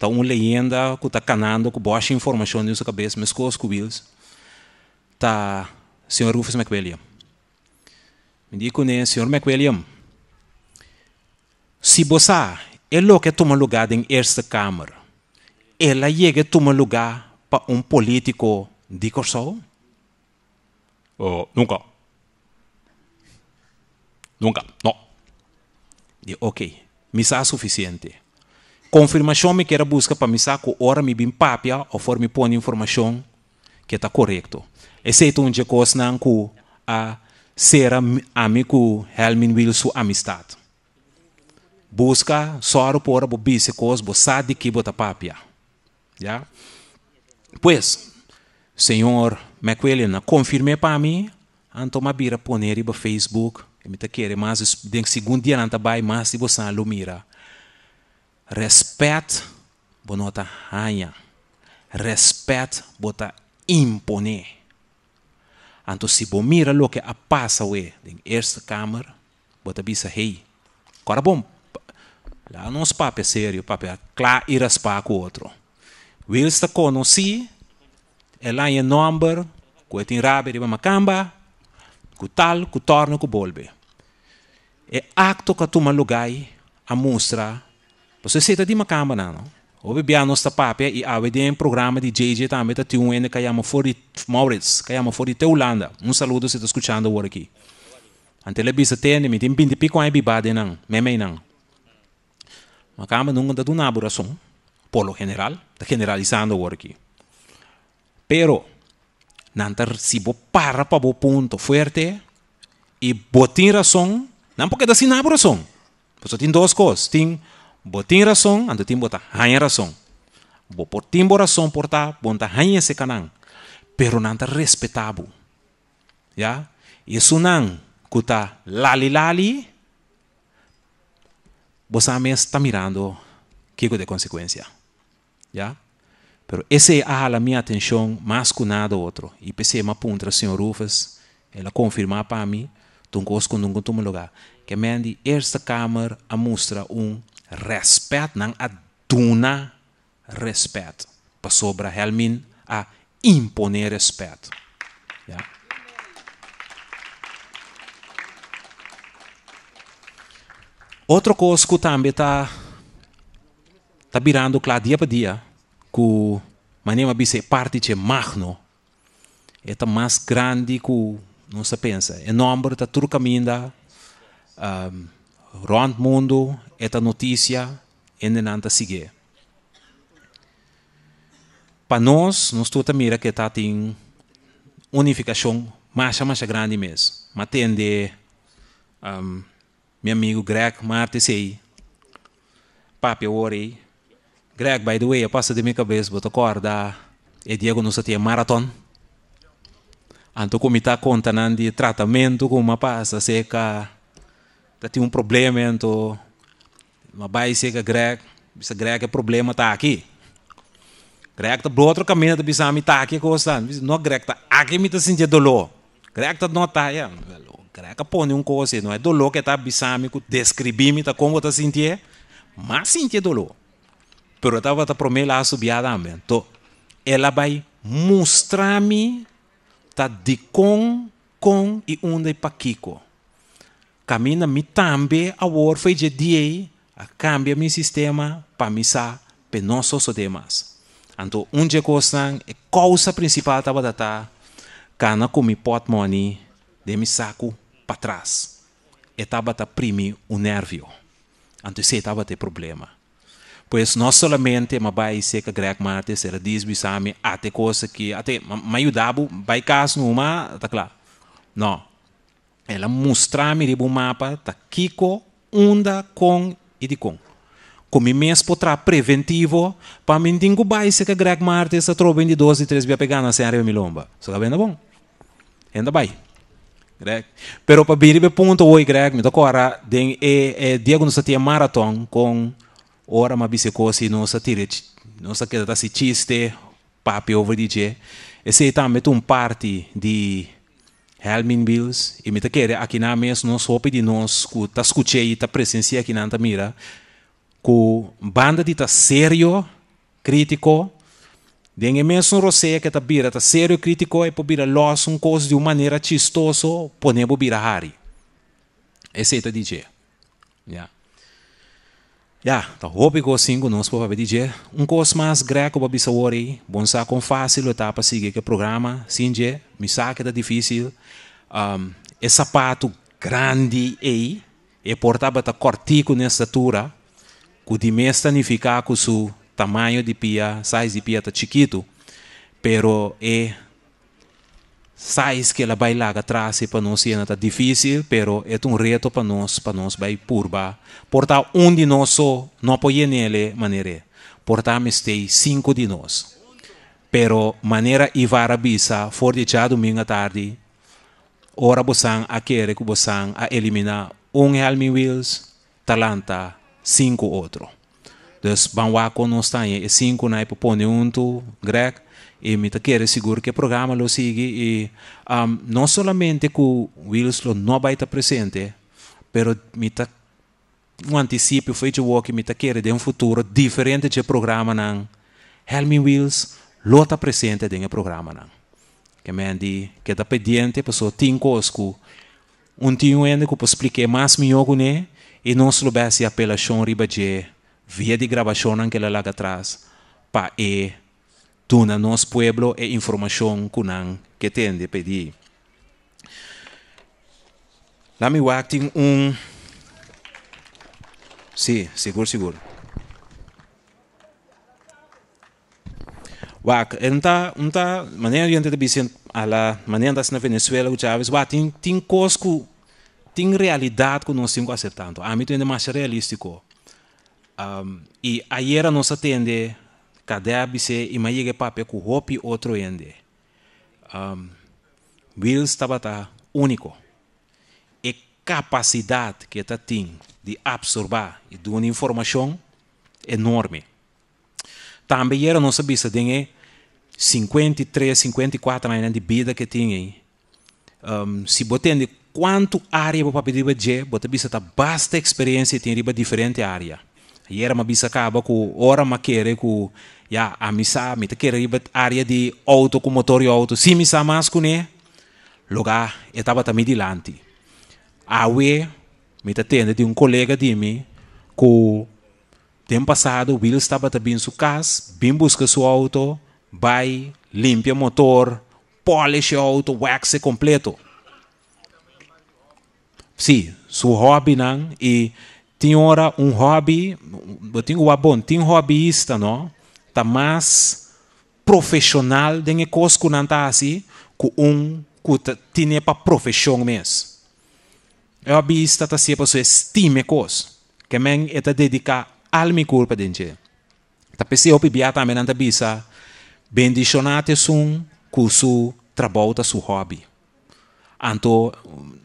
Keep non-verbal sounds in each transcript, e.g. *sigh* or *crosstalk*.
Tá então, uma leyenda que está canando com boas informações na sua cabeça, mas com os cubilos. Tá Sr. Rufus McWilliam. Me digo, né, Sr. McWilliam, se você é louco que toma lugar em esta Câmara, ela chega a tomar lugar para um político de Kosovo? Uh, nunca. Nunca, não. de ok, missa é suficiente. Confirmação me que era busca para me saco ora me bim papia ou for me põe informação que está correto. Exceto um dia cos não cu a ser amigo Helmin Wilson amistad. Busca só por bo bise cos bo sadi que bota papia. Yeah? Pois, senhor McWilliam, confirme para mim, antoma bira poner iba Facebook, e me ta querer mais, den segundo dia não tá mais, mas se você não mira Respect bota hanya. Respect bota tá impone. Anto si bomira mira lo que a passa we, é. den eerste kamer, bota tá bisa hey. Agora bom, lá não se pe serio, sério, papo é claro ir a com o outro. Will está conhecido, é lá em number, que tem rabe de macamba, que tal, que torno, que bolbe. É acto que toma lugar a mostrar você senta de uma cama, não? Obi bia nossa pape e ave ah, de um programa de JJ também tá tio ene que chama fora de Maurits, que chama fora de Teulanda Um saludo se tá escutando agora aqui. Ante ele bisa tende, me tem pinte pico aí bibade não, meme não. Uma cama nunca tá do nabo Polo general, tá generalizando agora aqui. Pero não tá sibo para para o ponto forte e botin razão, não porque dá sinabro razão. Você tem duas coisas, tem bo tin razón ando timbo ta hanya razón bo por timbo razón porta bonta hanya se kanan pero nanta respetabo ya isso nang kuta lali lali vos está mirando que de consequência ya pero esse a la minha atenção mais que nada outro e pensei puntra punta senhor Rufas ela confirmar para mim tungo os kunungo tumo lugar que me andi esta câmara a mostra um respect nang aduna respeto Pasobra helmin a imponer respeito. Yeah. Outro coisa que também está tá virando claro dia para dia, que maneira bise parte de magno, é tá mais grande que não se pensa. É o número tá da turca ah, minda. Um, round mundo, esta notícia ainda não está seguir. Para nós, nós temos mira que está tem unificação mais mais grande mesmo. Mas tem um, meu amigo Greg Martes aí, papi ori. Greg, by the way, eu passo de minha cabeça, vou te acordar. E Diego não tinha maraton. Então, como está contando de tratamento com uma passa seca Tá tem um problema, então, uma base ser que grega, se grega é problema, está aqui. Grega está para outro caminho, está pensando, está aqui, coisa, não grega está aqui, me está sentindo dolor. Grega está não está, é, Grega põe um coisa, não é dolor que está pensando, descrevi, me está como está sentindo, mas sentir dolor. Pero estava a prometer lá subir a Então, ela vai mostrar-me tá de com, com e onde é para Kiko. Kamina mi tambe a war foi de dia a cambia mi sistema para mi sa para nós os demais. Então, um dia coisa é causa principal da batata, cana com mi pot money de mi saco para trás. E tabata primi o nervio. Então, se tabata problema. Pois não somente ma vai ser que greg mates, ela diz bisame até coisa que até me ajudava, vai caso numa, tá claro. Não ela mostrar-me de mapa da Kiko, Unda, Com e de Com. Comi mês potrá preventivo para mim tingo baise que Greg Marte essa troba de 12 e 3 via pegar na série milomba. Só tá bem bom. Ainda vai. Greg. Pero para vir ponto oi Greg, me tocora den e, e Diego nos tinha maraton com ora ma bicicose não se tira não se queda se chiste papi over DJ. e Esse também um parte de Helmin Bills, e me tá quer aqui na mesa não só de nós que tá escutei e tá presencia aqui na mira com banda de tá sério, crítico, tem é um roceia que tá bira tá sério, crítico e para bira los um cos de uma maneira chistoso, ponebo bira hari. Esse é tá DJ. Yeah. Ja, toch hoop ik ook singo nos papa bedije. Un cosmas greco babi sawori, bonsa con fácil etapa sigue que programa, je sinje, misaka da difícil. Um, é sapato grande ei, e portava ta cortico na estatura, cu di mesta ni ficar com su tamanho de pia, size de pia ta chiquito, pero e Sais que ela vai lá atrás para nós é tá difícil, pero é um reto para nós, para nós vai purba. Porta um de nós só, não apoia nele, maneira. Porta mestei cinco de nós. Pero maneira Ivara Bisa, for de já domingo à tarde, ora bosan a querer que bosan a eliminar um Helmi Wills, Talanta, cinco outro. Dus banwa conosco, eh, cinco na ipopone unto, grego, e me quiere seguro que o programa lo sigue e um, no solamente que Wilson no va a estar presente, pero me um antecipo foi de walk me querer de um futuro diferente de programa não Helmi Wills lota presente de um programa não que me andi que da pediente passou cinco osco um tio ainda que eu expliquei mais melhor né e não soubesse apelação riba de via de gravação naquela lá atrás para e tuna nos pueblo e información kunan que tende pedir. La mi wakting un... Sí, seguro, seguro. Wak, enta, enta, manera de de a la manera das na Venezuela, Chávez, wak, tin, tin cosco, tin realidad que no se tanto... A mi tiene más realístico. Um, i nos no atende kada bise imayige pape ku hopi outro yende um, Wills tabata único e capacidade que ta tem de absorver e de uma informação enorme também era nossa bisa dinhe 53 54 anos de vida que tinha um, se botende quanto área para pedir para je bota bisa ta basta experiência tem riba diferente área e era uma bisa acaba com hora maquere com ya amisa mita ribet área de auto com motor e auto si misa mas kune lugar etaba tami dilanti awe mita tende de um colega de mim que tempo passado Will estava também em sua casa bem busca seu auto vai limpia motor polish auto wax completo sim seu hobby não e tinha hora um hobby eu tinha um tinha um hobbyista não está mais profissional de coisa que não está assim, que um que tinha para profissão mesmo. Eu abista está ser para pessoa estima coisa, que a mãe está dedicar al mi corpo dentro. Tá pensei opi bia também não tá bisa, bendicionate sum com su trabalho da su hobby. Anto,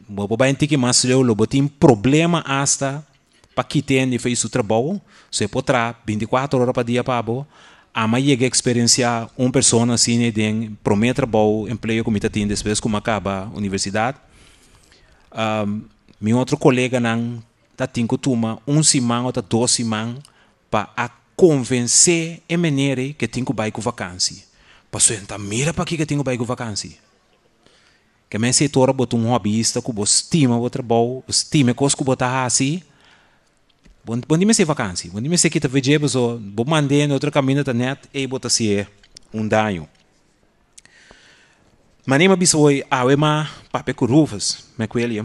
bobo bem tiki mas leu lobo tem problema asta para que tenha feito seu trabalho, se potrá 24 horas para dia para ama llega experiencia un persona sine den prometer bau empleo como tiene después como acaba universidad um, mi otro colega nan ta tinko tuma un siman o ta dos siman pa a convencer e menere que tinko bai ku vakansi pa so enta mira pa ki que tinko bai ku vakansi que men se tora botum hobbyista ku bo estima bo trabalho stima kos ku bota hasi Bom, Bun, se vacanții, bun dimese kita vegebe so bo mande no tra camino da net e bota sie um danho. Manema bisoi awe ma pape cu Rufus, eh.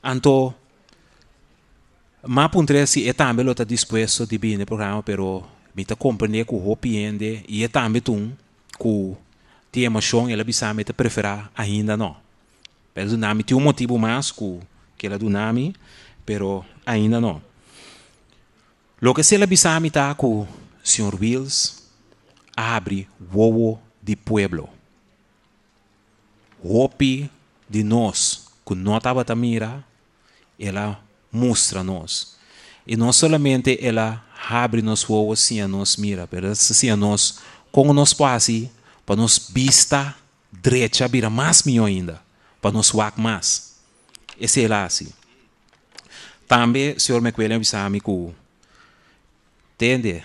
Anto ma puntre si e tambe lo ta disposto di bine programa pero mi ta comprende o ho piende e tambe tun cu ti emotion ela bisame te prefera ainda não. Pelo dunami tem um motivo mais cu que ela do dunami, pero ainda não. Logo, se ela bisamita com o Sr. Wills, abre o de pueblo. Hopi de nós, que não estava a mira, ela mostra-nos. E não somente ela abre nos olhos a nos mira, se nos como nos passe, para nos vista direita vira mais melhor ainda, para nos voar mais. Esse é lá assim. Também, o senhor me conhece, eu Entende?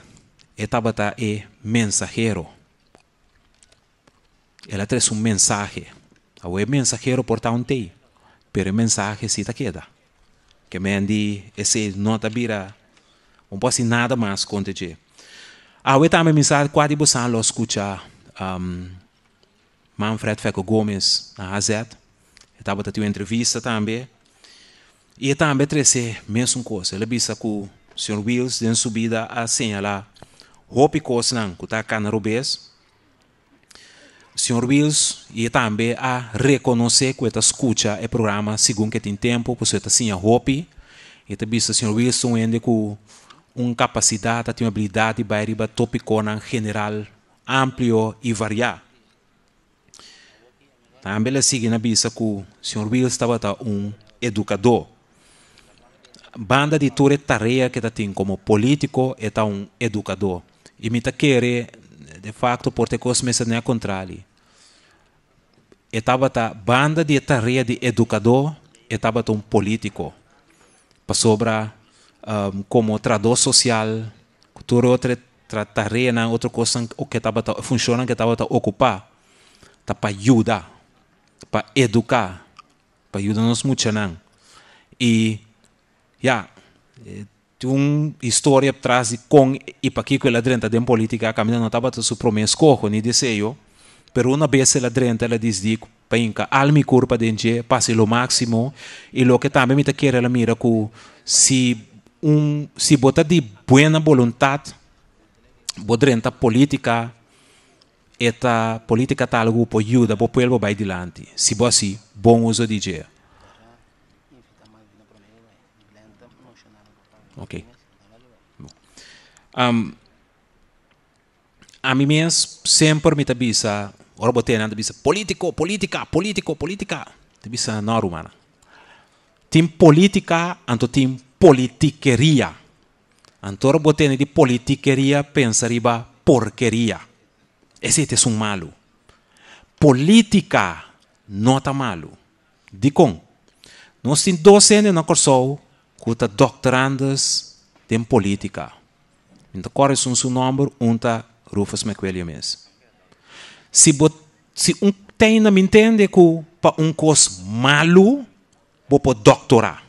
E Tabata é mensajero. Ela traz um mensagem. O é um portante. Pero o mensagem se queda. Que me esse esse nota vira. Não posso nada mais contra ti. Ah, também mensagem quando você não escuta um, Manfred Feco Gomes na AZ. Eu estava tendo entrevista também. E também trouxe a mesma coisa. Ele disse que Sr. Wills den subida a señalar hopi cosnan kuta canarubes. Sr. Wills e também a reconhecer que está escuta o programa segundo que tem tempo, porque está é assim a hopi. E também o Sr. Wills tem com uma capacidade, tem uma habilidade para ir para tópico general amplio e variado. Também ele sigue na bisa que o Sr. Wills estava um educador banda de tareia tarefa que tem como político e é tá um educador. E me tá querer, de facto, por ter coisas mencionadas né, contrário. Estava a tá banda de tareia de educador, estava um político. Para sobre um, como trador social, toda outra tarefa, né, outra coisa que estava funciona que estava a ocupar, tá para ajudar, para educar, para ajudar nos muito não. Né? E ja, eh, un historia tras com e para que la drenta de política a caminando tabato su promes cojo ni deseo pero una vez la drenta la desdico penca almi curpa dente passe lo máximo e lo que também me quer ela mira que se um se botar de boa vontade bodrenta política eta política tá algo po ajuda po pueblo vai dilante se bo assim bom uso de dia Ok. Um, a mim mesmo sempre me tabisa, ora botei na tabisa, político, política, político, política. Tabisa não humana. Tem política, anto tem politiqueria. Anto ora botei de politiqueria, pensa riba porqueria. Esse é um malo. Política não está malo. Dicon. Nós temos dois anos na Corsol, kuta doctorandas tem política. Então, corre o seu número, unta Rufus McWilliam mesmo. Se, bot, se um tem não me entende que para um curso malo, vou para doctorar.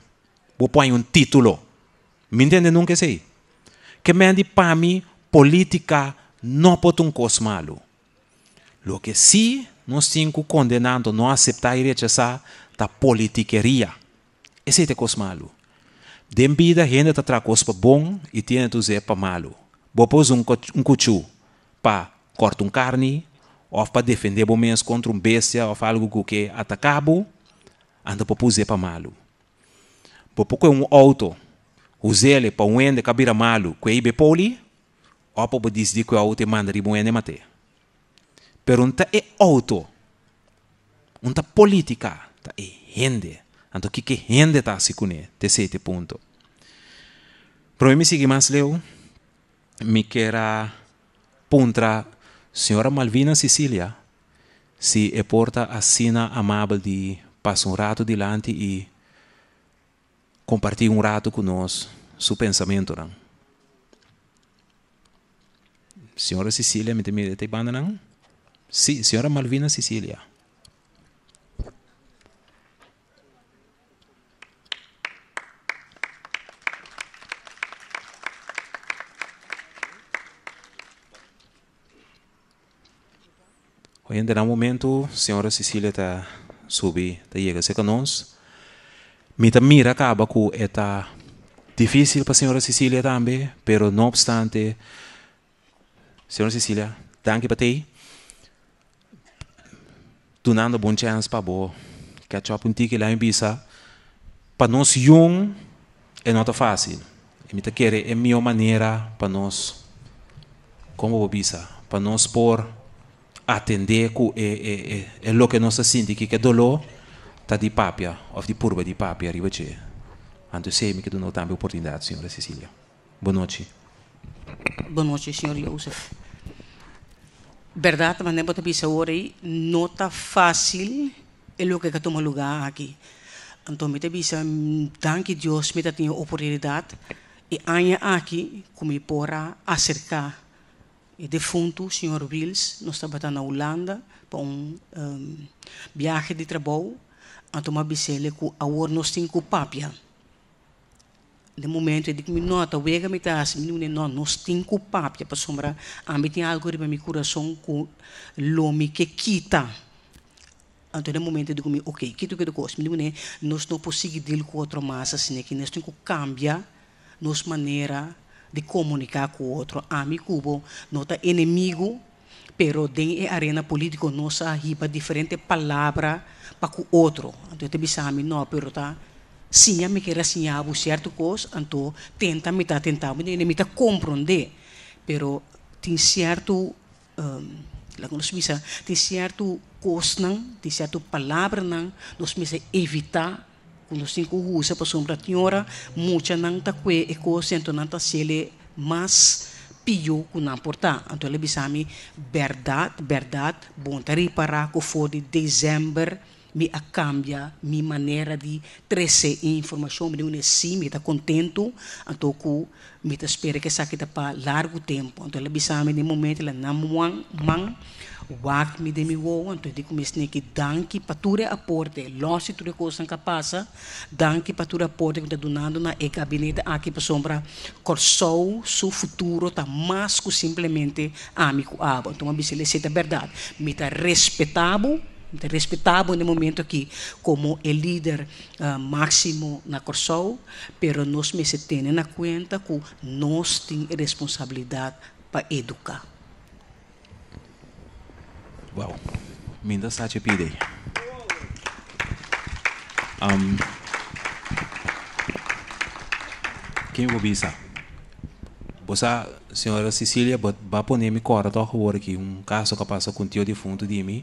Vou pôr um título. Me entende nunca sei. Que me para mim, política não pode um curso malo. Lo que se nós cinco condenando não aceitar e rechazar da politiqueria. Esse é o curso malo. Den vida gente tá tra coisa bom e tiene tu zé para malo. Bo pôs um, um cuchu para cortar um carne, ou para defender bom menos contra um bestia ou algo que atacabo, anda para pôs para malo. Bo pouco é um auto, usei ele para um ende cabira malo, que ibe poli, ou para decidir que o auto manda de um ende mate. Pergunta é auto, unta política, tá é gente. Anto kike hende ta sikune, te sete punto. Problemi mi sigi mas Leo, mi kera puntra senhora Malvina Sicilia, se é porta assina amável de passar um rato delante e compartilhar um rato conosco, seu pensamento. Não? Senhora Sicília, me tem banda, não? Sim, senhora Malvina Sicília. Ainda no momento, a senhora Cecília está subindo, está chegando a nós. Mita mira acaba que está difícil para a senhora Cecília também, pero não obstante, senhora Cecília, danke para ti. Donando bom chance para boa. Catch a um tique lá em Bissa Para nós, jung é nota fácil. E me querer é minha maneira para nós, como Bissa para nós pôr atende e, e, e, e lo che non si sente che è dolore sta di papia o di purba di papia arriva c'è anto sei mi che dono tante opportunità signora Cecilia buonanotte buonanotte signor Joseph verdad ma ne potrebbe essere nota facile e lo che toma lugar aqui então me teve isso mm, danke Deus me tá tinha oportunidade e anche qui como può acercar defunto, o senhor Wills, nós estava na Holanda para um, um viagem de trabalho, a tomar bicele com a nós tínhamos com papia. De momento, eu digo, me nota, wega me traz, ah, me não, não, nós tínhamos com papia para sombra, a mim tem algo de meu coração com lome que quita. Então, de momento, eu digo, me, ok, que tu que tu gosta, me não, nós não conseguimos dele com outro massa, assim, é que nós temos que cambiar nossa maneira de comunicar com o outro. Amigo, cubo, está inimigo, pero tem a arena política nossa riba diferente palavra para o outro. Então, eu disse, não, pero tá. eu me quer sinha abu ah, certo coisa, então tenta me tá tentar, me me tá compreender. Pero tem certo um, lá nos misa, tem certo coisa tem certo palavra não, nos misa evitar Quando cinco rusa para um sombra tinhora, mucha não tá que e co sento não tá sele, mas pio ku na porta. Então ele bisami verdade, verdade, bom tari para que for di dezembro me a cambia minha maneira di trazer informação, me une si me está contento, então que me espera que saque para largo tempo. Então ele bisami de momento ele não man, man wak mi demi wo anto di kumis ne que danki patura aporte losi ture kosan kapasa danki patura aporte que tá donando na e gabinete aqui para sombra corsou su futuro tá mais que simplesmente amigo abo então a bisele se é verdade me tá respeitável respeitável no momento aqui como o líder uh, máximo na Corsol, pero nós me se tem na conta que nós temos responsabilidade para educar wow, mindösszácsi PD. Um, quem vou bisa? Bossa, senhora Cecília, vá poner me cora do horror aqui, um caso que passa com tio defunto de mim.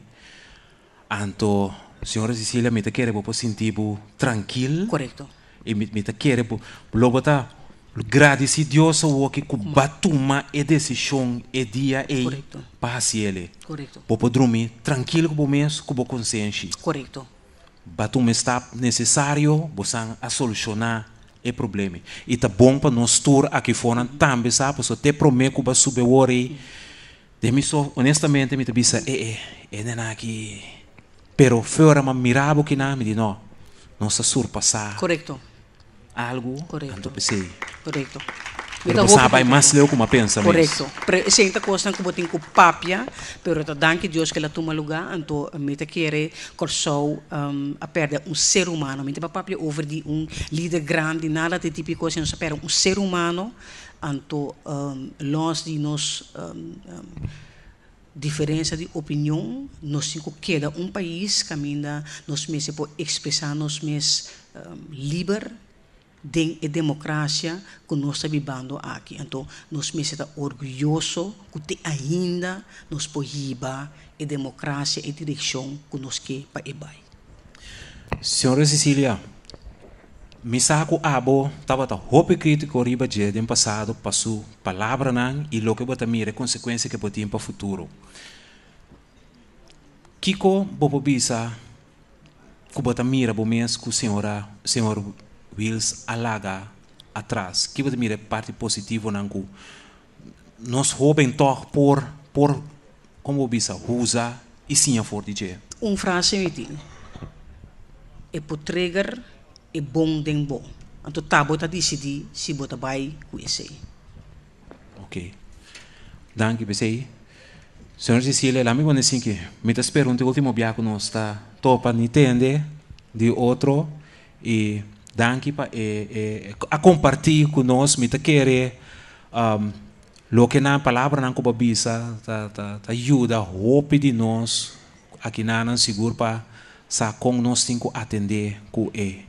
Anto, senhora Cecília, me te tá querendo sentir tranquilo. Correto. E me, te tá querendo, logo tá Gradisi Dios o que batuma e decisão e dia e paz ele. Correto. Popo tranquilo com o mês com a consciência. Correto. Batuma está necessário bosan a solucionar e problema. E tá bom para nós tour aqui fora também sabe só te prometo que vai sube o ore. Demi só honestamente me tabisa e e e nena aqui. Pero fora uma mirabo que não me diz não. Nossa surpassar. Correto algo Correcto. correto pesi. Correcto. Pero sabe mais leo eh, como pensa mes. correto tipo Pre senta cosa que botin ku papia, pero ta danke deus que ela toma lugar anto meta quiere corso um, a perder um ser humano, meta papia over um líder grande, nada de típico, sino saber um ser humano anto um, longe de nos um, um, diferença de opinião, nós cinco queda um país caminha nos mesmos por expressar nos mesmos um, livre de democracia que nós estamos vivendo aqui. Então, nós estamos orgulhosos que ainda nos proíba a democracia e a direção que nós queremos para Ibai. Senhora Cecília, misako abo tá tabata hope crítico riba de um passado passou palavra nan e lo que bota mira consequência que ter para futuro. Kiko bobobisa kubata mira que ku senhora senhor Wills alaga atrás. Que você mira parte positiva nangu. Nós roubem toch por por como bisa usa e sim a for DJ. Um frase me diz. é por trigger e é bom den bom. Anto tabo tá decidi se bota bai o esse. Ok. Danke bisei. Senhor Cecília, lá me assim que me das perguntas o último biaco nós está topa entende de outro e Dankipa e, eh, e eh, a compartilhar conosco, me querer um, lo que na palavra na cobabisa ta tá, ta tá, ta tá, ajuda hope de nós aqui na nan seguro pa sa com nos tem que atender com e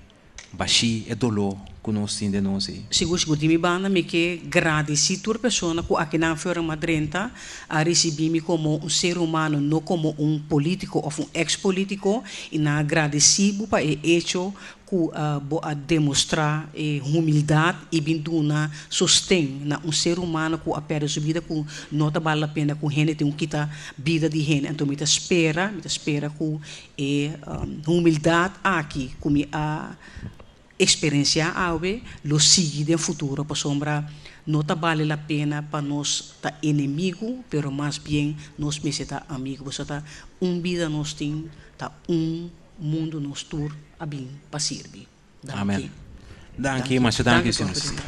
baixi e dolor que nós tem de nós e eh. seguro seguro de mi banda me que agradeci tur persona com aqui na fora madrenta a receber me como um ser humano não como um político ou um ex político e na agradecido pa e hecho ku ah, a demonstrar eh, humildade e binduna sustém na né, um ser humano ku apera subida ku nota vale a pena ku hene tem um kita vida de gente então me espera me espera ku e eh, ah, humildade aqui kumi a experiência ave lo sigue de futuro para sombra não vale a pena para nós tá inimigo, pero mais bem nós mesmo tá amigo. Você tá um vida nós tem, tá um Mundo nostur abim pasirbi. Danke. Amen. Danke, Masha, danke, danke, danke, danke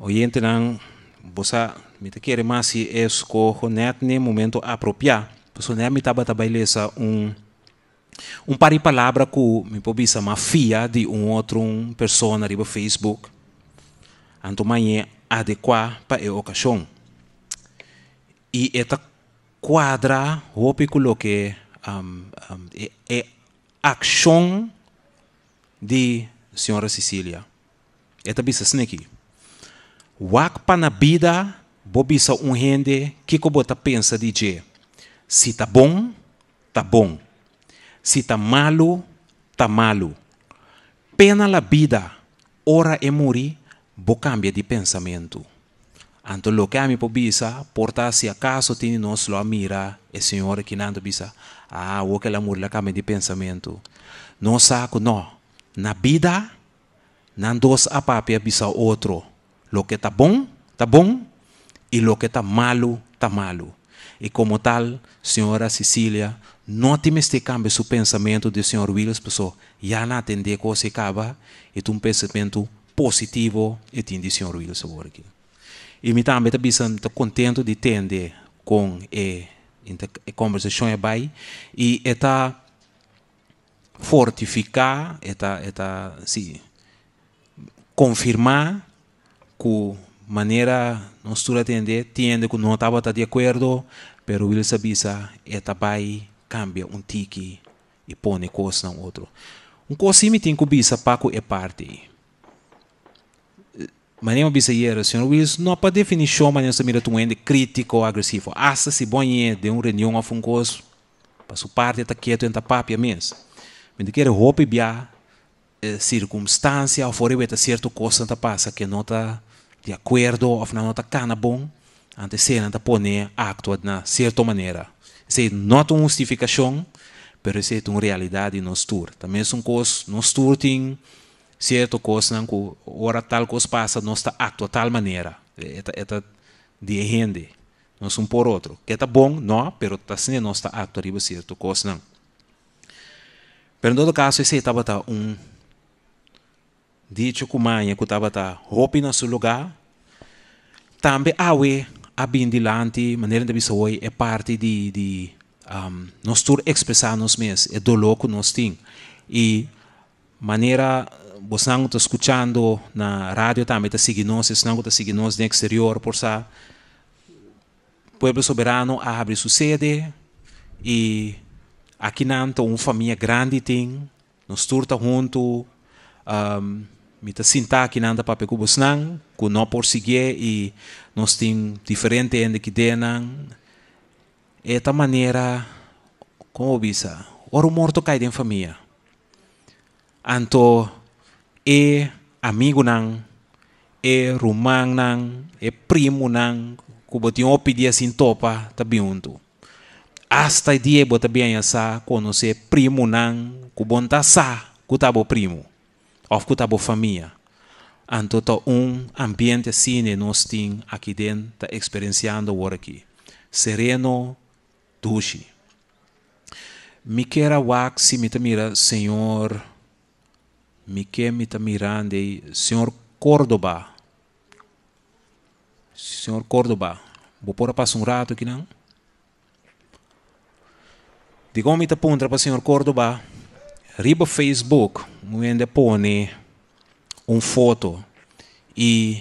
Oyente nan, bosa, mi te quere mas si es net ne momento apropriado. Posso nem mi taba tabailesa um um par de palavra que me pobisa uma fia de um outro um persona riba Facebook. Anto manhã adequa para a ocasião. Y esta quadra, o piculo que um, um, é, a ação de senhora Cecília. Esta bisa aqui. Wakpa na vida, bobisa um rende, que como tá pensa de je. Se tá bom, tá bom. Se malo, tá malo. Pena la vida, ora e morir, bo cambia de pensamento. Anto lo que a mi po bisa, porta si acaso tiene nos lo mira, el senhor que nando bisa. Ah, o que o amor la cama de pensamento. não saco, não Na vida, não nandos a papia bisa outro. Lo que tá bom, tá bom. E lo que tá malo, tá malo. E como tal, senhora Cecília, note este cambio seu pensamento de senhor Willis, pessoa, já não atender que você acaba, e um pensamento positivo, e tem de senhor Willis agora aqui. E me também estou contente de ter com e eh, a eh, conversação é bem e está é fortificar, está, é está sim, confirmar que maneira nós a atender, tendo que não estava tá de acordo, pero ele sabia está vai cambia um tique e põe coisa no outro. Um coisa assim, me tem que bisa paco é parte. Manemo Bisayer, Sr. Wills, não pode definir show manhã se mira tuende crítico ou agressivo. Asa se bom, bonhe de um reunião a fungoso. Passo parte está quieto em a mesmo. Mas quer roupa e biá, eh, circunstância ou fora está certo coisa está passa que não está de acordo ou não está cana bom. Antes se não está pone acto de certa maneira. Se não uma justificação, mas se é uma realidade nos tur. Também são coisas nos tour tem certo coisa não que ora tal coisa passa nós está atua tal maneira esta eta de rende nós um por outro que está bom não pero tá sim nós está atua certo coisa não pero no todo caso esse estava tá um dito que manha que estava tá roupa no seu lugar também awe abindilante maneira de bisoi é parte de de um, nós tur expressar nos mesmos é do louco nós tem e maneira vos están escutando na rádio também está seguinos, seguindo seguinos no exterior, por sa Soberano abre su sede e aqui nanto uma família grande tem, nos turta junto, um, me tá sinta aqui n'anto para pegar os nang, que não por seguir e nós tem diferente ainda que denam, é da maneira como visa. oro morto cai em família, anto e amigo nang, e rumang nang, e primo nang, kubo tinha opi dia sin topa tabiunto. Hasta dia bo tabian yasa kono se primo nang, kubonta sa, kutabo primo, of kutabo família. Anto to um ambiente sine nos tin aqui dentro experienciando o aqui. Sereno, duche. Me queira wax, Senhor, Miquemita Miranda e senhor Córdoba. Senhor Córdoba, vou pôr a passar um rato aqui não? Digam-me para o senhor Córdoba. Riba Facebook, onde pône, uma foto e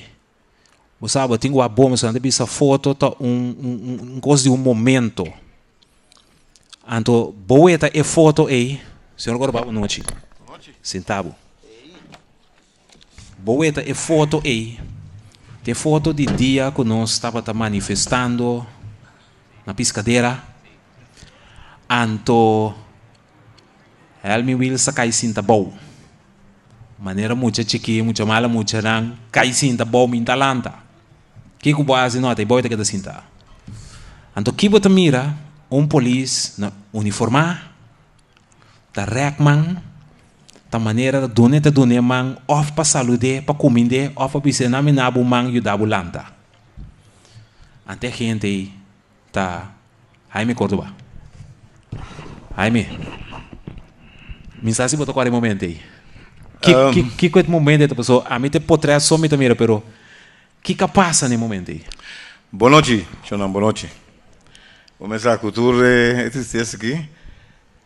você sabe, tem uma bomba, você essa foto, tá um, um, um coisa de um momento. Então, boa é a foto aí. Senhor Córdoba, boa noite. Boa noite. Sentado. Boeta é foto aí. Tem foto de dia que nós estava manifestando na piscadeira. Anto Helmi Wilson cai sinta bom. Maneira muito chique, muito mala, muito não. Cai sinta bom em Talanta. Que que base nota e boita que da sinta. Anto que bota mira um polis na uniformar. Da Rekman ta maneira dune ta dune mang of pa salude pa cominde of pa bise na minabu mang yudabu lanta ante gente ta Jaime Córdoba Jaime mensagem botou qual momento aí que um. que que que momento esta pessoa a mim te potré só me mira, pero que que passa nesse momento aí boa noite Jonan boa noite a cultura é tristeza aqui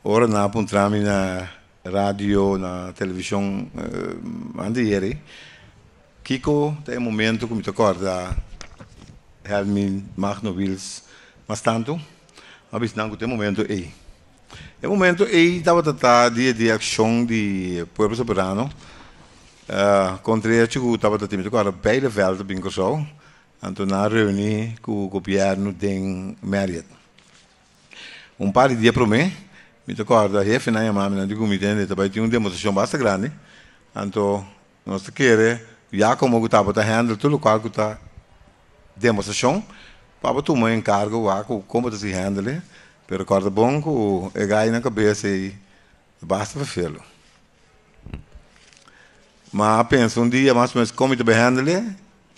ora na apuntar-me na Rádio na televisão uh, eh, andieri. Kiko tem um momento que me recorda Hermin Magnovils, mas tanto, mas não tem momento aí. É momento aí estava tratando de, de ação de Pueblo Soberano, uh, contra a Chico estava tratando de agora Beileveld, bem só, então na reunião com o governo de Marriott. Um par de dias para mim, mi ricordo a Jeff na mia mamma dico mi tende tabai ti un demonstrazione basta grande anto non sta chiere já como eu estava a handle tudo qual que está demonstração para tu mãe encargo lá como tu se handle pero corda bom que é gai na cabeça e basta para fê-lo mas penso um dia mais ou menos como tu handle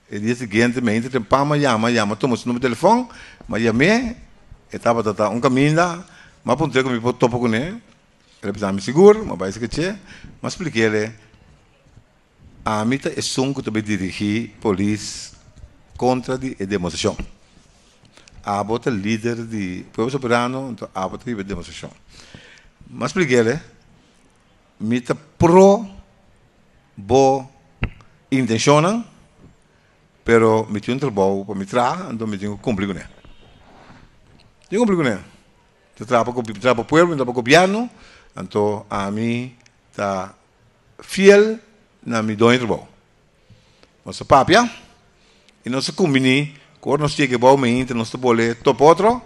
e dia seguinte me entra tem pama chama chama tu mas no telefone mas já me estava a um caminho lá mapun teko mi pot topo com ele me seguro, mas ma baisa kece mas plikele ami ta esung também dirigi polis contra a demonstração a bota líder de povo soberano então a bota de demonstração mas plikele mi ta pro bo intencionam pero eu tinha um trabalho para me trazer então me tinha cumprido né cumprir, cumprido né trapo pueblo, trapo piano, então a mim está fiel na minha dona trabalho. Mas o papia, e nós combinamos, quando nós chegamos ao meio, nós bolê top outro,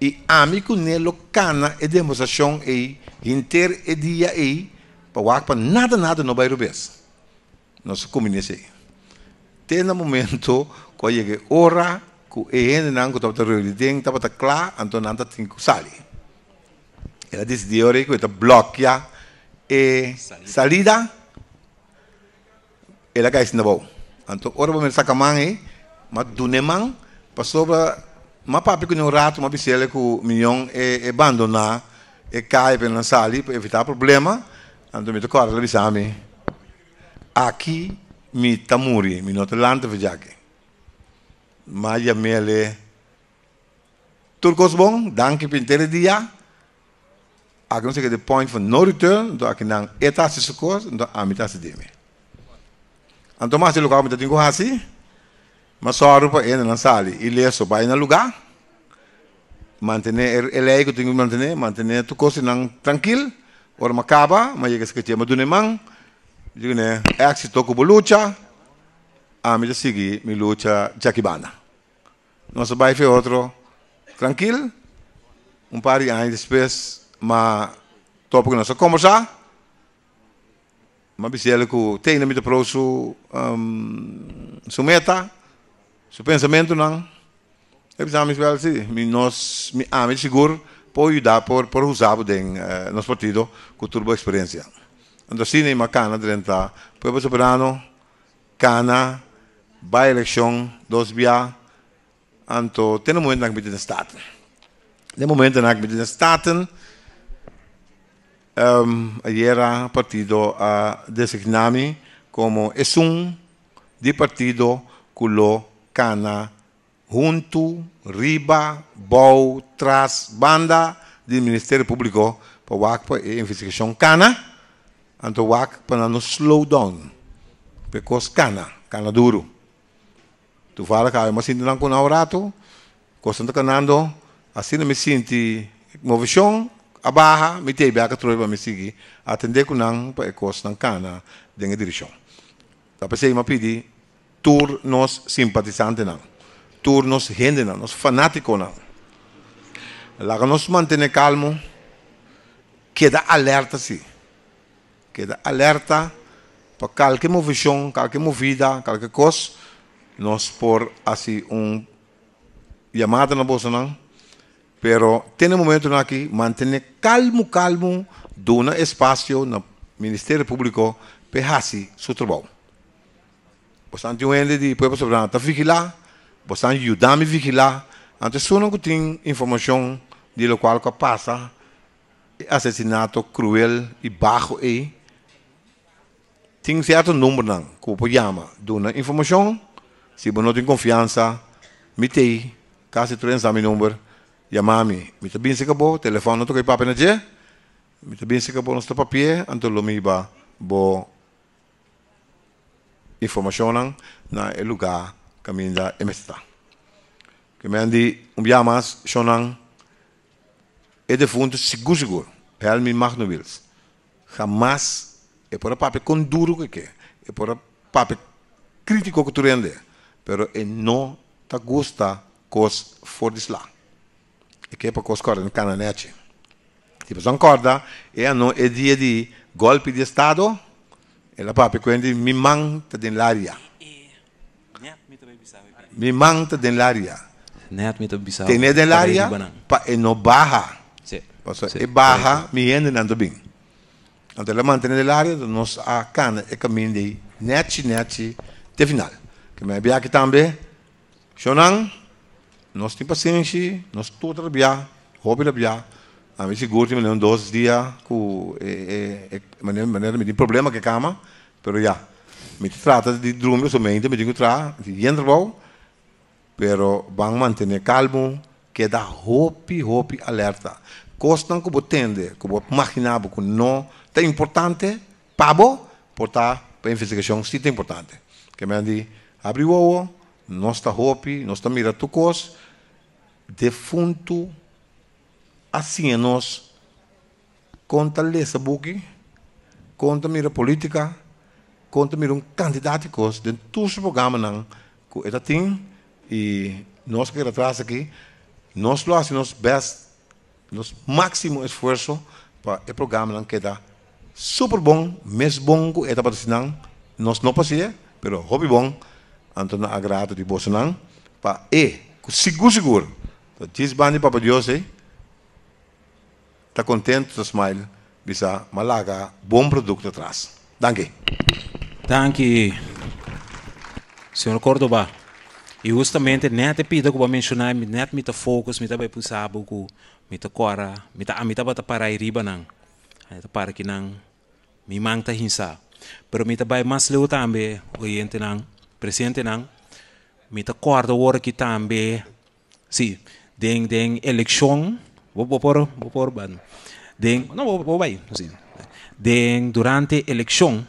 e a mim com ele cana e demonstração e inter e dia e para nada, nada não vai rubes. Nós combinamos aí. Tem no momento, quando chega hora, ku en nang ku tapta ruli ding tapta kla anto nanta ting ku sali e la dis diore ku ta blocchia e salida e la kais nabo anto ora ba mersa kamangi ma dunemang pa sobra ma papi ku rato ma bisele ku minyon e e bandona e cai per non sali per evitare problema anto mi to corre la bisami aki mi tamuri mi notelante vigiake Maya mele. Turcos bom, danke pintere dia. Ak nou seke de point for no return, do ak nan eta si sukos, do amita si deme. se lugar mita tingo hasi, mas só roupa é eh, na sali, ile so ba ena lugar, mantener er, ele aí que tingo mantener, mantener tu cosi nan tranquil, or makaba, mas yeke mas tia madune mang, digo né, exito ko bolucha, a ah, Miyazaki mi lucha Jaquibana. Nosso pai foi outro tranquilo, um par de anos depois, mas topo que nós começar, mas bisele que tem na minha pro su, um, su meta, su pensamento não, é precisamos ver se nós, me ame seguro, pode ajudar por, por usar o uh, eh, nosso partido com turbo experiência. Então, sim, é uma cana dentro, povo soberano, cana, by-election, dos via. Anto, ten momento na dat de staten. De moment dat ik met de staten. Um, era partido a designar-me como es un partido culo cana junto riba bou tras banda do Ministério Público para wak para a investigação cana anto wak para no slow down because cana cana duro Tu fala, cara, mas se não com o rato, costando canando, assim não me sinto movição, a me tem bem a para me seguir, atender com não, para costa não cana, uma direção. Tá pensei, mas pedi, tur nos simpatizante não, tur nos gente não, nos fanático não. Lá que nos mantém calmo, queda alerta sim. Queda alerta para qualquer movimento, qualquer movida, qualquer coisa, nos por así un llamada na Bolsonaro, pero tiene momento na aquí mantener calmo, calmo, dona espacio na Ministerio Público para hacer su trabajo. Bastante gente de Pueblo Soberano está vigilando, bastante ayudando a vigilar, antes uno que tiene información de lo cual que pasa, asesinato cruel y bajo e tem certo número não, que o chama, dona informação se não tem confiança, me tem. Caso tu ensa meu número, chamar-me. Me tá bem se acabou, telefone não toquei papo na dia. Me tá bem se acabou nosso papel, então lo me ba bo informação na lugar caminho da emesta. Que me andi um chamas chonan é de fundo seguro seguro. Helmi Magnobils. jamás é por a papo com duro que é. É por a papo crítico que tu rende. pero e no ta gusta kos for dis E che poi kos corda in cananeaci. tipo posso corda e hanno e di di golpi di Stato e la papi quindi mi manca dell'aria. Mi manca dell'aria. Net Tene dell'aria pa e no baja. Sì. Posso e baja mi viene andando bene Ante la mantenere dell'aria non sa can e cammini neci neci te finale. que me biá aqui também. Shonan, nós temos paciência, nós todos biá, hobby da biá. A mim seguro que me deu dois dias com é, eh, é, eh, maneira eh, maneira me tem problema que cama, pero já. Me trata de dormir somente, me digo tra, de entra bom, pero vão manter calmo, que dá hope, hope alerta. Costan que tende, que bot imaginava que não é importante, pabo, portar para investigação, se é importante. Que me diz o nossa Nosta nossa mira Miratucos, defunto, assim é nós, conta lesa buki, conta mira política, conta mira um candidato dentro dos programas não, que ele tem, e nós que atrás aqui, nós lo assim, nós best, nosso máximo esforço para o programa não queda é super bom, mais bom que ele é patrocinando, nós não passamos, mas hobby bom, Antona agrado di bosanang pa e sigur sigur to tis bani papa Dios eh tá contento, to smile bisa malaga bom produto atrás. danke danke senhor Cordoba e justamente nete pida que vou mencionar nete mita focus mita vai pensar buku mita cora mita amita bata para iriba nang mita para kinang mimang ta hinsa pero mita vai mais leu também oriente nang presidente nang mita quarto war ki tambe si ding ding election bo bo por bo por ban ding no bo bo bai si ding durante election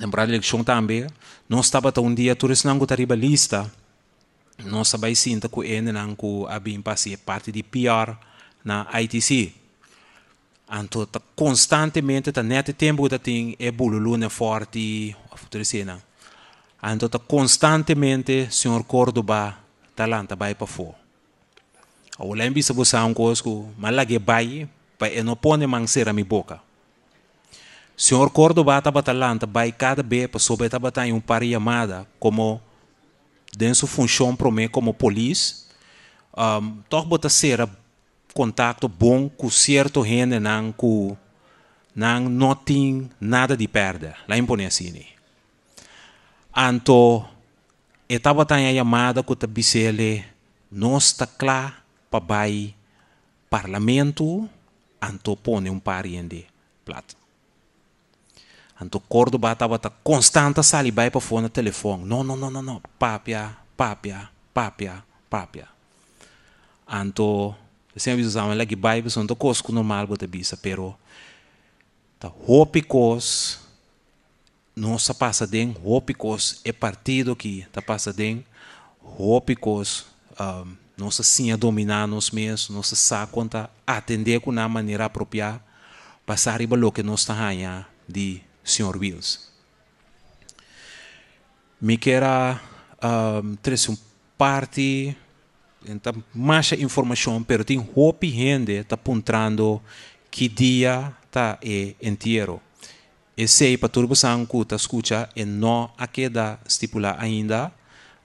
lembrar election tambe não estava tão um dia turis nango tariba lista não sabia sinta ku ene nango abim passe parte di PR na ITC anto ta constantemente ta nete tempo ta ting e bululu ne forti futuro turisena Então, tá constantemente, senhor Córdoba, talanta, vai para fora. O lembre se você é um lá malague vai, para não pôr manseira minha boca. Senhor Córdoba, estava talanta, vai cada vez para sobre, estava tá em um par amada, como dentro função para mim como polícia. Um, Toch bota ser contato bom com certo gente, não com não, tem nada de perda. Lá assim, Ponecine. Anto, etapa tanya chamada que tabisele nós está claro para bai parlamento anto pone um pariende plata. Anto cordo estava tá constante sali bai para fone telefone. Não, não, não, não, não. Papia, papia, papia, papia. Anto sem aviso zaman lagi bai para sonto cosco normal bota bisa, pero ta hope cos nossa passa den hópicos é partido que tá passa den hópicos um, ah, nossa sim a dominar nós mesmos nossa sa conta atender com a maneira apropriada passar o que nós tá ganha de senhor Wills me queira um, ah, trazer um parte então mais informação pero tem hope rende tá apontando que dia tá é eh, inteiro e sei para turbo sanku ta escuta e não a queda estipula ainda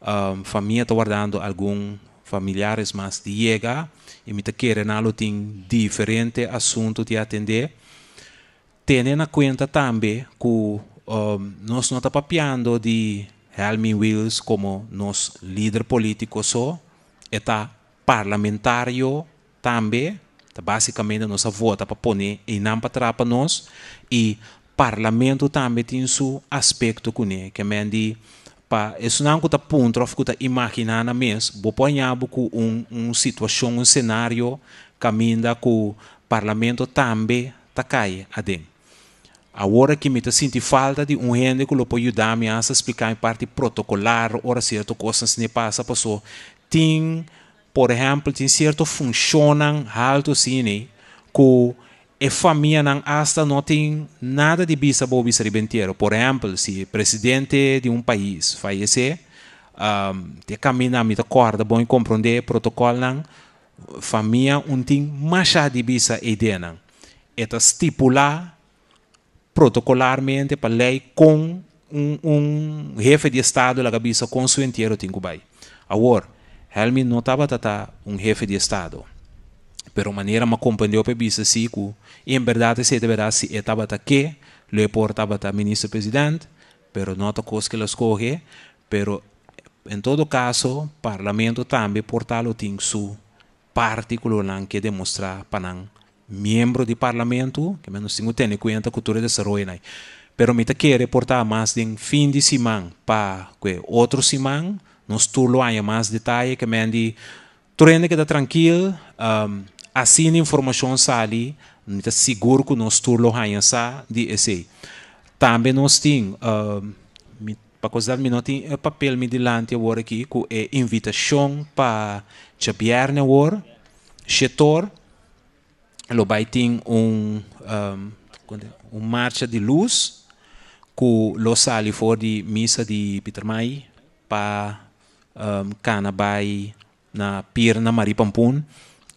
um, família está guardando algum familiares mas chega e me quer nalo tem diferente assunto de atender tendo na conta também que um, nós não está papiando de Helmi Wills como nos líder político só está parlamentário também basicamente nossa vota para pôr e não para trás para nós e parlamento também tem seu aspecto com ele, que é de pa isso não é tá ponto que tá imaginar na vou bo ponhabo com um um situação um cenário caminda com o parlamento também tá cai adem agora que me tá senti falta de um gente que lo pode ajudar me a explicar em parte protocolar ora certo coisas se passa passou tem por exemplo tem certo funcionam alto sine com e família não hasta não tem nada de visa bobo ribentiero. Por exemplo, se o presidente de um país falecer, um, te caminha a corda, bom compreender protocolo não, família não tem mais de visa ideia não. Eta estipular protocolarmente para lei com um, um chefe de Estado la cabeça com o inteiro tem que Agora, Helmi não estava um chefe de Estado pero maneira ma compreendeu pe bisa si ku e em verdade se te verá si etaba ta que le portaba ta ministro presidente pero nota coisa que ele escorre pero em todo caso parlamento também portalo tem su particular que demonstrar para membro do parlamento que menos tengo tendo em conta a cultura de desarrollo né pero me quer portar mais de fim de semana para que outro semana nos turlo aí mais detalle que me andi Torrente que está tranquilo, um, assim a informação está está seguro que nós turlo está de esse. Também nós temos, uh, para coisa me não tem eh, papel me delante agora aqui, que é invitação para Chapierne agora, setor, ele vai ter um, um, marcha de luz, que lo sali for de missa de Peter Mai para um, Canabai na Pirna Maripampun. Pampun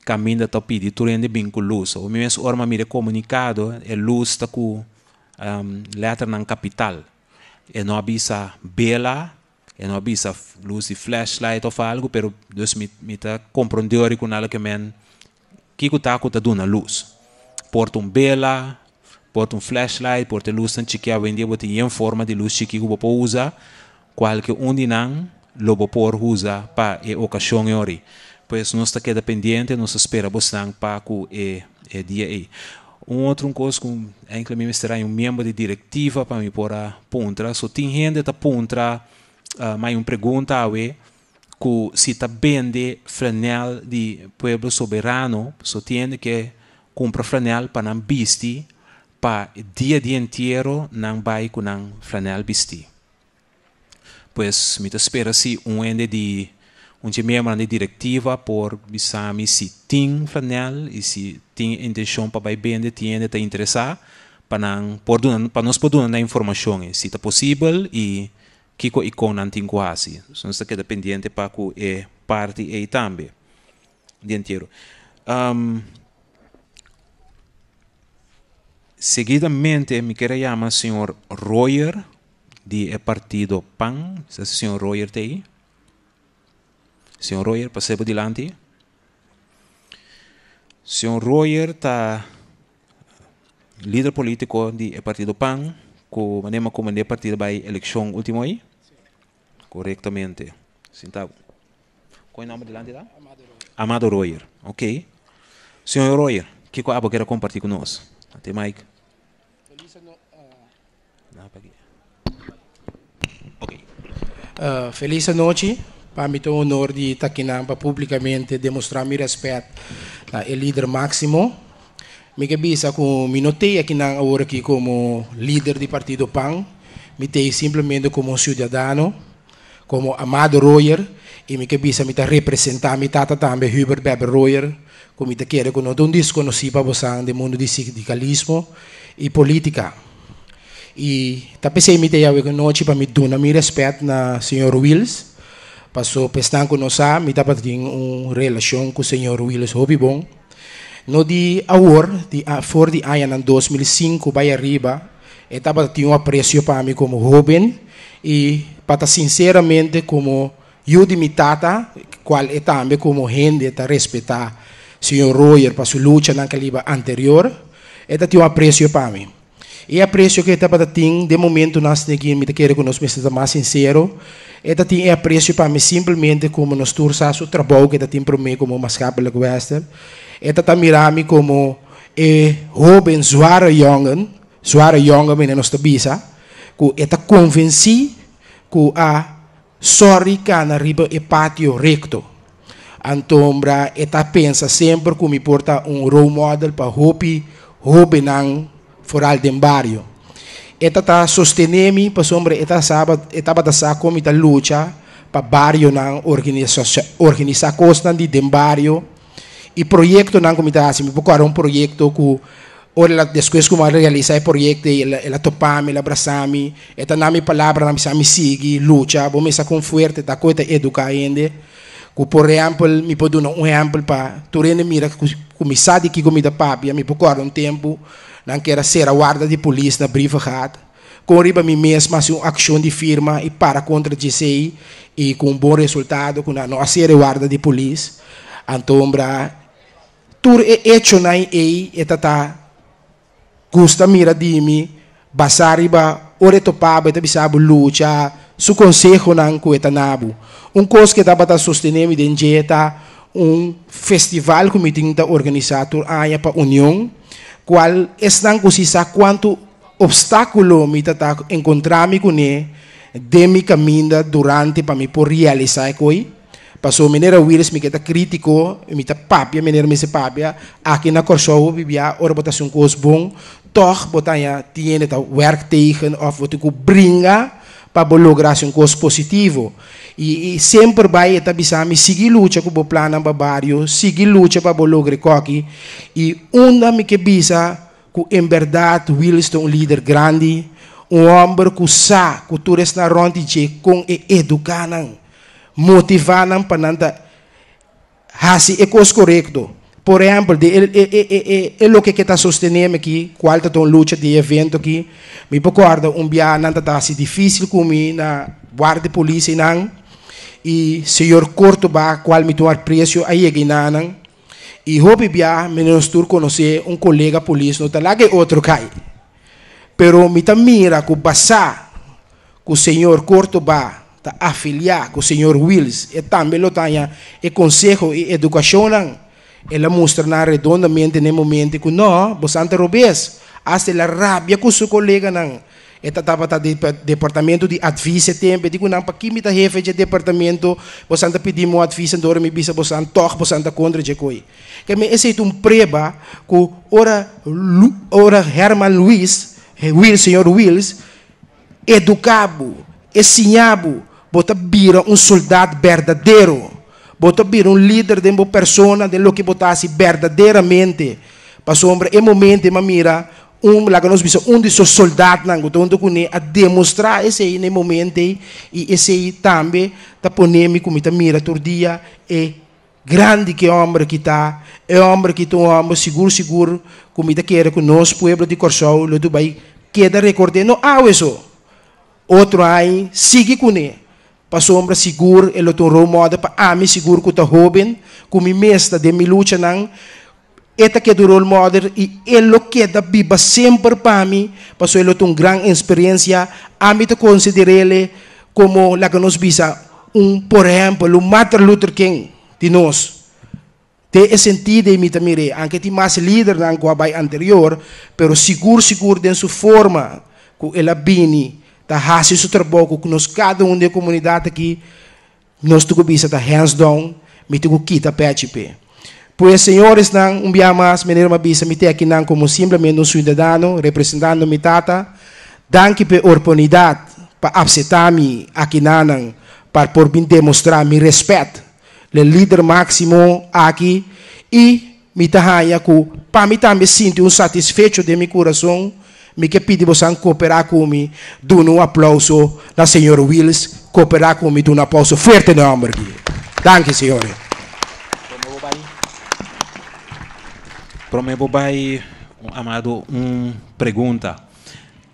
caminho está pedindo tudo ainda bem com luz. O meu orma me comunicado é luz está com um, letra na capital. E não avisa bela, e não avisa luz de flashlight ou algo, pero Deus me está compreendendo com algo que men que que tá com tá dando luz. Porta um bela, porta um flashlight, porta luz na chiquia vendia bote em forma de luz chiquia que vou usar, qualquer um de não lobo por usa para a ocasião ori pois nós está queda pendente, nós espera Bosnang Paco e, e dia aí. Um outro coisa é que ainda me será um membro de diretiva para me pôr a pontra, só tem gente que tá pontra, uh, mais uma pergunta a que se está vende franel de pueblo soberano, só tem que comprar franel para não vestir, para dia dia inteiro não vai com não franel vestir. Pois, me tá espera se um ende de onde membro da diretiva por bisami se tem final e se tem intenção para vai bem de tiene está interessar para não por dona para nós por dona informação se está possível e que co icona tem quase só está queda dependente para que é parte e também de inteiro um, seguidamente me quero chamar senhor Royer de partido PAN, se o senhor Royer tem aí Senhor Royer, por diante. Senhor Royer está líder político do Partido PAN, que manema comandou o partido da eleição última aí? Corretamente. Qual é o nome de lado? Amado Royer. Amado Royer, ok. Senhor Royer, o que você quer compartilhar conosco? Até Mike. Ah, feliz ano Uh, feliz noite para mim tem o honor de estar aqui para publicamente demonstrar meu respeito. ao tá? líder máximo. Me cabeça com me notei aqui na hora aqui como líder do partido PAN, me tei simplesmente como um cidadão, como Amado Royer, e me cabeça me está representar, me tata também Hubert Beber Royer, como te tá quero que não um desconhecido para você do mundo do sindicalismo e política. E também tá sei me tem é tipo a noite para me dar meu respeito na senhor Wills, Pastor Pestanco não sabe, me estava tendo uma relação com o senhor Willis Hobibon. No de Awor, de for de ano 2005, vai arriba, estava tendo um apreço para mim como jovem e, para sinceramente, como eu de minha tata, qual é também como gente, está respeitar o senhor Royer para sua luta naquela anterior, está tendo um apreço para mim. E apreço que está para ter, de momento, nós temos que me querer reconhecer mas mais sincero, Ita tem é para mim simplesmente como nos tursa o trabalho que ita tem para mim como uma escapela que western. Ita tá mirami como e hoben zware jongen, zware jongen men nos que ku ita convenci ku a eh, sorry cana riba e patio recto. Antombra ita pensa sempre como porta um role model para hopi hobenang foral barrio. Ita ta sostenemi pa sombre ita sabat ita batasa kom ita lucha pa barrio ng organisação organisa costa di den barrio e proyekto ng komita asimi po karon proyekto ku ora la después como realiza el proyecto el, el atopame, el abrazame, esta nami palabra nami sami sigi, lucha, vou mesa con fuerte, ta coita educa ainda. Ku por exemplo, mi podo un exemplo pa turene mira ku mi sadi ki comida papia, mi po um tempo não quero ser a guarda de polícia da briva gata, corriba mim mesma assim, uma ação de firma e para contra GCI e com um bom resultado com a nossa guarda de polícia antombra tudo é hecho na e tá gusta mira de mim basariba ore topaba eta lucha su consejo nanko e etanabu um cos que tava tá sostenendo de um festival que me tinha organizado a para união cual están kusisa quanto obstáculo mi tata encontrarme mi él de mi camino durante para mi por realizar coi Pasó minera Willis mi que está crítico, mi está papia, minera mi se papia, aqui na Korsou vivia ora votação com os bom, toch botanya tiene ta werk tegen of wat ik bringa para lograr um curso positivo e, e sempre vai estar bisami seguir luta com o plano babario seguir luta para o logre coque e onda me que bisa que em verdade Wilson é um líder grande um homem que sabe que tu na ronda de com e educar motivanam não para hasi é correto por exemplo, de, é, é, é, é, é o que está sustentando aqui, qual está a luta de evento aqui. Me recordo um dia não está assim difícil comigo na guarda polícia não e senhor Cortoba, qual me tomar preço aí é Guinanan. E hoje bia, menos tur conhecer um colega polícia, não tá lá que outro cai. Pero me tá mira que passar que o senhor Cortoba tá afiliar com o senhor Wills e também lo tenha e consejo e educação ela mostra na redondamente no momento que não, você ante robes, hasta la rabia com seu colega nang esta estava tá de departamento de advice tempo. Digo não para que me tá chefe de departamento. Você anda pedindo um advice eu me bisa você anda tor você anda contra de coi. Que me esse um preba com ora Lu, ora Herman Luiz, eh, Will senhor Wills, educado, é ensinado, é bota bira um soldado verdadeiro. Bota bira um líder de uma pessoa de lo que botasse verdadeiramente. Para sombra, é momento, mamira, um lá que nós vimos, um de seus soldados na Angola, onde a demonstrar esse aí no momento e esse aí também está pondo comida mira todo dia é grande que homem que tá é homem que está um homem seguro seguro comida que era nós povo de Corsol do Dubai queda recordar não há isso outro aí sigue com ele para homem seguro ele tem moda para ame seguro que está jovem com minha mesta de minha luta não esta que durou do role e ele o que da Bíblia sempre para mim, passou ele uma grande experiência. A mim te considero ele como, lá que nos visa, um, por exemplo, o Martin Luther King de nós. Te é sentido em mim também, anche ti mais líder na guabai anterior, pero seguro, seguro, de sua forma, que ele abini, da raça e seu trabalho, que nós, cada um da comunidade aqui, nós tu visa, da hands down, me tu quita PHP. Pues, senhores, não um día más, me mabisa, mi aquí nang como simplemente un ciudadano representando mi tata, dan que pe oportunidade para absetami aquí nanang, para por bien demostrar mi respeto, el líder máximo aquí, y mi tahaya ku, para mí también siento un satisfecho de mi coração me que pedi você cooperar comigo, dando um aplauso na senhor Wills, cooperar comigo, dando um aplauso forte na Amberg. Danke, senhores. Promebobai, amado, um pergunta.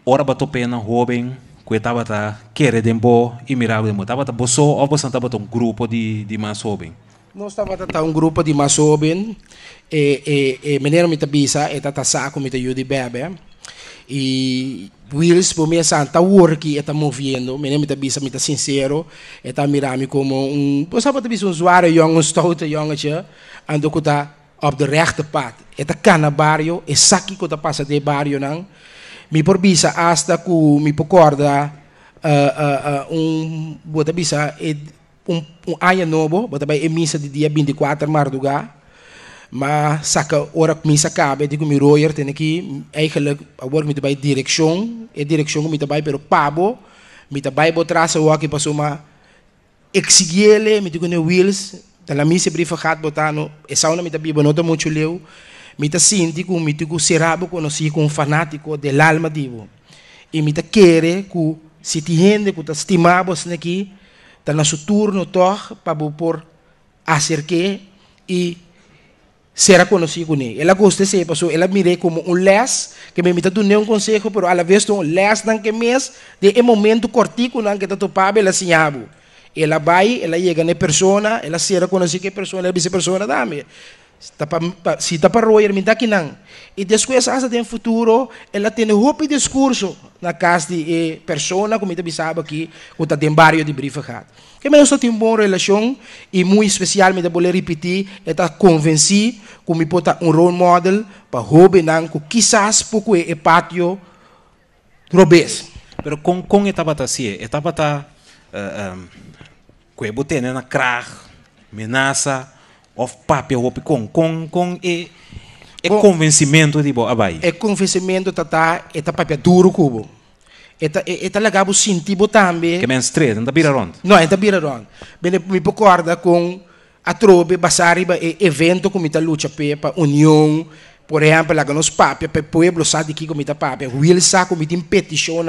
Ora bato pena, Robin, que estava tá querendo bo e mirava de Estava tá bosso ou você estava um grupo de de mais Robin? Nós estava tá um grupo de mais Robin e e e menino me tabisa e tá tá saco me de bebe. e Wills por minha santa work está movendo me nem tabisa me tá sincero está mirando como um você sabe tabisa um usuário um stout young che ando com of the rechte path. Etacana barrio, e sacchi cota passa de barrio nan, mi porbisa hasta ku mi pokorda uh, uh, uh, un um bisa e un, um aia novo, botabai e missa de dia 24 marduga, ma saka orak misa kabe di ku mi royer teneki eigenlijk work mi tabai direction e direction mi tabai pero pabo mi tabai botrasa waki pasuma exigiele mi ne wheels Tala mi se brifa kat botano, essa una mita bibo nota mucho leu, mita sinti ku mita ku serabo conoci ku un fanático del alma divo. E mita quere ku se ti rende ku ta estimabos naki, ta na turno toh pa bo por acerque e será conhecido com ele. Ela gosta de ser, passou, ela mire como um les, que me imita dar um conselho, pero a la vez um les, não que mês, de um momento cortico, não que está topado, ela se abre. Ela vai, ela chega na pessoa, ela será conhece que pessoa, ela disse pessoa, dame. Se está para roer, me dá que não. E depois, essa tem futuro, ela tem roupa e discurso na casa de eh, pessoa, como eu sabe aqui, que está em barrio de Brifagado. Que menos eu tenho uma boa relação, e muito especial, me vou repetir, está convencido que me pode um role model para roubar, não, que quizás pouco é pátio, robês. Pero com com etapa tá se etapa tá uh, eh, um, que kuebutene na krach ameaça, of papia wop com, com, kong e é convencimento de boa abai é convencimento tá tata eta papia duro cubo eta eta lagabo sintibo também que menos três não tá bira rond não é tá bira rond bem me recorda com a trobe basariba e evento com muita luta pepa união por exemplo, lá nos papia, para o povo sabe que comida papia. Wilson comida em petição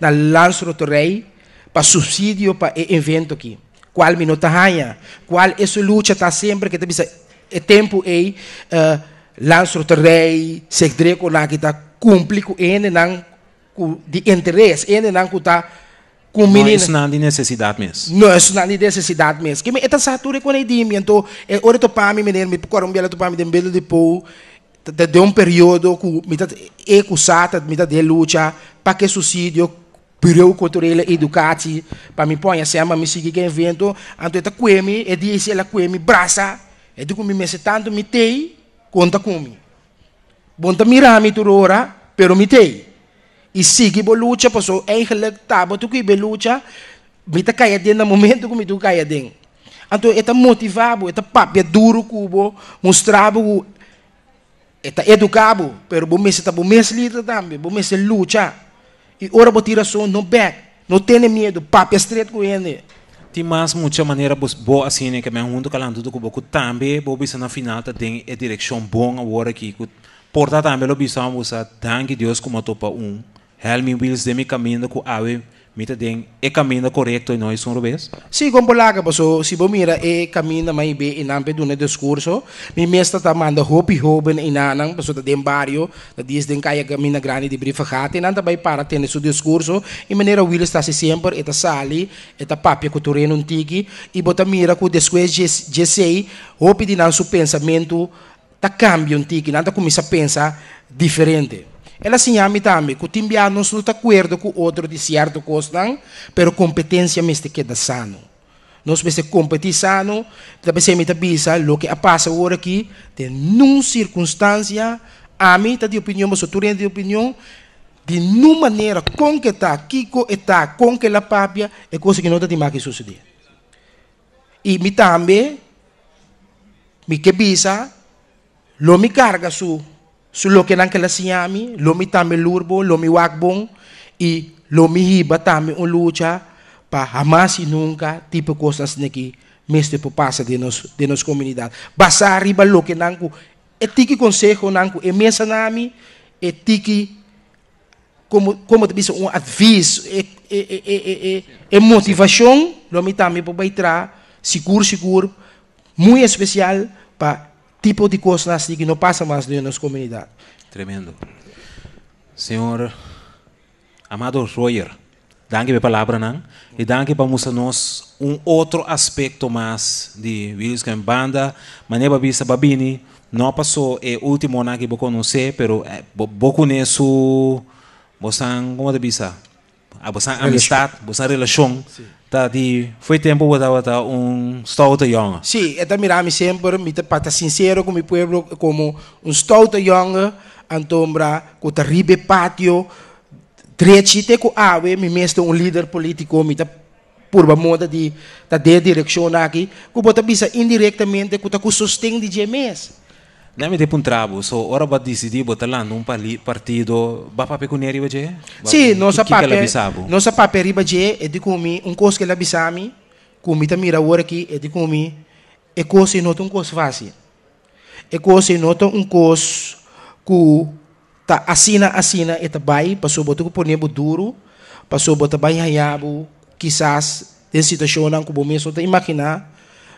na lança do rei para subsídio para evento aqui qual minuta ganha, qual essa é luta está sempre que tem é tempo e uh, eh, lançar o terrei, se dreco é lá que está cumprir com ele não de interesse, ele não está com é menino. Nós não de necessidade mesmo. Nós não de necessidade mesmo. Que me está saturado com ele, então é hora de para mim menino, me pôr um belo de para mim de um belo depois de, de um período que me está ecusata, me está de luta para que sucediu bureau culturele educatie pa mi põe assim mas me sigue quem vento anto eta kuemi e disse ela kuemi brasa e digo me mese tanto me tei conta comi bonta mirami turora pero me tei e sigi bo lucha passo eigenlijk tabo tu ki be lucha ta caia dentro na momento comi tu caia dentro anto eta motivabo eta papo é duro cubo mostrabo eta educabo pero bo mese ta bo mese lida também bo mese lucha e ora botira som no back. Não tenha medo, papo é estreito com ele. Tem mais muita maneira boa assim, né? Que bem junto com a tudo que boco também, vou pensar na final, tá, tem a direção boa agora aqui. Porta também, lo vou a dangue Deus como topa um. Helmi Wills de mi caminho com a mita ding e caminho correto e nós somos bes sim como laga passo se bom mira e caminho mais bem e não do no discurso me mestra tá manda hopi hoben e na não passo tá dem barrio tá diz den caia caminho grande de brifa gata e não também para ter nesse discurso e maneira Will está se sempre e tá sali e tá papia com terreno antigi e bota mira com después GCI hopi de não pensamento tá cambio antigi não tá começa a diferente ela sinhami também que o timbiano não está de acordo com o outro de certo coisa, mas competência mesmo queda sano. Nós precisamos competir sano, também se me avisa, o que passa agora aqui, de nenhuma circunstância, a mim está de opinião, mas o de opinião, de nenhuma maneira com que está, Kiko está, com que a pápia, é coisa que não está de mais que suceder. E me também, me que não lo me carga sua Sulukin ang kala siyami, mi tami lurbo, lomi wakbong, e lomi hiba tami un lucha, pa hamas e nunca, tipo coisas neki, mestre po passa de nos, de nos comunidade. Basa riba loke nanku, etiki consejo nanku, e mesa nami, etiki, como, como te disse, um advice, e, e, e, e, e, e motivação, lomi tami po baitra, seguro, seguro, muy especial, para tipo de coisa assim que não passa mais dentro nossa comunidade. Tremendo. Senhor Amado Royer, danke a palavra não? e danke para mostrar nós um outro aspecto mais de Willis que banda, mas não é babini, não passou é último ano que eu conheci, mas eu eh, conheço, você como é que bisa? Ah, você amistade, você relação. Sim. Tá de foi tempo da da um stout young. Sim, eta me sempre mi para estar sincero com o meu povo, como um stout young antombra com o terrível patio trechite com awe me mesmo um líder político mi por moda de da de direção aqui, que bota bisa indiretamente com o sustento de GMS não me tipo um trabo, só so, ora ba decidi botar lá num partido, vai para pecuniari ba je? Sim, nossa papel, nossa papel riba je é de comer um curso que la bisami, comi ta mira ora aqui é de comer, é curso e nota um curso fácil. É curso e nota um curso que ta assina assina e ta bai, passou botar o ponebo duro, passou botar bai hayabu, quizás tem situação não que o mesmo ta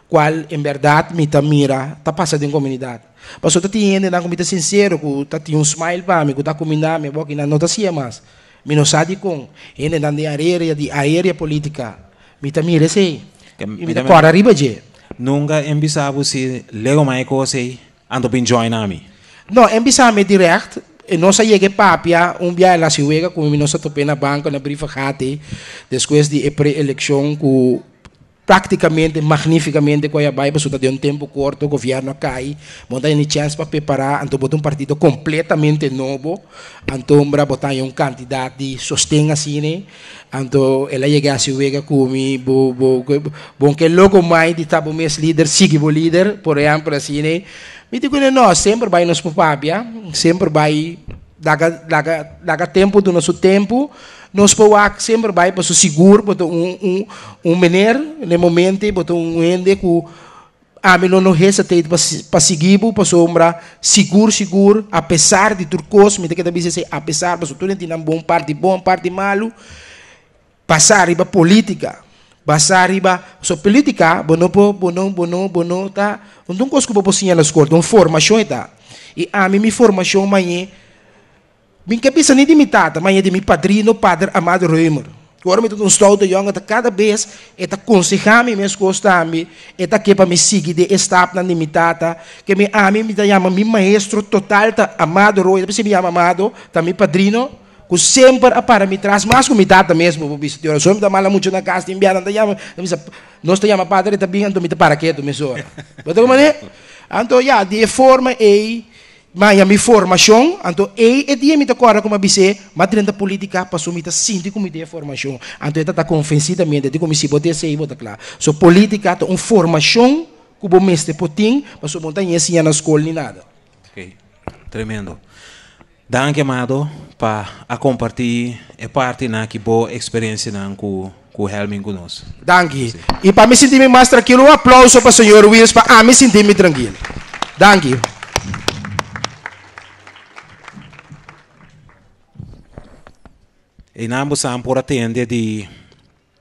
qual em verdade me está mira, está passando em comunidade. mas Pastor, tá tiendo, não comida sincero, que tá tinha um smile para mim, que tá combinando, me boca não tá cia mais. Me não sabe com, ainda na área de área política. Me está mira sei. Me está para riba je. Nunca embisabo se lego mais ko ando bem join ami. Não, embisame direct, não sa llegue papia um dia a se vê como me não sa topé na banca, na brifa jate, depois de pré-eleição, que praticamente, magnificamente, Coiabaiba, só de um tempo curto, o governo cai, não uma chance para preparar, então botar um partido completamente novo, então para botar um candidato de sustento assim, né? então ela chega a se ver como, bom, que logo mais de estar o líder, sigue o líder, por exemplo, assim, né? Me digo, não, né, sempre vai nos papabia, sempre vai, dar daga, tempo do nosso tempo, nós podemos sempre vai para o seguro, para um um um mener, no momento, para um ende que a ah, mim não resta ter para seguir para sombra seguro seguro apesar de turcos me tem que também dizer assim, apesar para tudo tem uma boa parte bom parte malo passar para política passar para a política bono bono bono bono tá então cosco é para sinhalar as coisas então formação tá e ah, a mim minha formação amanhã minha cabeça nem é limitada, mas é de meu padrinho, padre Amado Reimer. Agora me um sol de yoga cada vez, é da aconselhar-me, me escostar-me, é da que para me seguir de estar na limitada, que me ame, me chama meu maestro total, tá Amado depois se me chama Amado, tá meu padrinho, que sempre é para me traz mais comidada mesmo, porque se eu me dá mal muito na casa, me dá, nós te chama padre, tá bem, ando me dá para quê, do mesmo. Então, de forma, é... Maya mi formação, anto e e dia mi takora kuma bise, matrenda politika pasumita sinti como ideia formação, Anto eta ta convencida mente que como se bote sei bota lá. So política to um formação kubo mestre potin, mas o montanha ensinha na escola nem nada. Ok. Tremendo. Danke amado pa a compartir e parte na que boa experiência na com com o Helmin conosco. Danke. Sim. E para me sinti mais tranquilo, aquilo, aplauso para o senhor Wills para ah, me sentir tranquilo. Danke. E não buscamos por atender de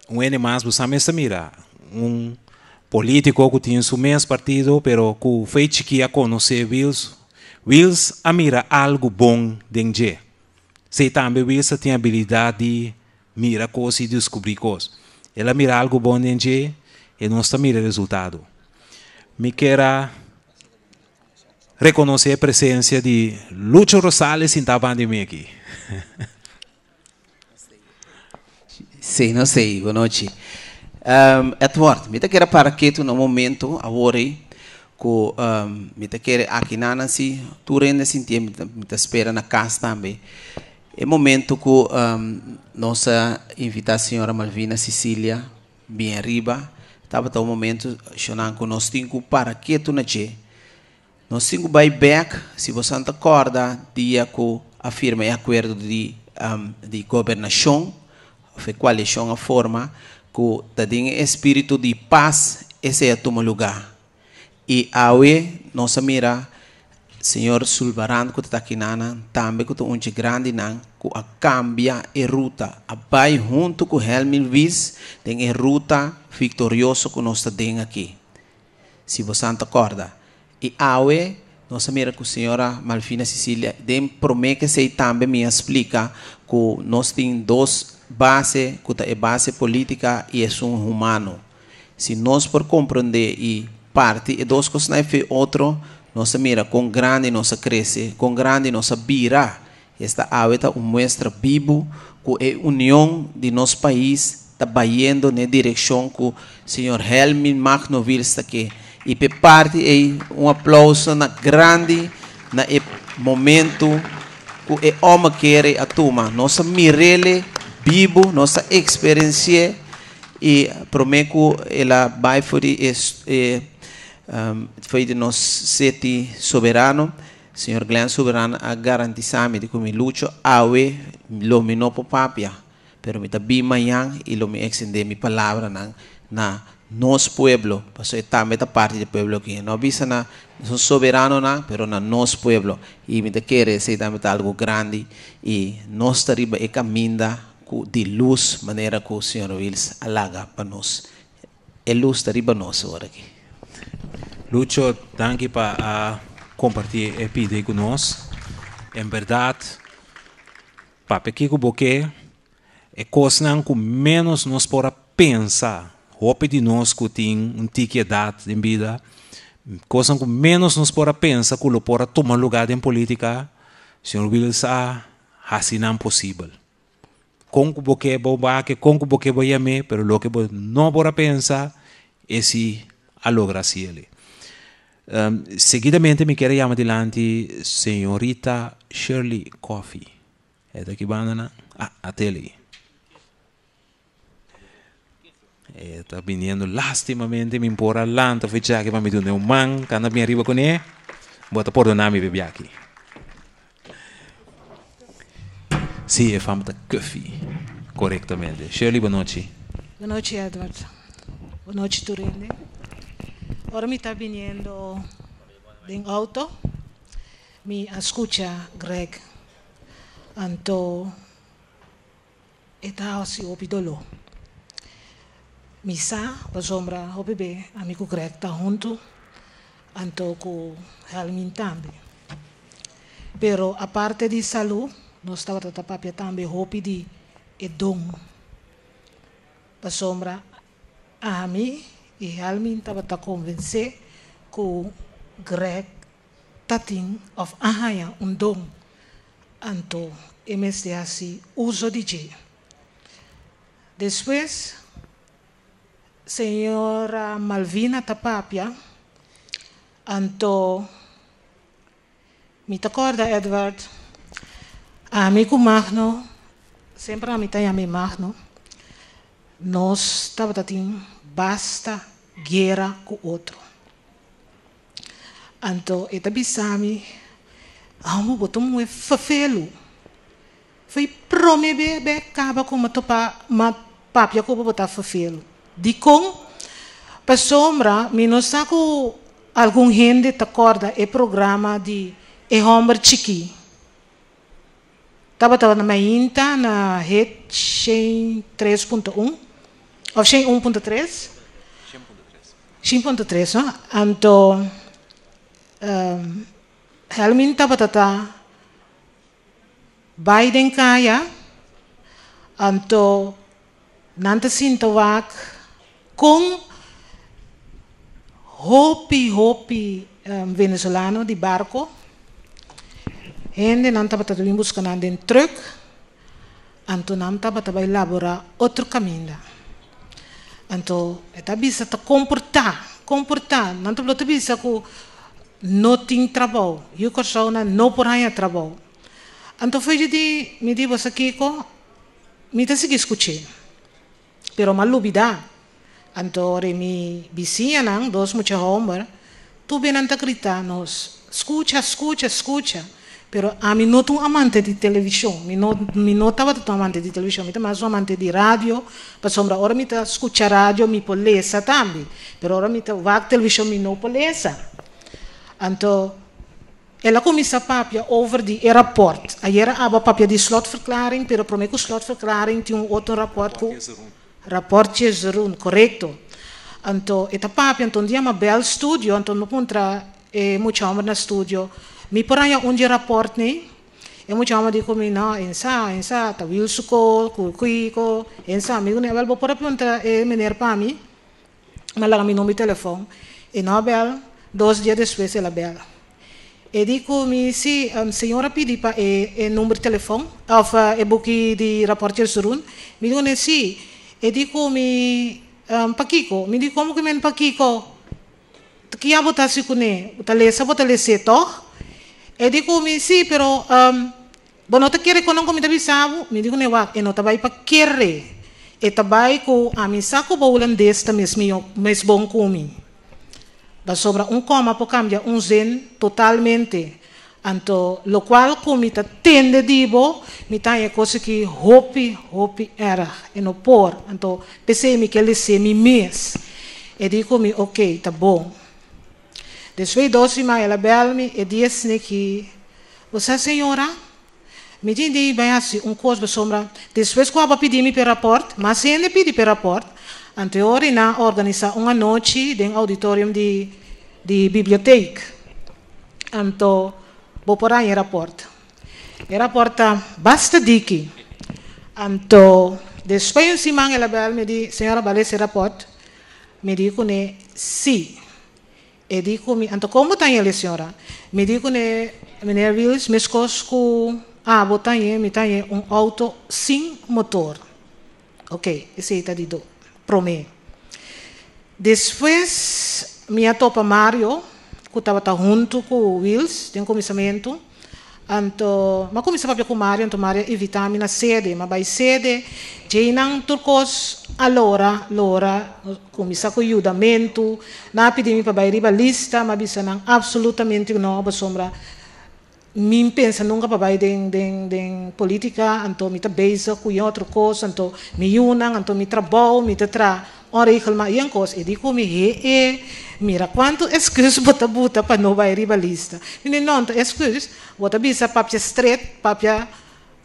um N mais, buscamos mira. Um político que tinha o mesmo partido, pero que fez que a conhecer Wills, Wills a mira algo bom dentro. Se também Wills tem habilidade de mira coisas e descobrir coisas. Ela mira algo bom dentro e não está mira resultado. Me quero reconhecer a presença de Lúcio Rosales em Tabandemi aqui. *laughs* Sim, não sei. Boa noite. Um, Edward, me quero para que tu no momento agora com um, me quero aqui na nasi tu rende sentir me espera na casa também. É momento que um, nossa invitada senhora Malvina Cecília bem arriba estava até o momento chorando nós cinco para que tu na che. Nós cinco vai back se você não acorda dia que firma e é acordo de um, de governação foi qual é a forma que tadinho espírito de paz esse é o lugar e awe nossa mira Senhor Sulbaran que está também que um de grande nan que a cambia e ruta a vai junto com Helmin Viz tem a ruta victorioso que nós tem aqui se você não acorda e awe nossa mira com a senhora Malvina Cecília, dem promete que sei também me explica que nós temos dois base, que é base política e é um humano. Se nós por compreender e parte, e é dois coisas não é outro, nossa mira, com grande nossa cresce, com grande nossa vira. Esta um mostra vivo que a é união de nosso país né, está baiando na direção que o senhor Helmin Magno está que E por parte, é um aplauso na grande, na é, momento que o homem quer a turma. Nossa Mirele vivo, nossa experiencia y prometo que vai foi eh, um, foi de nós sete soberano senhor Glenn soberano a garantizar-me de como lucho awe lo po papia pero me tabi mañana y lo mi mi palabra na na nos pueblo paso pues, está eh, meta parte del pueblo que no avisa na son soberano na pero na nos pueblo y mi te se está algo grande y nos estaría e caminda de luz, maneira que o Senhor Wills alaga para nós. É luz da riba nossa agora aqui. Lucho, danke para compartilhar e vida com nós. Em verdade, para que o boquê, é coisa que menos nós pode pensar. Roupa de nós que tem um tique idade de vida, coisa que menos nós pode pensar que o para tomar lugar em política, o Senhor Wills, assim não é possível. con konku boke bo baake konku boke bo yame pero lo que bo no bora pensa e si a logra siele um, seguidamente mi chiede chiama dilanti signorita Shirley Coffee e da chi banana ah, a te lei e sta venendo lastimamente mi impora l'anto fece che mi un man quando mi arriva con e vuoi perdonarmi per bianchi Sì, je vam kuffie. Correctamente. Shirley, boa noite. Edward. Boa noite, Ora mi sta venendo in auto. mi escuta Greg. Anto está si opidolo. Mi sa, la sombra, o bebe, amico Greg, ta junto. Anto com Helmin também. Pero, a parte de saúde, non nostawa tatapapya tambe hopidi edong. La sombra a mim e Almin estava a convincere que o Greg tatin of ahaya um dom anto MSDAC uso de G. Depois, senhora Malvina Tapapia, anto, mi acorda Edward, amigo Magno, sempre a mitad amigo Magno, nós estava assim, basta guerra com o outro. Então, ele disse amo botou um fafelo. Foi promebe be acaba com uma topa papia que eu vou botar fafelo. De com para sombra, menos saco algum gente te acorda e programa de homem chiqui. Estava tava na INTA, na rede Shen 3.1, um. ou Shen 1.3? Um Shen 1.3, no? Então, um, realmente estava tata Biden kaya, então, nanta sintawak, com hopi hopi um, venezuelano de barco, En den anta bata tabi buscando den truc, anto nanta bata vai elabora outro caminho. Anto eta bisa ta comporta, comportar, nanta bata bisa ku no tin trabalho, eu corso na no por hanya trabalho. Anto foi de me di você kiko, me ta sigi escute. Pero malubida. Anto re mi vizinha nang dos mucha homer, tu bem anta gritar nos, escucha, escucha, escucha. Pero আমি নতুন amante di televisione, mi notava tutto amante di televisione, mi tama sono amante di radio, per sombra ora mi ta scuccia radio mi polesa tambi, per ora mi ta vac television mi no polesa. Anto e la commissa papia over di e rapport. Ieri abba papia di slot verklaring, slotverklaring, pero promeco slotverklaring ti un otto rapport ku rapport cesrun, corretto. Anto e ta papia anton diama bel studio, anton no contra e mu chama na studio mi poranya unji report ni e mu chama di kumi na insa insa ta wilsu ko ku kui ko insa mi gune bel bo pora punta e mi ner pa mi ma la mi nomi telefon e no bel dos dia después la bel e dico mi si um, signora pidi pa e, e numero telefon of uh, e buki di rapporti surun mi gune si e dico mi um, pakiko mi dico mo che men pakiko kia bota si kune utalesa botalese to e dico mi sì però um, bono quer que konon komita bisabu mi dico ne wak e no tabai pa kere e tabai ko amin sako ba holandês ta mes mesmo mes bom kumi Mas sobra um coma por cambia um zen totalmente anto lo qual comita tende dibo mi ta coisa que ki hopi hopi era e no por anto pensei mi che le semi mes e dico mi ok tá bom depois twee dosima ela baiu-me e disse-me que você senhora me disse bem assim um coisa sombra. Depois quando eu pedi-me pelo relatório mas sem ele pedi pelo rapport, anterior na organizar uma noite em auditório de de biblioteca. Então, vou por aí o relatório é basta que Então, depois um simão ela baiu-me di senhora balesse relatório Me digo ne sim e dico, então como está ele senhora? Me digo ne, me nervios, me escosco, ah, vou me ter um auto sem motor. Ok, isso está dito, promê. Depois, minha topa Mario, que estava junto com o Wills, de um começamento, anto ma come sa proprio cumario anto maria e vitamina sede ma bai sede jeinan turcos allora lora come sa ko mentu, napidi mi pa bai riba lista ma bisa nang absolutamente no ba sombra min pensa nunca pa bai den den den politica anto mi ta beza ku outro cosa anto mi unang anto mi trabalho mi ta tra e yang E edi kumi he e mira quanto excuse bota buta para no vai ribalista ini non to excuse bota bisa papia straight papia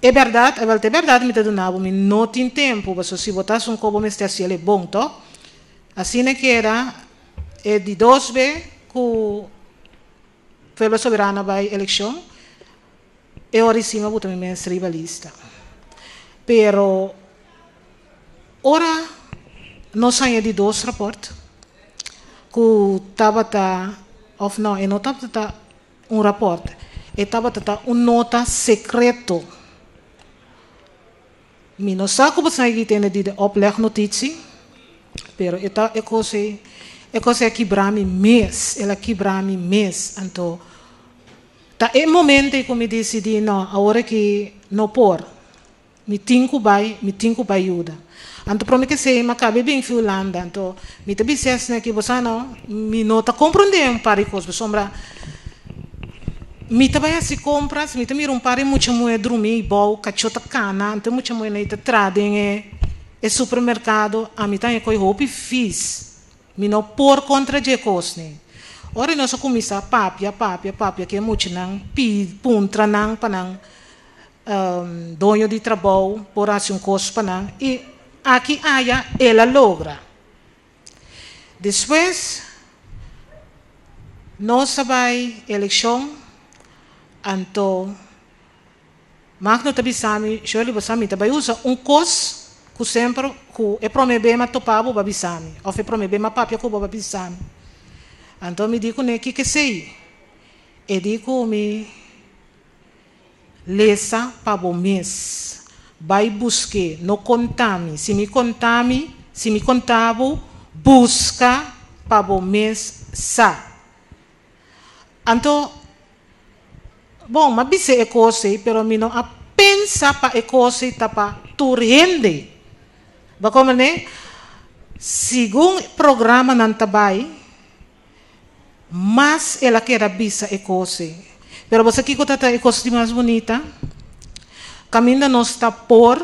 é verdade é verdade é verdade me te donava me não tem tempo mas se botas um cobo me estasse ele bom to assim é que era é eh, de dois b com pueblo soberano vai eleição e ora em cima bota me me ribalista pero ora não nosan je die doosrapport. Ku tabata, of não, e não tabata um rapport, e tabata um nota secreto. Mi no saco basa aqui tem de de opleg notícia, pero eta e cose e cose aqui brami mês, ela aqui brame mês, então tá em momento que me decidi não, agora que não por, me tinco vai, me tinco vai ajuda. Anto para mim que sei, mas cabe bem Finlândia. Anto, me te bices né que você não me nota compreender um par de coisas, sombra. Me te vai se compras, me te mira um par de muita moeda dormir, bom, cachota cana, anto muita moeda te tradem é é supermercado, a mim também coi roupa fiz. Me não por contra de coisas, né? Ora nós começa papia, papia, papia que é muito não, pi, puntra não, panang, um, dono de trabalho, por assim coisas panang e a quien haya, ella logra. Después, nos vai eleição, então, magno tabi sami, sholi basami tabi usa um cos, que sempre, que é promebema topabo babisami, ou é promebema papia cubo babisami. Então, me digo, né, que sei? E digo, me, lesa pabo mês vai buscar, não contame. Se me contame, se me contavo, busca para o mês sa. Então, bom, mas bise é coisa, pero me não pensa para é coisa tapa tá turrende. Bacoma, né? Segundo programa não tabai, mas ela quer a bisa é coisa. Pero você que conta coisa de mais bonita? Caminda não está por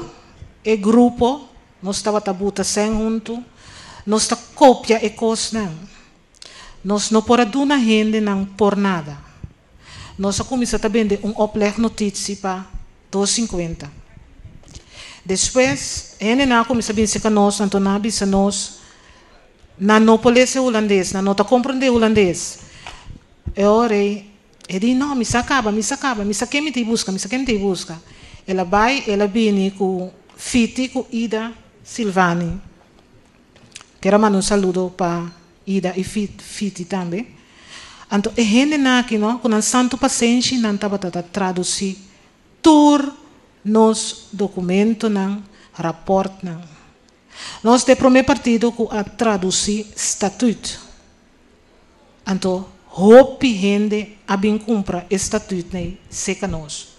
e é grupo, não estava tabuta sem junto, não está cópia e coisa não. Nós não por aduna gente não por nada. Nós começamos também de um opleg notícia para 250. Depois, ele não começa a dizer que nós, Antonabi, nós, na não polícia é holandês, na não tá compreender é holandês. Eu orei, ele disse, não, me acaba, me acaba, me saquei, me te busca, me saquei, me te busca. Ela vai, ela viene com Fiti, com Ida Silvani. Quero mandar um saludo para Ida e Fiti também. Então, a gente aqui, não, com a Santo paciência, não estava tá traduzir todos nos documentos, não, report não. Nós, de primeiro partido, a traduzir estatuto. Então, hope gente a bem cumpra estatuto, né, seca nós.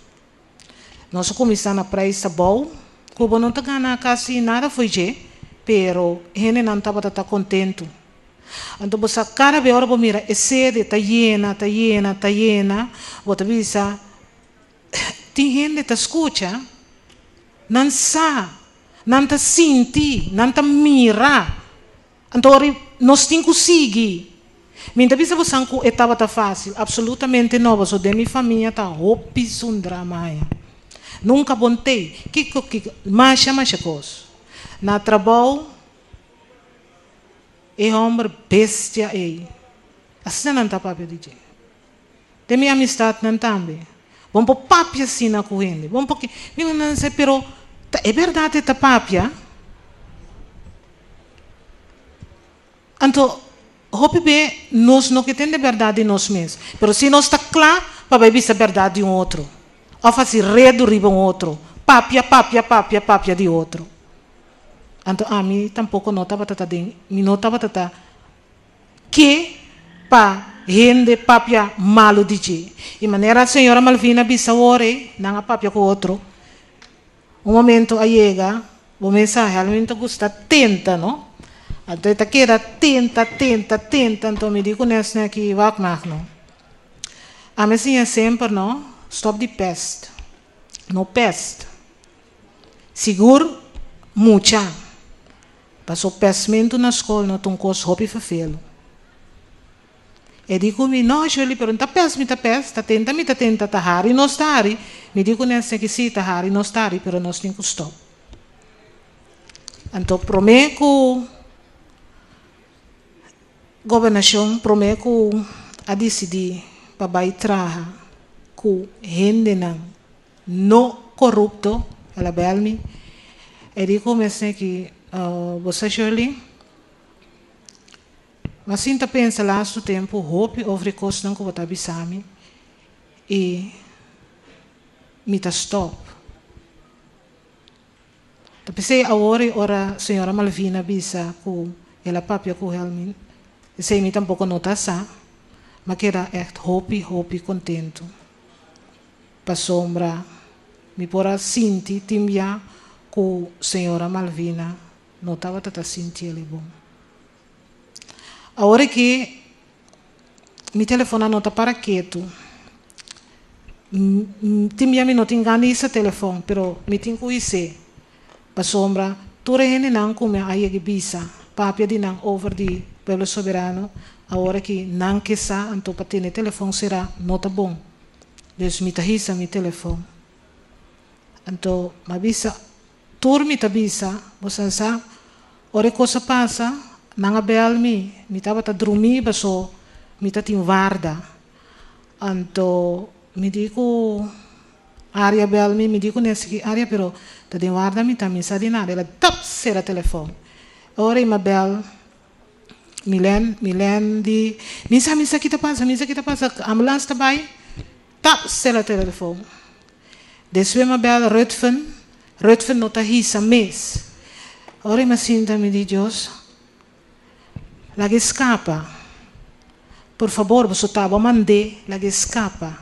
Nós começamos a praia bom, Cuba não está ganhando nada foi je, pero ele não estava tá contento. Então você cara be hora mira, é sede tá llena, tá llena, tá llena, bota visa. *coughs* Tem gente que escuta, não sabe, não está senti, não está mira. Então nós tem que seguir. Minha vida você estava é tá fácil, absolutamente nova, só é de minha família tá roupa é um drama aí. Nunca bontei. Kiko, kiko. Macha, macha, coisa. Na trabalho, é homem bestia, é. Assim não está papo de Tem minha amistade não também. Vamos para papo assim na corrente. Vamos para que... Não sei, pero... É verdade, está papo, Então, ah? hope bem, nós não que tem de verdade em nós mesmos. Mas se nós está claro, para se é verdade de um outro. Ao fazer riba um outro. papia papia papia papia de outro. Então, a mim tampouco nota batata de mim não estava que pa rende papia malo de ti. E maneira a senhora Malvina bisa ore não a papia com outro. Um momento a chega, o mensagem realmente gosta tenta, não? Então tá queira tenta, tenta, tenta, então me digo nessa né, que vai não. A mesinha sempre, não? Stop the pest. No pest. Sigur, mucha. o pensamento na escola, não tem coisa, roupa e fafelo. E digo-me, não eu lhe pergunto, tá péssimo, está péssimo, tá tenta, está tá tenta, tá raro, não está raro. Me digo nessa que sim, tá raro, não está raro, pero nós temos que stop. Então, prometo governação, prometo a decidir para baixar ku rende ng no corrupto, alabalmi. E digo mesmo que uh, você, Shirley, mas sinta pensa lá no tempo, hope ofre coisa não que eu abisami e me stop. Tá pensei agora, ora, senhora Malvina bisa ku ela papia ku helmin. Sei me tampouco nota sa, mas que era echt hopi hopi contento para sombra me pora sinti timbia com senhora Malvina não estava tata sinti ele bom a hora que me telefona não tá para quieto timbia me não tinha nem esse telefone, pero me tinha que ir para sombra toda gente não come aí que bisa papia de não over de pelo soberano a hora que não que sa anto para telefone será nota bom hisa me telefone. anto mabisa, turmi tabisa, sa ore cosa pasa manga beal mi tava ta drumi baso, mi ta tim varda. Anto, mi dico, aria bealmi, mi dico nesse aria, però, ta din varda mi ta mi sa dinare, la tap sera telefon. Ore ma beal Milen, Milen di, misa misa kita pasa, misa kita pasa, ambulans tabai, tap sela telefoon. De swimma bel Rutfen Rutven nota hisa mis. Ora ma sinta mi di Dios. La che scappa. Por favor, vos tava mandé, la che scappa.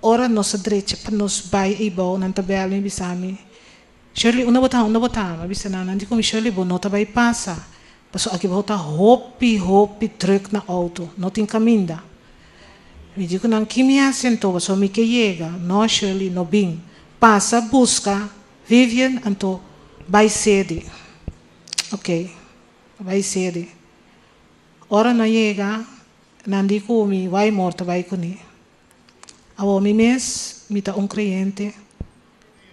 Ora nossa direita para nos bai e bom na tabela em bisami. Shirley, uma botar, uma botar, mas bisa na nandi como Shirley bom nota bai passa. Passo aqui volta hopi hopi truck na auto, não tem caminho me digo, não, que me assentou, só me que chega, não Shirley, no bem. Passa, busca, Vivian, então, vai cedo. Ok, vai cedo. Ora não chega, não digo, me vai morto, vai comigo. Awo mi mes, mi um cliente.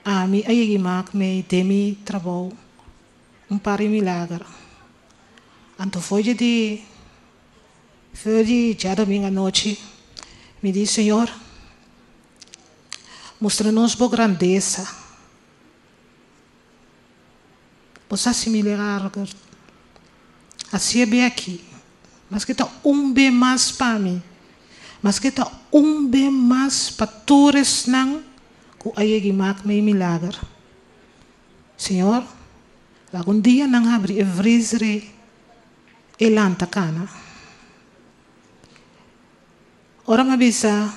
A mi ayigi mak me demi trabalho. Um pari milagre. Anto foi de... Foi de já domingo à noite. Me diz, Senhor, mostra-nos boa grandeza. Você assimilar assim é bem aqui, mas que está um bem mais para mim, mas que está um bem mais para todos não que aí que marca me milagre. Senhor, algum dia não abri e vrisre elanta cana. orang avisa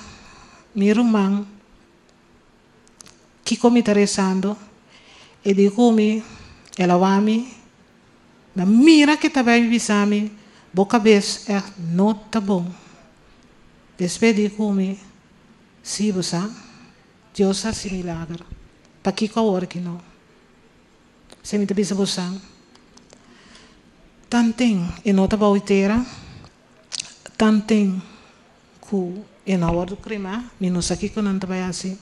mirumang chi come interessando e di come elavami na mira que tabai visami boca bes é er nota bom despedi come si busa Deus si milagro pa chi kawor kino se mi tabisa busa tanting e nota bautera tanting cu in hora do crime, menos aqui que não trabalha assim.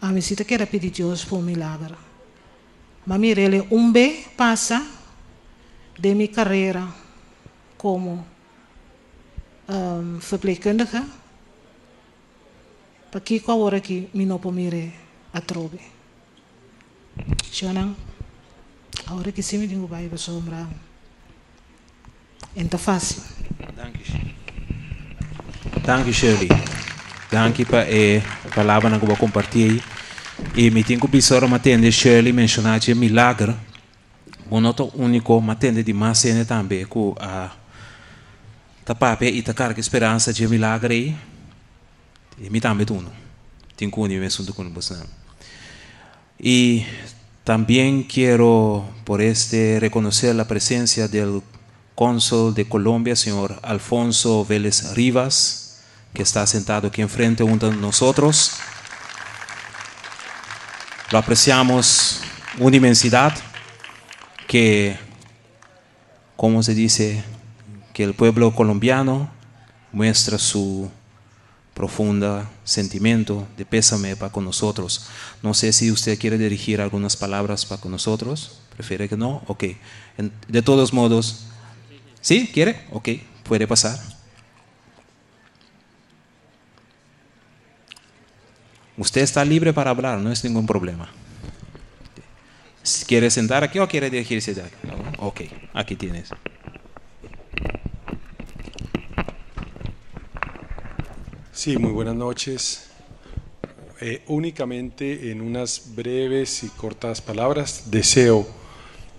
A visita que era pedir Deus por um milagre. Mas mire, ele um be passa de minha carreira como um, verpleegkundige. Para que qual hora que me não pomire a trobe. Shonan, a hora que sim me digo vai para sombra. Então fácil. Danke. Gracias Shirley. Gracias por la palabra que va compartir. Y me tengo que pensar uma Shirley menciona que Un Um único, que de massa também, la a tapape y e y carga esperanza de milagros y e me também tudo. que unir con y e también quiero por este, reconocer la presencia del Cónsul de Colombia, señor Alfonso Vélez Rivas que está sentado aquí enfrente junto a nosotros. Lo apreciamos una inmensidad que, como se dice, que el pueblo colombiano muestra su profunda sentimiento de pésame para con nosotros. No sé si usted quiere dirigir algunas palabras para con nosotros. ¿Prefiere que no? Ok. De todos modos. ¿Sí? ¿Quiere? Ok. Puede pasar. Usted está libre para hablar, no es ningún problema. ¿Quiere sentar aquí o quiere dirigirse de aquí? Ok, aquí tienes. Sí, muy buenas noches. Eh, únicamente en unas breves y cortas palabras, deseo,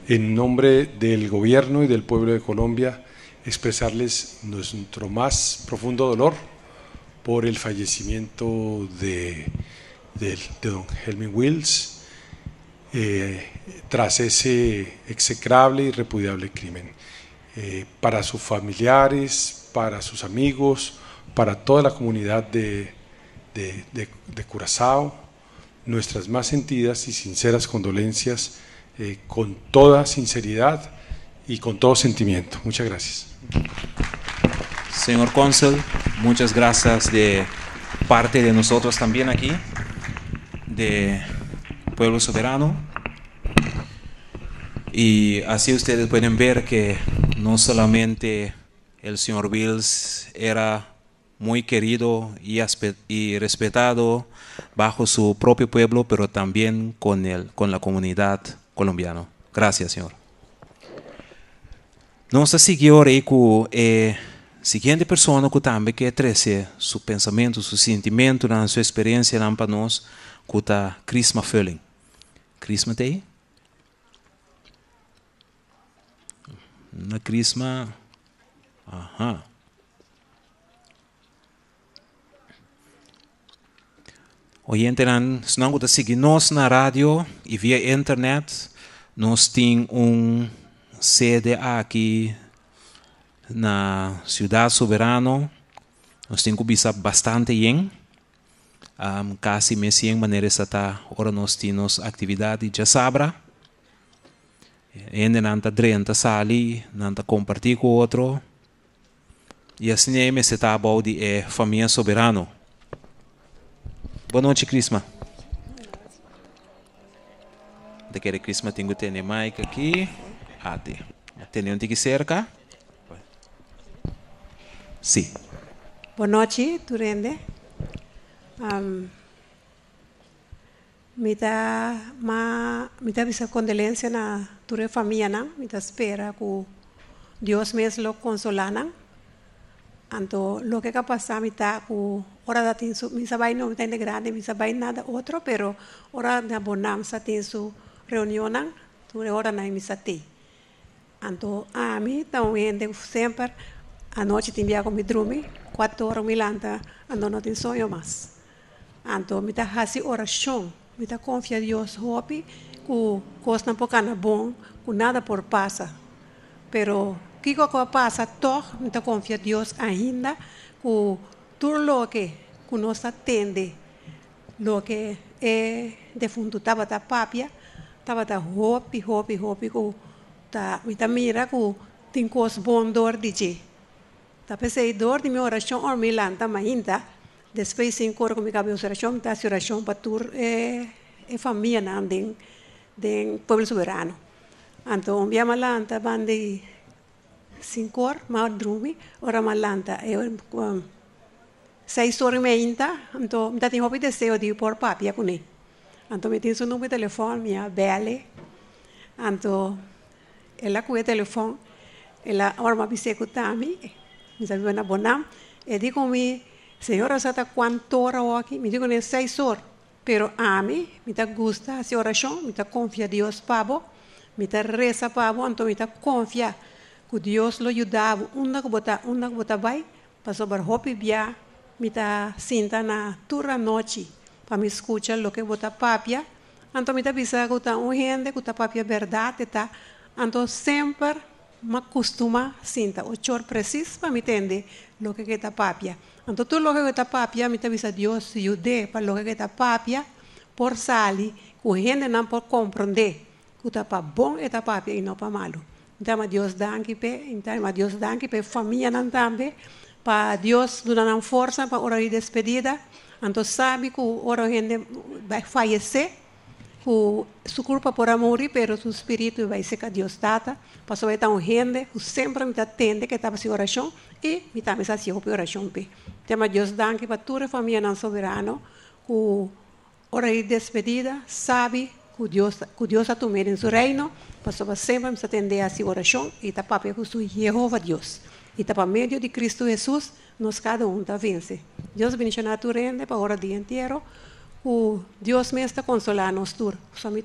en nombre del gobierno y del pueblo de Colombia, expresarles nuestro más profundo dolor por el fallecimiento de, don Helmin Wills eh, tras ese execrable y repudiable crimen. Eh, para sus familiares, para sus amigos, para toda la comunidad de, de, Curazao, nuestras más sentidas y sinceras condolencias eh, con toda sinceridad y con todo sentimiento. Muchas gracias. Señor Consul, muchas gracias de parte de nosotros también aquí, de Pueblo Soberano. Y así ustedes pueden ver que no solamente el señor Bills era muy querido y, y respetado bajo su propio pueblo, pero también con, el, con la comunidad colombiana. Gracias, señor. siguió, seguinte pessoa que também quer crescer seu pensamento, seu sentimento, na sua experiência lá para nós, que está Krishna feeling. Krishna tem? Na Krishna. Aham. dia, se não está seguindo nós na rádio e via internet, nós temos um CD aqui na Ciudad Soberano, nós temos que bastante bem. Um, casi me 100 maneiras está ora nós temos atividade já sabra. Ende nanta drenta sali, nanta compartir com outro. E assim é me se eh, está de é família soberano. Boa noite, Crisma. Daquele Crisma tenho que ter Mike aqui. Ate. Ah, Tem um que cerca. Sí. Buenas noches, Turende. Um, da ma da bisa condolencia na ture familia na mita espera ku Dios mes lo consolana anto lo que ha mi mita ku ora da tin su misa vai no mita grande misa vai nada otro pero ora da bonanza tin su reunionan ture ora na misa ti anto a mi también de siempre noite Anoche viajo com midrumi, quatro horas milanda, ando não tem sonho mais. Ando me tá hasi oração, me tá confia Deus hopi, que coisa não pocana bom, que nada por passa. Pero que coisa passa, toch me tá confia Deus ainda, que tudo lo que que nos atende, lo que é defunto tava da papia, tava da hopi, hopi, hopi, cu tá me tá mira cu tem coisa bom dor de jeito. Tapos ay door di mi orasyon or mi lanta mahinta. Después sin coro con mi cabello tá tas orasyon para tu e família não din, din povo soberano. Anton via malanta bandi sin cor, ma drumi, ora malanta e um, seis horas me inta, anto mi tati hopi deseo di por papia con ni. Anto mi tin número de telefone, minha bele. Anto ela cuida telefone, ela ora me orma a mim. mi sabibana bona, e eh, digo mi, señora sata cuánto hora aquí, me digo en seis horas, pero a mí me gusta hacer oración, me da confía Dios pavo, me da reza pavo, entonces me da confía que Dios lo ayudaba, una que bota, una que bota vai, para hopi via, me da sienta na turra noche, para me escuchar lo que bota papia, entonces me da pisa que está un gente, que está papia verdad, está, entonces siempre ma costuma sinta o chor precis pa mi tende lo que ta papia anto tu lo que ta papia mi te visa Dios yude pa lo que ta papia por sali ku gente nan por comprende ku ta pa bon eta papia y no pa malo Entonces, Dios danki pe, Dios danki pe familia nan tambe, pa Dios duna nan forza pa ora y despedida, anto sabe ku ora gente a fallecer su culpa por morrer, pero su espíritu vai ser que Dios trata. pasó a estar um rende, o siempre me atende que estava sin oración y me também se hacía oração pe. Tema Dios dá que para toda familia família não soberano, o hora de despedida, sabe que Dios que Dios a tomar en su reino, pasó a sempre me atendiendo a sua oración y está para ver o Jehová Dios y está para medio de Cristo Jesús, nos cada um está vence. Deus a tu rende para hora día entero o Dios me está consolando nos So mi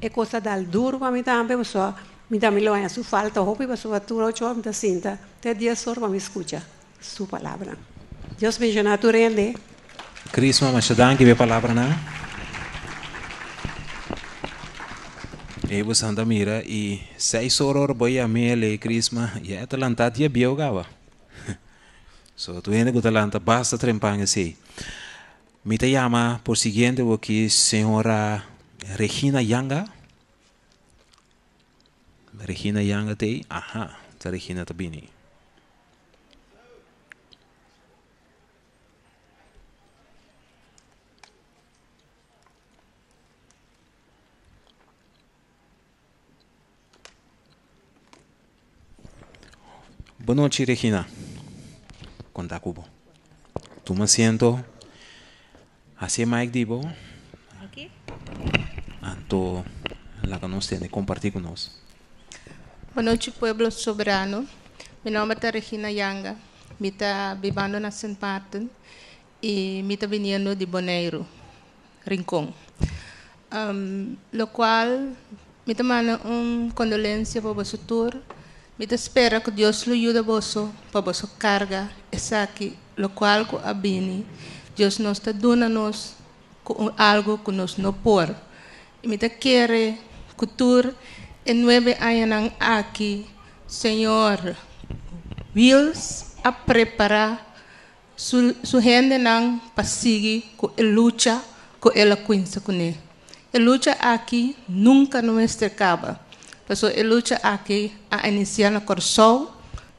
e cosa dal duro pa mi tambe so mi lo vaya su falta o pa su batura ocho mi sinta. Te Dios sorba mi escucha su palabra. Dios me llena tu rende. Cristo ma shadangi ve palabra na. Evo Santa Mira y seis horas voy a mele eh, Crisma y atalanta ya *laughs* So tu que gutalanta basta en sí. Me te llama por siguiente porque señora Regina Yanga. Regina Yanga te, ajá, te Regina Tabini. Buenas noches, Regina. Conta Cubo. me siento Mike Dibo todo Anto la nos de compartir con nosotros. Buenas noches, pueblo soberano. Mi nombre es Regina Yanga. Me vivando viviendo en San Martín y me viniendo de Boneiro, Rincón. Um, lo cual me da una condolencia por vuestro turno, Me espera que Dios lo ayude a vosotros por vuestra carga. Es aquí, lo cual abini. Dios nos está dándonos algo que nos no por. Y me quiere cultura en nueve años aquí, Señor, Wills a preparar su, su gente para seguir con la lucha con la cuenta con él. La lucha aquí nunca no se acaba. Por eso la lucha aquí ha iniciado con el corazón,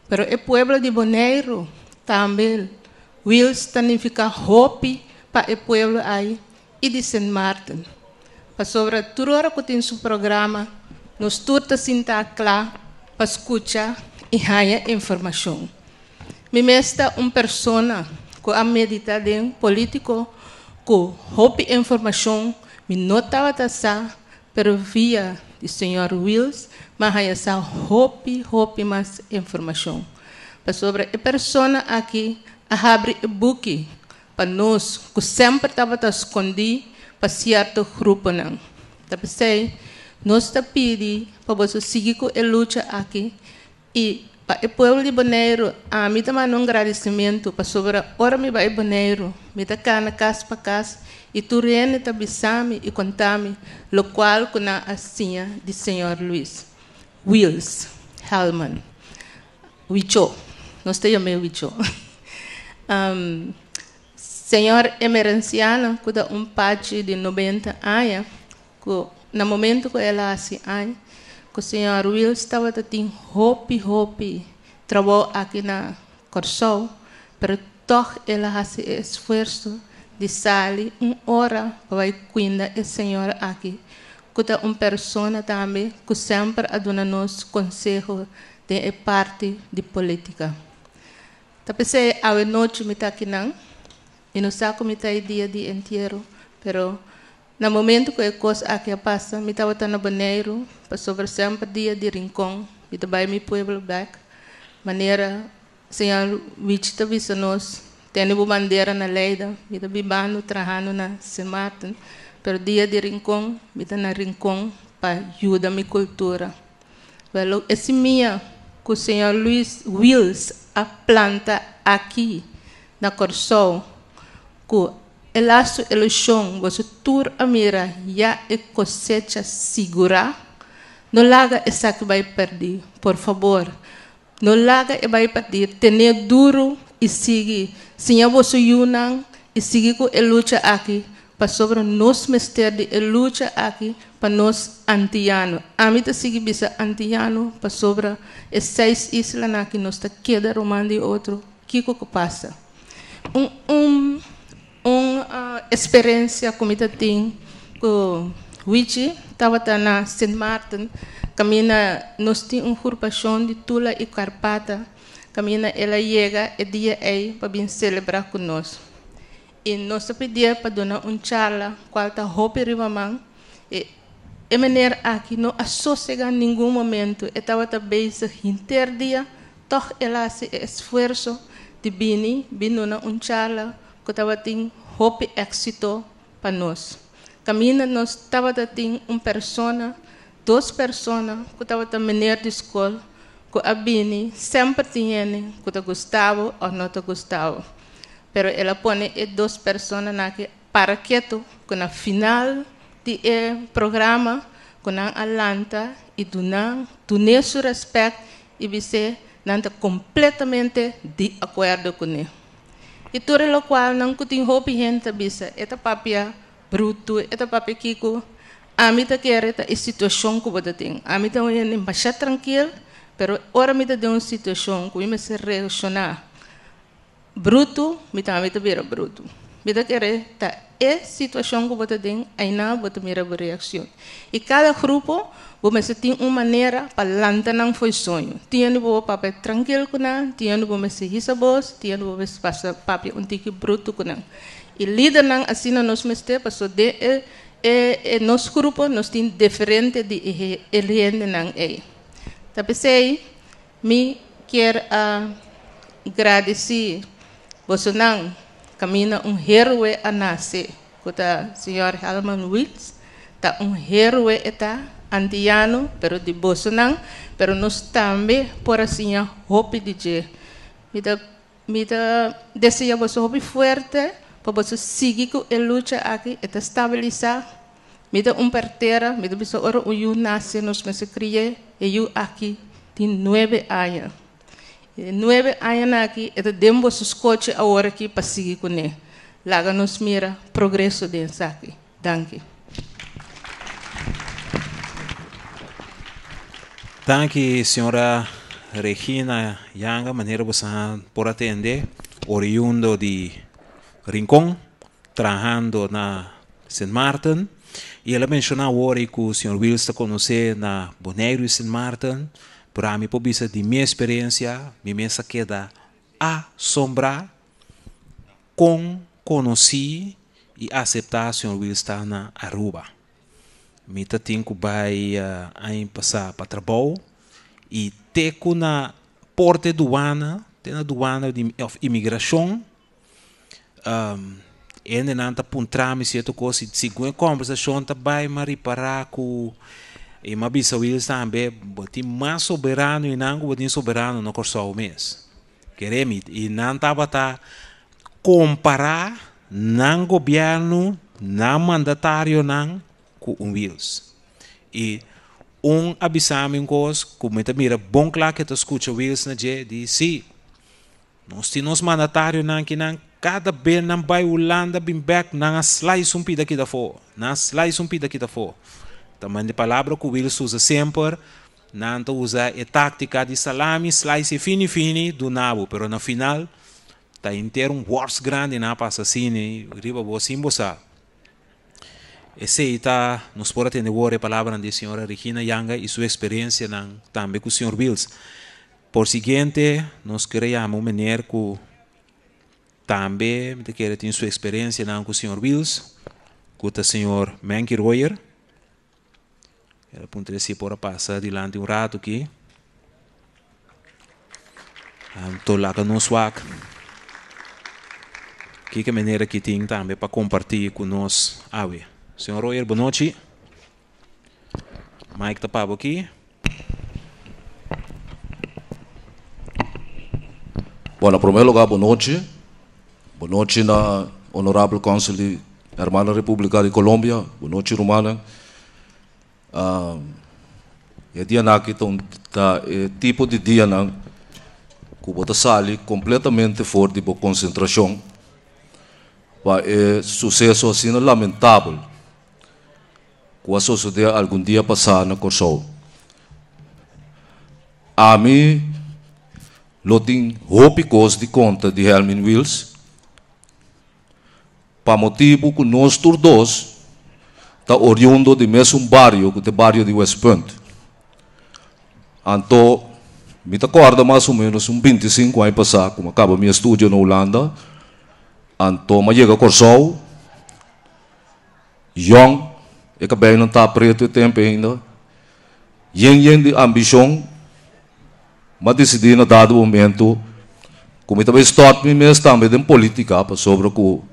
pero el pueblo de Boneiro también Wills Will ficar hope para o povo aí e de São Martin. Para sobre tudo o que tem seu programa, nós tudo sinta claro para escutar e haja informação. Me mesta uma pessoa que a medita de um político que hope informação me notava taça pero via de senhor Wills, mas essa hope, hope mais informação. Para sobre a pessoa aqui habri-buki para nós, que sempre estava a esconder para certo grupo. Não. Então, pensei, nós te pedi para você seguir com a luta aqui e para o povo libaneiro, a mim também um agradecimento para sobre a hora me vai libaneiro, me está cá na casa para casa e tu reina te avisame e contame, o qual na assinha de Senhor Luiz. Wills, Hellman, Wicho, nós te chamamos Wicho. *laughs* um, senhor emerenciano que dá um pati de 90 anos, que no momento que ela assim ai, que o senhor Will estava tendo hopi hopi trabalho aqui na Corso, mas toch ela faz esforço de sair uma hora para cuidar o senhor aqui. Que é uma pessoa também que sempre dá nos conselho de parte de política. Tapese awe noche mita kinang, inusa ko mita dia di entero, pero na momento que cos a que passa, mita wata na banheiro, passou por sempre dia de rincão, mita vai mi pueblo back, maneira senhor wichita visa nós, tendo bu bandeira na leida, mita bibano trahano na semarten, pero dia de rincão, mita na rincão para ajuda mi cultura. Velo, esse minha, que o senhor Luiz Wills a planta aqui na Corsol, que elasto el chão, você tur a mira, já e cosecha segura, não larga essa que vai perder, por favor. Não larga e vai perder, tenha duro e siga. Senhor, você yunan e siga com a luta aqui para sobre nos mestre de luta aqui para nós antiano. Amita sigue bisa antiano para sobre seis islas na que nós está queda romando e outro. Que que passa? Um, um, um uh, experiência comida tem com Luigi estava tá na saint Martin, caminha nos tem um formação de Tula e Carpata. Caminha ela chega e é dia aí para vir celebrar conosco e nós pedia para dona um charla a roupa e mamãe e é maneira aqui não associa nenhum momento estava também se interdia toch ela se esforço de bini bino na um charla que estava tem roupa éxito para nós caminha nós estava tem um persona duas pessoas que estava da maneira de escola que a bini sempre tinha né, que gostava ou não gostava pero ela põe eh, duas pessoas na que para quieto com a final de eh, programa com a alanta e do não do nosso respeito e você não está completamente de acordo com ele e tudo o qual não tem roupa gente bisa esta papia bruto esta papia kiko a mim tá quer esta situação que você tem a mim tá um embaixo tranquilo pero ora mim tá de uma situação que me se relacionar bruto, mita mita bira bruto. Mita tere ta e situação que você tem, aina você mira a reação. E cada grupo, você tem uma maneira para lantanar foi sonho. Tinha no papel tranquilo com não, tinha no você risa voz, tinha no você passa papel um tique bruto com não. E lida não assina nos mestre, passou de e, e, e nos grupo, nos tem diferente de e, e, eliende não é. E. Tá pensei, me quer uh, ah, agradecer Bosunang, camina um herói a nascer. Kuta senhor Helman Wills, tá um herói está antiano, pero de Bosunang, pero nós também por assim a hope de Deus. Mita mita deseja você hope forte, para você seguir com a luta aqui, está estabilizar Mida um pertera, mida bisa oro uyu nasce nos meses e eu aqui de nove anos. Nove nueve ayanaki a hora suskoche awara ki pasigi kune laga nos mira progresso de aqui. danke danke senhora Regina Yanga maneira você por atender oriundo de Rincón trabalhando na St. Martin e ela mencionou agora que o senhor Wilson está na Bonaire e St. Martin para mim, por isso, de minha experiência, minha queda assombrar com conheci e aceitar Sr. Will estar na Aruba. Mita tinko vai uh, passar para trabalho e teco na porta aduana, tem na doana de imigração. Um, ele não está para um trame, certo coisa, segundo a conversação, está bem, mas reparar que e bi sa wil sta be boti ma soberano inango boti soberano no corso mes queremi e nan tabata comparar nan governo nan mandatário nan com um wils e um abisamin cos como tá mira bom claro que tá escuta wils na je di si nós temos mandatário nan que nan cada bem nan vai Holanda bim back nan a slice um pida aqui da for nan slice um pida aqui da for também a palavra que o Wilson usa sempre, Nanto usa a tática de salame, slice fini fini do nabo, pero no final tá inteiro um wars grande na assassine, riba boa simbosa. Esse tá nos por atender a palavra de senhora Regina Yanga e sua experiência nan, também com o senhor Bills. Por seguinte, nós queremos maneira que também de que ele sua experiência nan, com o senhor Bills, com o senhor Menki Royer, era para um si por passar de um rato aqui. Ah, Estou lá com o nosso ac. Que que maneira que tem também para compartilhar conosco. Ah, ué. Senhor Royer, boa noite. Mike Tapabo tá aqui. Bom, em primeiro lugar, boa noite. Boa noite na Honorable Consul de Hermana República de Colômbia. Boa noite, Romana uh, dia itong ta, eh, tipo de dia ng kubotasali completamente for de concentração vai é eh, sucesso assim lamentável que a sociedade algum dia passar na corso. A mim, lotin hope cause de conta de Helmin Wills, para motivo que nós todos está oriundo do mesmo barrio, do barrio de West Point. Então, me acordo mais ou menos uns 25 anos passar, como acaba meu estúdio na Holanda. Então, eu chega a Corsol, young, eu acabei não está preto o tempo ainda. Yen de ambição, mas decidi, no dado momento, como eu também estou, me mesmo também de política, sobre o que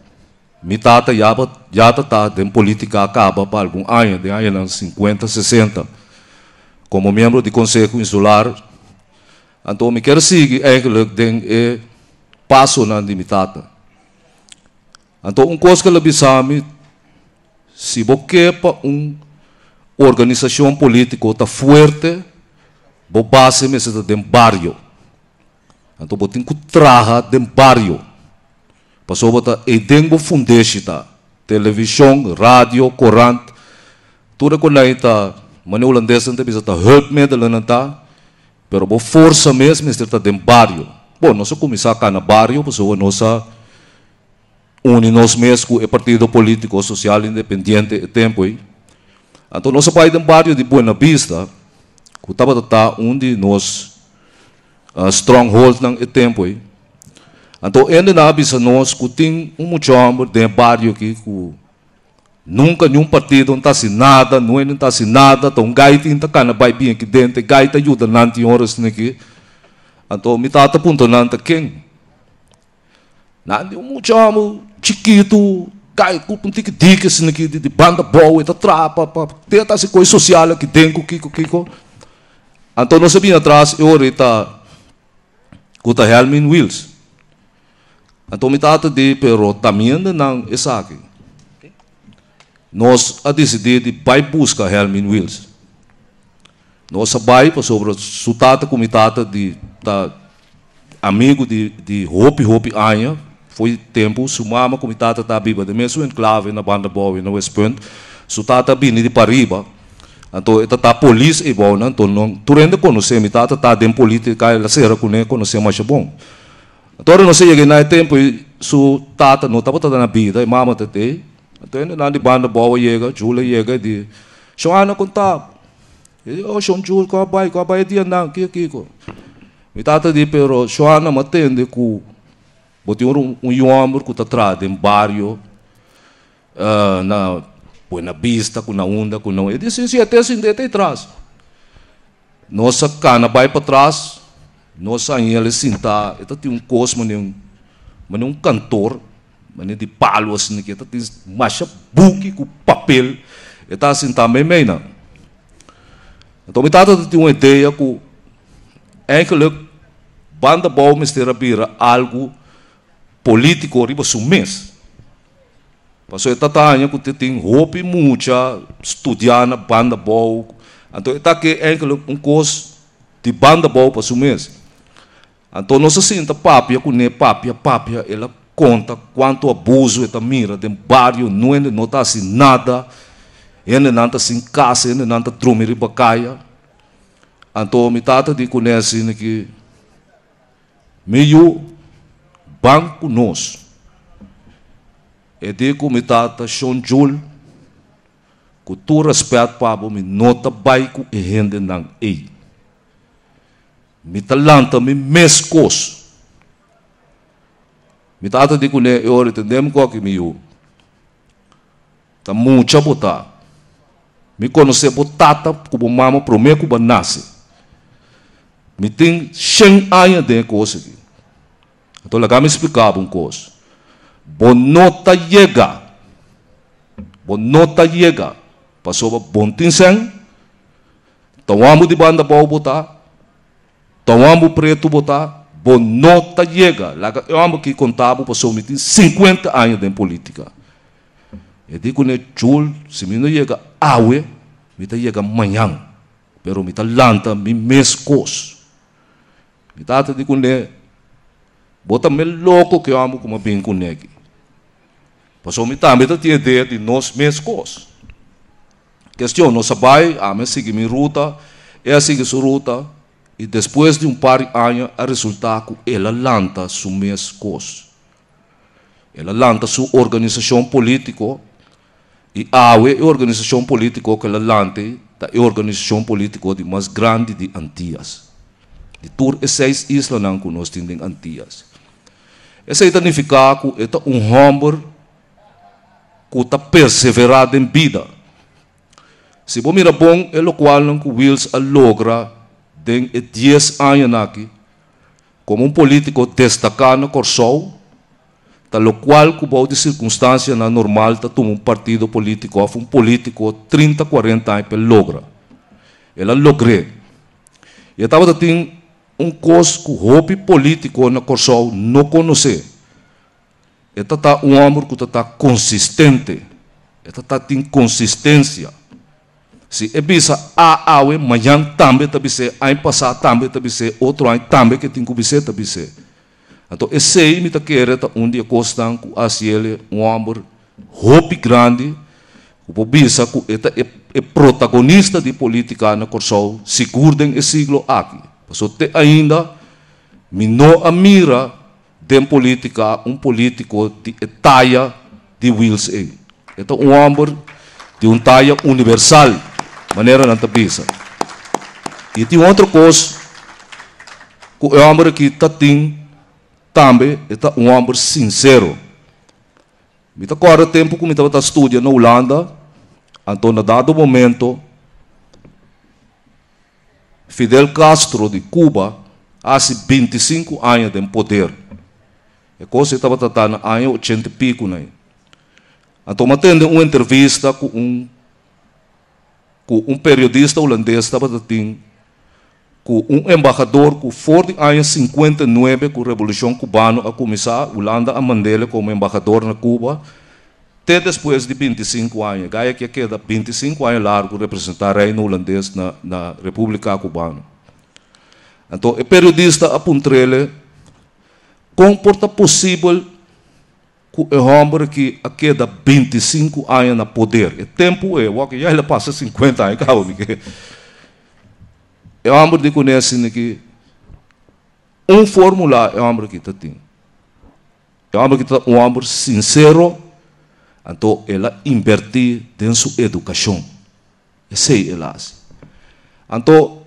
Mitata Yatata, de política acaba para algum ano, de anos 50, 60. Como membro do Conselho Insular, então me quero seguir, é que tem é passo na limitata. Então, um coisa que eu disse, se você para uma organização política está forte, você base, mas um barrio. Então, você tem que trabalhar de barrio pasobota idengbo fundesita television radio korant tura ko na é ita mani holandesa te bisa ta help me da lana ta pero bo força mesmo é está ta dem barrio bom nós começar cá na barrio pessoa nossa une nós mesmos com é o partido político social independente e tempo aí então nós pai dem barrio de Buena Vista que estava tá onde nos uh, ah, stronghold nang e tempo aí então ele na bisa nós que tem um chamo de barrio que nunca nenhum partido não está assim nada não é tá está assim nada então gaita tá ainda cana vai bem aqui dentro, gaita ajuda nante horas niki. Então me tata tá punto quem quem? Nante um chamo chiquito, cai com um tique tique assim aqui de banda boa, da então trapa, tenta essa coisa social aqui dentro, kiko kiko. Então não sabia atrás, eu orita, tá, cuta Helmin Wills. Antomitata de, pero tamian é esaki. Nós a decidir vai buscar Helmin Wills. Nós vai sobre sobre sutata comitata de da amigo de de Hopi Hope Anya foi tempo sumama comitata da Biba de mesmo enclave na banda boa, na West Point sutata bini de Pariba então esta tá polícia e bom então não turende rende conhecer mitata tá dem política ela será conhecer mais bom Toro no que na tempo eh, su tata no tapo tata na e eh, mama tete. Eh. Ato na di banda boa yega, jule yega di. Siya ano kung tap. Oh, siya jule ko abay, ko bai di anang kia kiko. Mi tata di pero siya na matende ku. Boti um yomur ku tatrade em barrio. Ah, na Buena Vista, ku na onda ku na... E disse, si até assim, até atrás. Nossa cana vai para trás, nossa ele sinta ita tem tá um cos mani mani um cantor mani de palo assim que ita ti masha buki com papel ita tá sinta mei mei na então me tata ti uma ideia com é enkele banda bom mistera bira algo político riba sumes passou ita tá tanya com ti tem hopi mucha estudar na banda bom então está que é enkele um cos de banda bom para sumes então, nós senta papia, cune papia, papia, ela conta quanto abuso esta mira, tem barrio, não ele é, não está assim nada, ele é, não está é, assim casa, ele não está trumiri bacaia. Então, me tata de assim que meio banco nosso. E digo, me tata, jul, com todo respeito, para me nota baico e rende não ei mi me mi meskos. Mi tata di kune, e ori te dem kwa ki mi yu. Ta mucha bota. Mi konose botata kubo mama prome kubo nasi. Mi ting shen aya de kosa ki. Então, lá me explicava um coisa. Bonota llega, Bonota llega, Passou a Bontinsen. Então, amo de banda para botar. Então o preto botar bonota chega. Eu amo que contava pessoalmente 50 anos de política. Eu digo né chul, se me não chega aue, me tá chega amanhã. Pero me tá lanta me mescos. Me tá te digo né bota me louco que eu amo como bem com ele. Passou me tá me tá tinha ideia de nós mescos. Questão, nós pai a me seguir minha ruta, é seguir sua ruta. E depois de um par de anos, a resultado que ela lanta sua mesma coisa. Ela lanta sua organização política. E a é organização política que ela lanta tá, é a organização política de mais grande de Antias. De todas as seis islas que nós temos em Antias. Isso é que é tá um homem que está perseverado em vida. Se você mira bom, é o qual que Wills logra tem 10 anos aqui como um político destacado Corsol, tal qual cubo de circunstância na normal ta tá um partido político, um político 30, 40 anos pelo logra. Ela logre. E estava tem um cosco hobby político na Corsol não conhecer. Ele tá, tá um homem que tá, tá consistente. Ele tá tendo consistência se é ebisa a awe também, mayan tambe tabise, ain também, tambe tabise, outro ain também que tem que kubise tabise. Então, esse me tá querendo onde é costan com a ciele, um amor, hope grande, o pobisa com eta é protagonista de política na Corsol, segurem esse siglo aqui. Passou até ainda, minou a mira de política, um político de etaia de Wills Então, um amor de um taia universal maneira na né, tabiza. E tem outra coisa, que o é homem que está tem, também é um homem sincero. Me acorda tá tempo que eu estava estudando na Holanda, então, em dado momento, Fidel Castro de Cuba, há 25 anos de poder. É coisa que estava tratando, anos 80 e pico. Né? Então, eu uma entrevista com um com um periodista holandês estava detido, com um embaixador com forte anos 59, com a Revolução Cubana a começar, Holanda a Mandela como embaixador na Cuba, até depois de 25 anos. Gaia que queda 25 anos largo representar o reino holandês na, na República Cubana. Então, o periodista apontou-lhe como possível homem que a queda 25 anos na poder. É tempo é, o que já ele passa 50 anos, calma. É um que conhece né, que um formulário é um que está tem. É um que está um homem sincero, então ele invertir em sua educação. sei é ela. Então,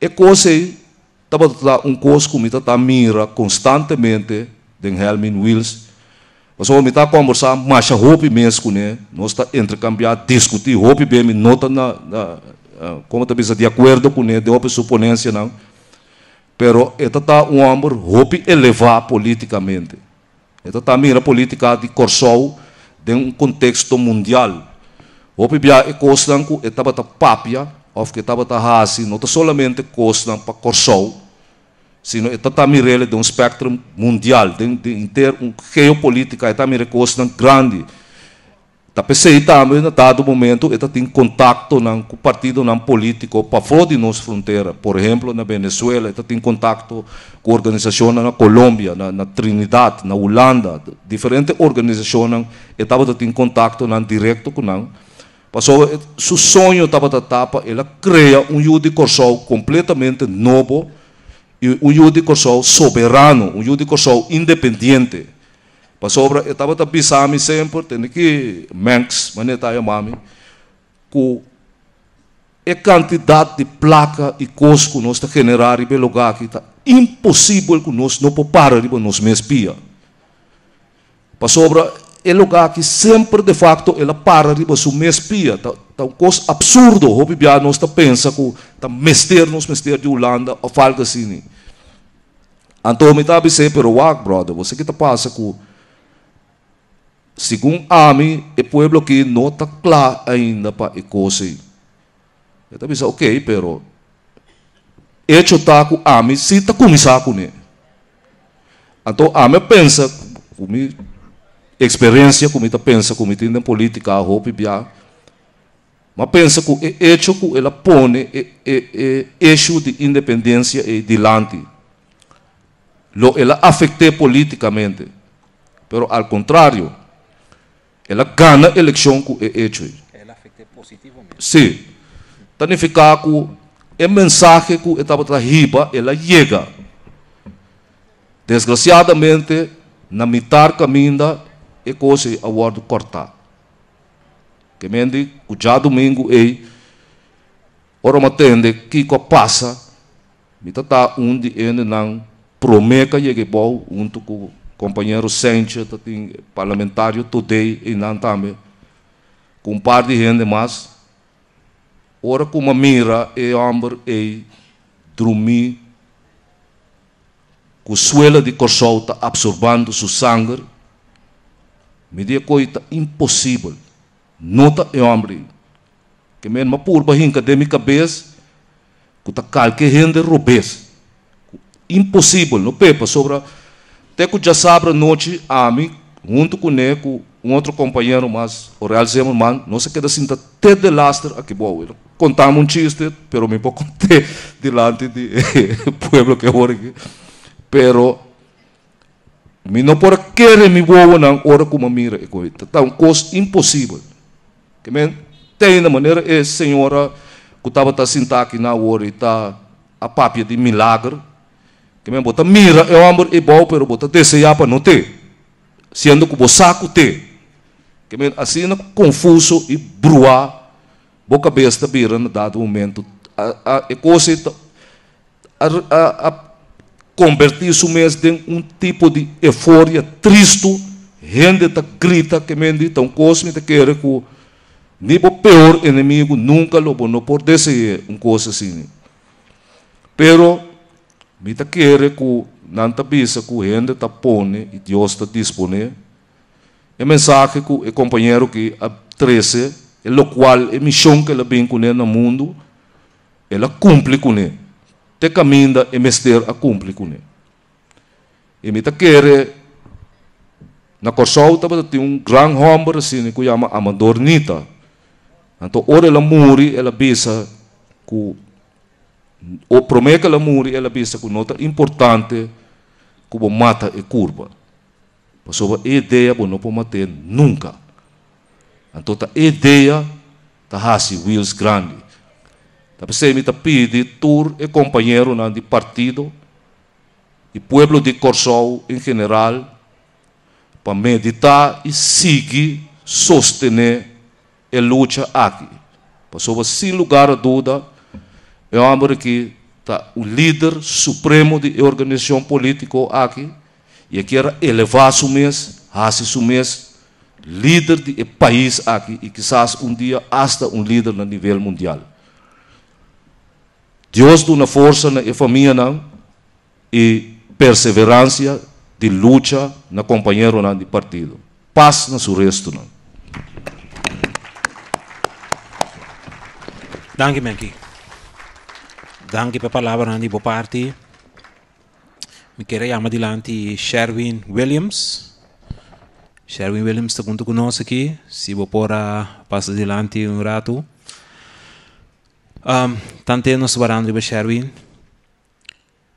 é coisa estava tá um curso que está tá, mira constantemente de Helmin Wills mas o homem está com mas a roupa mesmo, né? Nós está intercambiando, discutir roupa bem, nota tá na, na ah, como também de acordo com ele, né? de outra suponência, não. Pero ele está tá um homem roupa elevar politicamente. Ele está tá mira política de Corsol, de um contexto mundial. Roupa bem é costanco, ele a papia, ou que a raci, não está somente costan para Corsol, sino está então mirele de um espectro mundial, de, de inter um geopolítica, está mire coisa grande. Tá pensei também, no dado momento, está então tem contato não, com o partido não político para fora de nossa fronteira. Por exemplo, na Venezuela, está então tem contato com organizações na Colômbia, na, na Trinidade, na Holanda, diferentes organizações estava tem contato não direto com não. Passou, eh, seu sonho estava da tapa, ela cria um Yudi Korsol completamente novo o judeu sou soberano, o judeu sou independente. Passou para, eu estava a pisar sempre, tendo que menx, maneta a mami, com a quantidade de placa e coisas que nós tá generar em lugar que está impossível que nós não parar de nos mespia. Passou para, é lugar que sempre de facto ela para de nos mespia, tá então, coisa absurdo, o Bibiá nós tá pensa que o tá mestre, nos mester de Holanda ou falga assim. Então, me tá sempre brother, você que está passa com segundo a mim, o povo que não tá claro ainda para o coisa. Eu tá pensando, ok, pero hecho tá, tá com a mim, se tá começar com ele. Então, a mim pensa, com minha experiência, com minha pensa, com minha política, a roupa e biá, mas pensa que o hecho que ela põe é, é, eixo de independência e dilante. Lo ela afeta politicamente. Pero ao contrário, ela gana a eleição que o hecho. Ela afeta positivamente. Sim. Sí. Significa que o mensagem que estava trazido, ela chega. Desgraciadamente, na metade caminho, é coisa a cortar que mende o domingo e ora uma tende que co passa me tata onde ele não promeca e que bom junto com o companheiro Sente tem parlamentário today e não também com um par de gente mas ora com uma mira e amber e dormir com suela de corsolta absorvendo seu sangue me dia coita impossível nota e hombre que mesmo a bahin acadêmica de minha cabeça, que rende robes impossível no pepa sobre até que já sabra noite a mim junto com neco um outro companheiro mas o realizamos man não se queda sinta até de lastre aqui boa contamos um chiste pero me pouco contar *laughs* delante de *laughs* pueblo que ora aqui pero me não por querer me boa na hora como mira Então, coisa tá coisa impossível Amém? Tem maneira, é senhora, que estava a sentar aqui na hora e está a papia de milagre, que mesmo bota mira, é o e bom, pero bota desejar para não ter. Sendo que o saco ter. Que mesmo assim, confuso e brua, boca besta vira no dado momento. A, a, a coisa a, a, a convertir mesmo em um tipo de euforia triste, rende grita, que mesmo então, cosme, que era que nem o pior inimigo nunca lo não pode dizer uma coisa assim. Pero, me ta quer que nanta tá bisa que gente tá pone e Deus tá dispone. É mensagem ku o companheiro que a 13, o lo qual é missão que ela vem com no mundo, ela cumpre com Te caminha e mester a cumpre com E me ta quer na Kosovo tá ti um grande homem assim ku chama Amador Nita. Anto ore la muri la bisa ku o promeca la muri la bisa ku nota importante ku bo mata e curva. Pasoba ideia bo no po mater nunca. Anto ta ideia ta hasi wheels grande. Ta pese mi ta pidi tur e companheiro na di partido e pueblo di Corsol in general para meditar e seguir sostener e luta aqui. Pessoal, sem lugar a dúvida, eu amo que tá o líder supremo de organização política aqui, e quer elevar seu mês, fazer seu mês, líder de país aqui, e quizás um dia até um líder no nível mundial. Deus dá uma força na família não, e perseverança de luta na companheiro não, de partido. Paz no seu resto não. Danke, Maggie. Danke per la parola Mi chiamo Michele Amadilanti Sherwin Williams. Sherwin Williams sta con noi qui, si può porre passo avanti un rato. Um, tante non so parlando di Sherwin.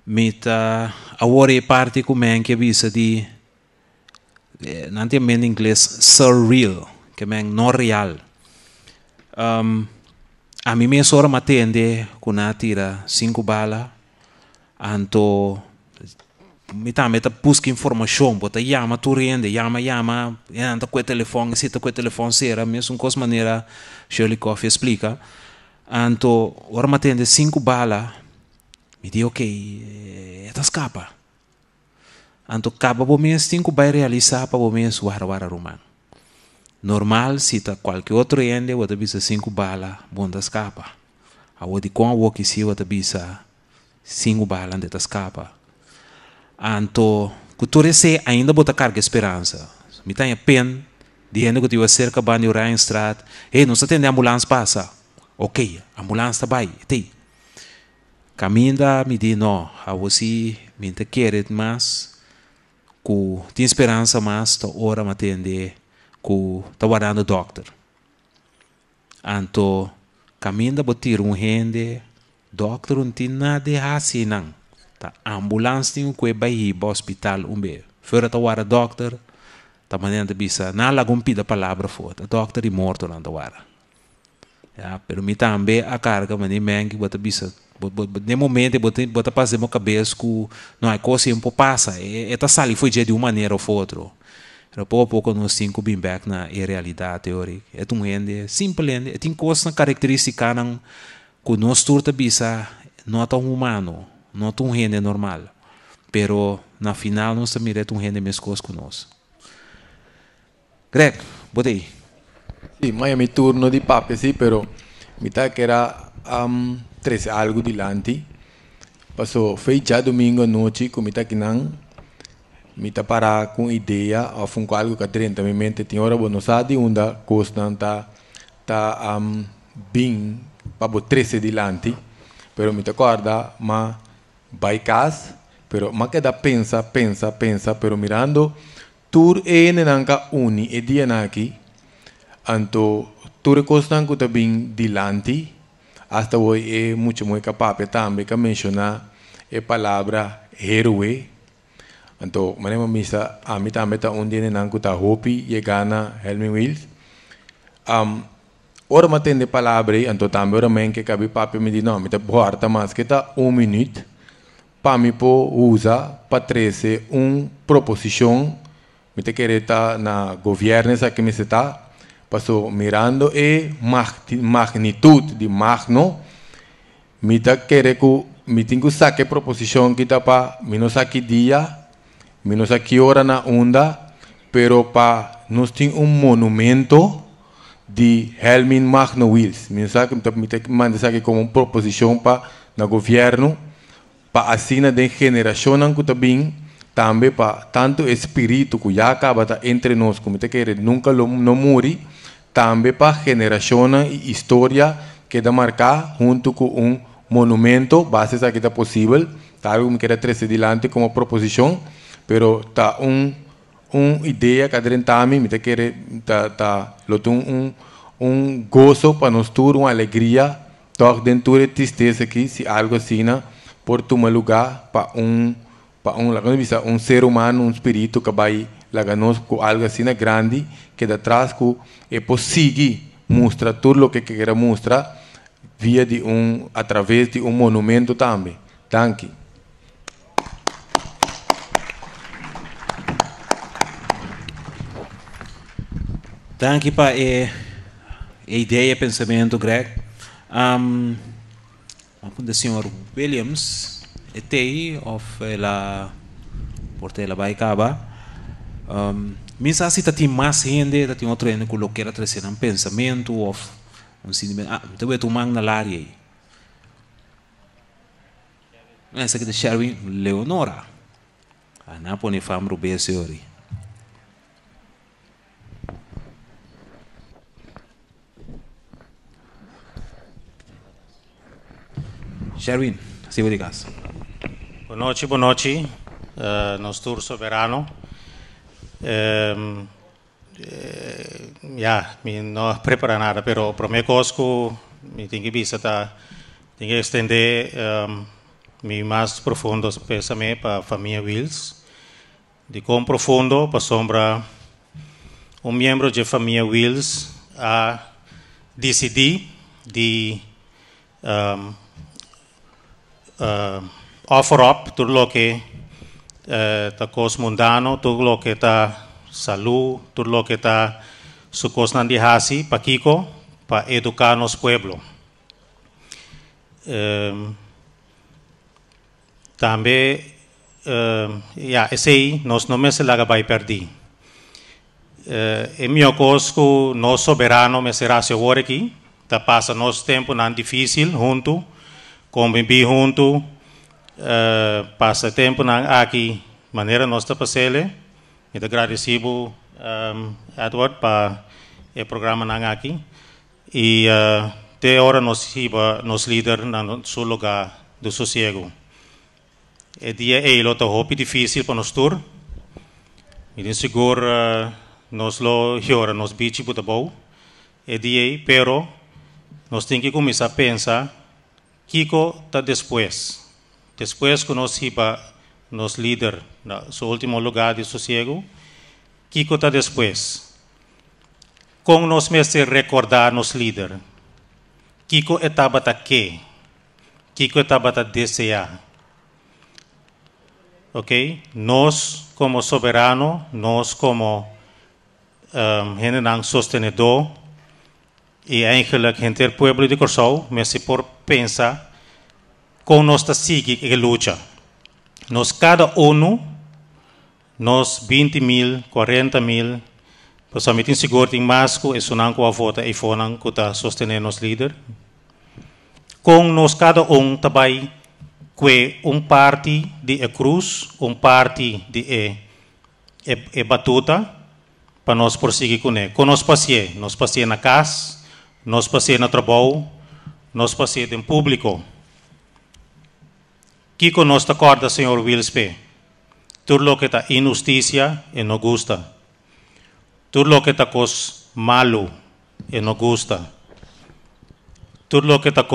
Mit uh, avore parti come anche visa di eh, nanti in inglese surreal, che men non real. Um, A mim mesmo ora matende com a tira cinco bala Anto me tá meta busca informação, bota chama tu rende, chama chama, anda com o telefone, se tá com o telefone será, mesmo com maneira Shirley Coffee explica. Anto ora matende cinco bala Me diz ok, eh, esta escapa. Anto capa bo minhas cinco vai realizar para bo minhas war war rumano normal se tá qualquer outro ende o tabisa cinco bala bunda escapa a outro com a walk se o tabisa cinco bala ande escapa anto cultura se ainda bota carga esperança me tem pen de ende que tive cerca bani o Ryan Strat ei não se tem a ambulância passa ok ambulância vai tem caminha me diz não a você me te querer mais com tem esperança mas to ora me atender ku tawarana doctor anto caminda botir um rende doctor um tina de hasinang ta ambulance tin ku bayi hospital umbe fora tawara doctor ta manenda bisa na lagum pida palavra fota doctor e morto na tawara ya pero mi tambe a carga mani mengi bota bisa de momento bota bota fazer meu cabeça não é coisa um pouco passa é tá sali foi dia de uma maneira ou outra Pero pouco a poco nos cinco bin back na realidade teórica é um un simples simple hende, et que na que nós ku nos turta bisa nota é un humano, nota é un hende normal. Pero na final é nós também et um hende mescos coisas nos. Greg, botei. é meu turno de pape, sí, pero mitad que era um, tres algo passou foi já domingo noche, comita que nan mita para con idea, o con algo que 30 mi mente tiene ahora bueno, sabe dónde Ta ta ta um, bem 13 trece pero me te acuerda ma pero ma que pensa pensa pensa, pero mirando tur e nenanca uni e di naki anto tur custa eh, que ta dilanti, hasta hoy, mucho mucho capaz também que mencionar a eh, palabra, héroe, então, तो मैंने मिसा आमिता आमिता उन्दी ने नांकुता होपी ये गाना हेलमिंग व्हील्स um, और मते नेपाल आबरे अंतो तांबे और मैं के कभी पापे में दिना अमित भो अर्थ que के ता um minuto pamipo usa para trazer um proposição mite quereta na governo sa que me está passou mirando e magnitude de magno mita querer que mitingu saque proposição que tá para menos aqui dia menos aqui ora na onda, pero pa nós tem um monumento de Helmin Magno Wills. Menos aqui, me tem mandar aqui como uma proposição para na governo, para assina de geração que também também pa tanto espírito que já acaba tá entre nós, como te quer nunca lo, não morre, também para geração e história que da marcar junto com um monumento, bases aqui da possível, tá? Eu me quero trazer adiante como proposição pero está un, un idea que tienen también, me te quiere, está, está, lo un, un gozo para nos tur una alegría, toh dentro de tristeza aquí, si algo así, ¿no? por tomar lugar para un, para un, un ser humano, un espíritu que va a ganos com algo assim na grande que da trás que é possível mostra tudo o que queira mostra via de um através de um monumento também. danke Então, aqui para é, eh, é eh, ideia, pensamento grego. Um, do senhor Williams, ETI, of eh, la Portela Baicaba. Um, Minsa se tem mais gente, tem outro gente, que ah, a trazer um pensamento, ou um sentimento. Ah, então eu tomo na área aí. Essa aqui é Sherwin Leonora. A Napoli Famro Bessori. Sherwin, sigo di gas. Boa noite, boa noite. Nosso Um, eh, ja, me não prepara nada, mas para mim, cosco mi que bisa ta tenho que um, mi mais profundos pensamento para a família Wills. De quão profundo para sombra um membro de família Wills a decidir de um, Uh, offer up to loke uh, ta kos mundano to loke ta salu to loke ta sukos nandihasi pa kiko pa educanos pueblo. Um, tambe uh, ya ese nos nome se laga vai perdi. Uh, e mio cosco nos soberano me será se ore ta pasa nos tempo nan difícil junto, convivi junto, uh, passa tempo na, aqui, maneira nossa parcela. Muito né? então, agradecido, um, eh, Edward, para o eh, programa aqui. E uh, até agora nós iba nos líder no seu lugar do sossego. é dia aí é lota hopi difícil para nós tur. E inseguro seguro nós lo nós nos bichi butabou. é dia, pero nós temos que começar a pensar Kiko está después. depois conocí para nos líder, no, seu último lugar de sossego. Kiko está depois, Como nos merece recordar nos líder? Kiko estava tá que? Kiko estava tá desejar. Ok? Nós, como soberano, nós, como um, ehm, sostenedor, y a gente del povo de Corsau, mas se por pensar con nuestra sigue que lucha. Nos cada uno, nos 20 mil, 40 mil, pues a mí tiene seguro que más que es una vota y fonan que está sostenernos líder. Con nós cada um también que um parte de cruz, um parte de e, e, e batuta, para nos proseguir con él. Con nos passei nos pasé na casa, Nós en el trabajo, nos pasé en público. ¿Qué nos nós acorda, señor Wilspe? Todo lo que está injusticia, e no gusta. Todo lo que está malo e no gusta. Todo lo que está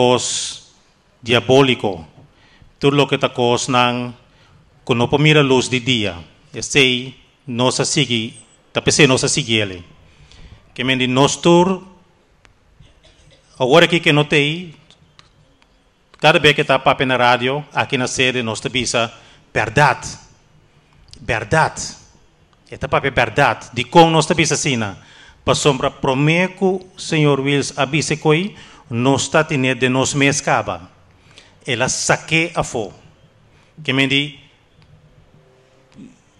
diabólico. Todo lo que está cos nang no la luz de dia. Este, no se sigue, tapese sigue Que me nos tur Agora aqui que notei, cada vez que está papo na rádio, aqui na sede, nós temos verdade. Verdade. Esta papo é verdade. De como nós temos assim, para sombra, prometo, senhor Wills, bise coi nós está tendo de nós mescava. Ela saque a fo. Que me diz,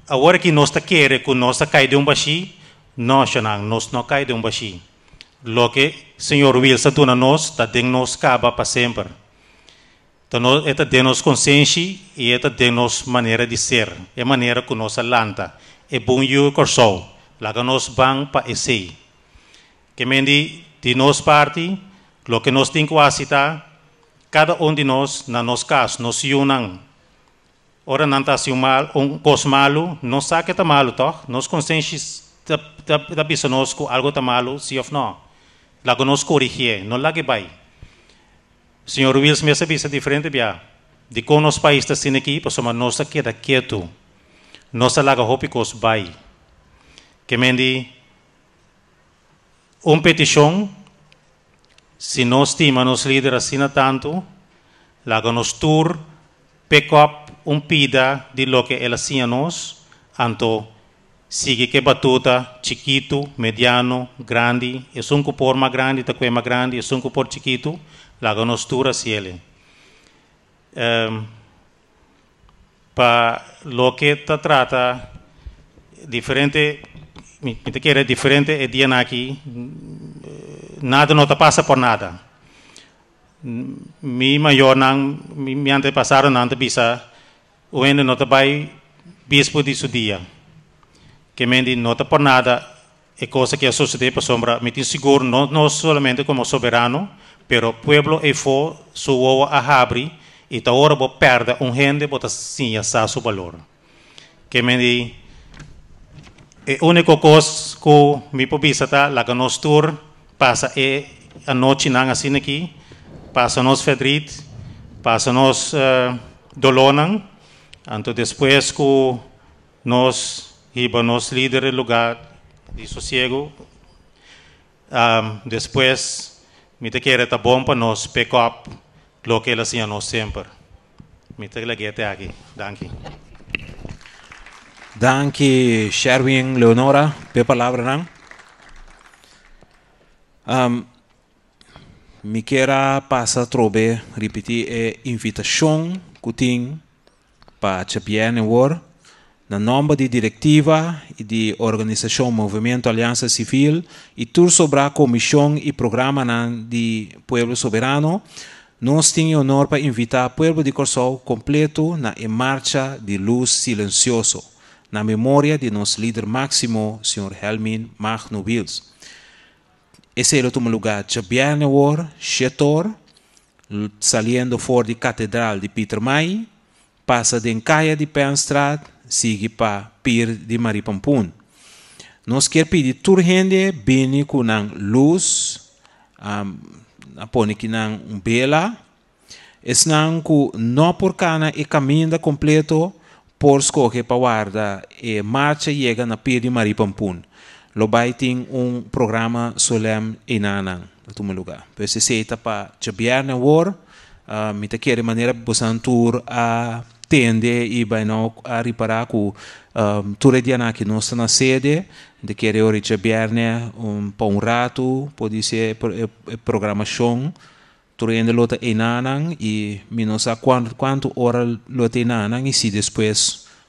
agora que nós está querendo que nós cai de um baixi, nós não, nós não cai de um baixi lo que Senhor will satuna nós, está de nós caba para sempre. Então, nós, esta de nós consciência e esta de nós maneira de ser, é maneira que nós alanta. É bom e o corso, lá que nós vamos para esse. Que mendi de nós parte, lo que nós temos que aceitar, cada um de nós, na nossa casa, nos unam. Ora, não está assim um mal, um cos malo, não sabe que está malo, tá? Nós conscientes da, da, da, da algo está malo, se ou não. La conozco nos no la que va. señor Wills me se visa diferente bia. De con nos países sin equipos pues somos mas que quieto. no se que hopi cos vai. Que mendi un petición si no estiman nos líder líderes tanto, la que tour pick up un pida de lo que él hacía nos anto sigue que batuta, chiquito, mediano, grande, es un cupor más grande, taquema más grande, es un cupor chiquito, la ganostura ciele. Um, para lo que te trata, diferente, me te quiere, diferente es día aquí, nada no te pasa por nada. Mi mayor, mi, mi antepasado, no te pisa, o no te va, bispo de su día que me no está por nada, es cosa que a sucedido para sombra me tiene seguro no solamente como soberano, pero pueblo e su subo a habri y ahora voy a perder un rende para sin valor. Que me di la e único cosa que me pobisa la que nos tour pasa e a en não pasa nos Fedrit, pasa nos eh, Dolonan, antes después que nos iba nos líder el lugar de sosiego. Um, después, mi te quiere ta bom para nos pick up lo que la señora nos siempre. Mi te la quiere aquí. Danke. Danke, Sherwin, Leonora, per palabra, ¿no? Um, mi quera passa trobe ripeti e eh, invitação que tem para champion war na nome de diretiva e de organização Movimento Aliança Civil e tudo sobre a comissão e programa de Pueblo Soberano, nós temos o honor para invitar o Pueblo de Corsol completo na em marcha de luz silencioso, na memória de nosso líder máximo, Sr. Helmin Magno Wills. Esse é o último lugar, Jabianewor, Chetor, saindo fora da Catedral de Peter May, passa de Encaia de Penstrad, sigi pa pir di Maripampun. Nos quer pedir turgende bini ku nang luz, um, apone ki nang bela, es nang ku no por cana e caminda completo por escorrer para guarda e marcha chega na pir di Maripampun. Lo baiting ting um programa solem inanang tumul lugar. Pese seita pa chabiar na war, uh, mita kere manera bosan tour a uh, tende e vai a riparare que um, tudo dia na que nós na sede de que hoje de viernes un po' un rato può pode ser programação tudo ainda lota enanan e non sa quanto quanto hora lota enanan e se poi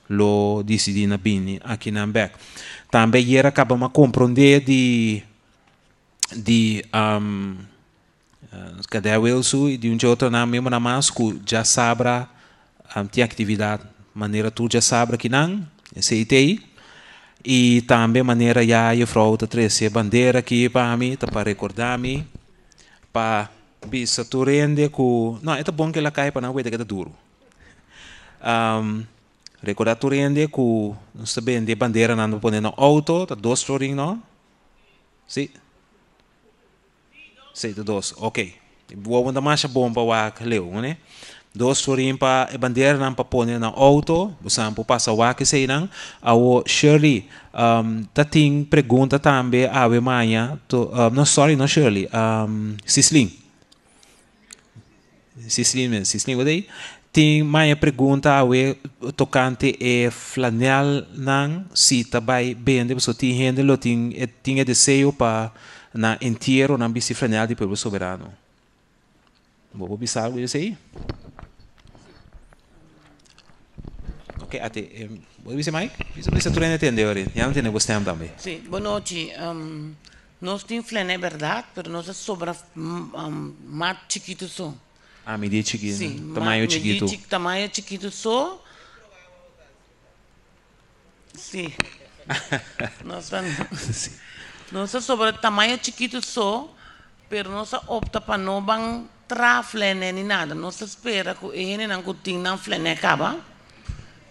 lo decidi in bini aqui na back também era acabamos compreender de di um, eh, Cadè Wilson e de um outro nome mesmo na masco già sabra um, ah, tinha atividade maneira tu já sabe que não CITI e também maneira já eu fraude trazer bandeira aqui para mim tá para recordar me para bisa tu rende com não é bom que ela cai para não ver que é duro um, recordar tu rende com não sabe de bandeira não pôr no auto tá dois chorinho não sim sim tá dois ok boa onda marcha bom para o ar leu né do pa e bandeira nan papone na auto usampo passa wa que sei nan ao Shirley um, tatin pergunta também a Alemanha to um, não sorry não Shirley um, Cisling Cisling Cisling odei tem mais pergunta a tocante e flanel nan cita by bende so tem gente lo ting é desejo pa na inteiro na flanel de povo soberano vou pisar isso aí ok, até. um, dizer dice Mike? Bisa bisa tu entender não Ya gostei você também. Sim, boa noite. Um, nós temos flan é verdade, mas nós somos um, mais chiquito só. Ah, medida chiquita. Sim, tamanho chiquito. Medir tamanho chiquito só. Sim. nossa, nossa sobre tamanho chiquito só, *laughs* pero nossa opta para não ban flene nem nada. Nossa espera que ele não tem não flene acaba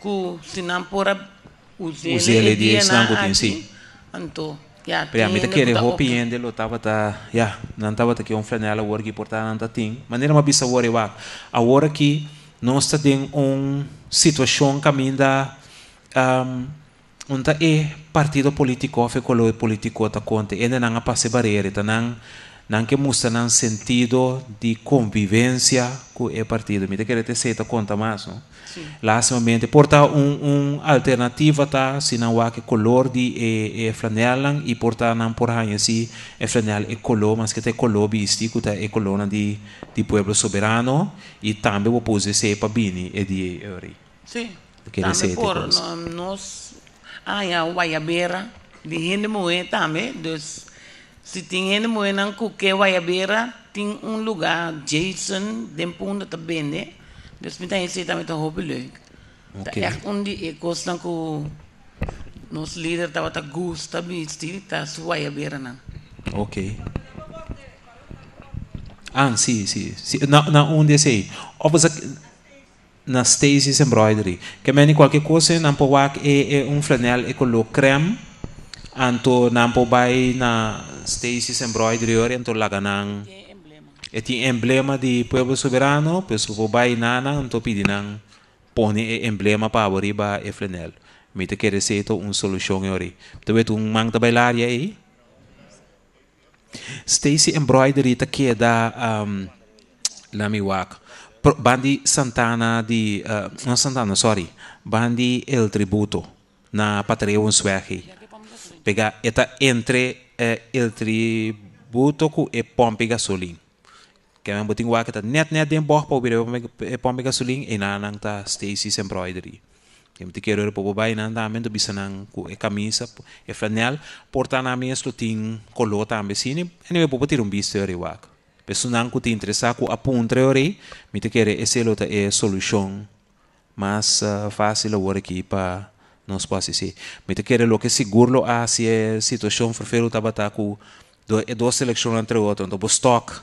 ku sinampora uzele, uzele di sangu kinsi anto ya pre amita kere hopi ende lo tava ta ya nan tava ta que um flanela worki porta nan ta ting Manera ma bisa wore wa a wora ki nós tá tem um situação caminda um, onde é partido político fe colo político ta conte ende nan a passe barreira ta nan anche musta nel sentido de convivência com o partido, Mi chiede ter se conta mais, no? Sì. Lastimamente, porta alternativa tá, se não há que colore de e, eh, e eh, flanellan, e porta por porhagna si e flanell e colore, mas que te colore bistico, é e colonna di, di pueblo soberano, e também può pose se pabini e di euri. Sì, tambe por, no, nos, ah, ya, guayabera, di gente moé também, dus... Se tinha moeda que vai beira, tem um lugar, Jason, tem ponto também, né? Deus me tem esse também tá hobby Okay. Tá é onde é coisa que o nosso líder tava tá gosta de tá sua beira não. OK. Ah, sim, sim. sim. Na, na onde sei. Opposite na Stacey's Embroidery. Que é meni qualquer coisa não po wak e, e um flanel e colo creme anto não po bai na Stacy Embroidery orientou lá ganang. E emblema de povo soberano, pessoa vai nana, não tô pedindo põe emblema para abrir ba e flanel. Me te quer ser to um solução ori. Tu vê tu um mang ta bailar aí? Stacy Embroidery ta que da um, Lamiwak. Bandi Santana di uh, não Santana, sorry. Bandi El Tributo na Patreon Swahili. Pega eta entre é ele tri butoku e pompe gasolin kemen buting que kita net net den boh po bire e pompe gasolin e na nang ta stacy embroidery tem te quero po bai na andamento bisanang ku e camisa e flanel porta na minha slutin colota ambesini e ne po tirar um bisturi wak Pesunan ku te interessa ku apuntre ori, mi te quere e selota e solution mas uh, fácil agora aqui para não se passa mita mas lo que seguro a si é situação prefiro tabata ku do e do entre outros, então stock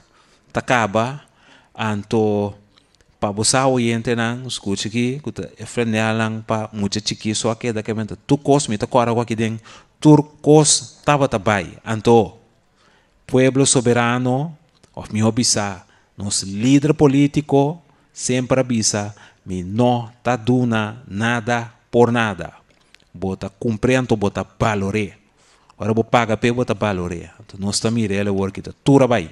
takaba anto então, para você ouvir, escute aqui kuta e para lang pa mucha chiqui só que da que menta tu cos mita quara aqui den turcos tabata bai anto pueblo soberano of mi obisa nos líder político sempre abisa, mi no taduna nada por nada bota compreendo bota valore agora bo paga pe bota valore nós está mire ela work ita tura vai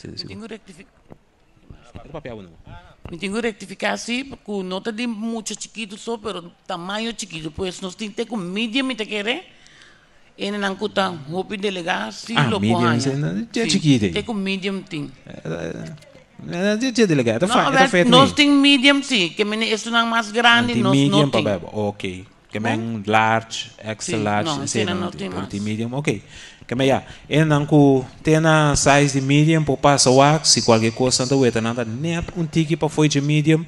tenho rectificação rectificar assim porque não de muito chiquito só pero tamanho chiquito pois nós tem com medium me querer ele não conta roupa delegar ah lo põe é chiquito tem com medium ting tem Dia delegado, a ver Nós tem medium sim, que é isso não é mais grande, nós não tem. okay que kemeng large, extra large, no, etc. Multi medium, ok. que Kemeng ya, enan ku tena size de medium por passa o wak, se qualquer coisa anda ueta nada net um tique para foi de medium,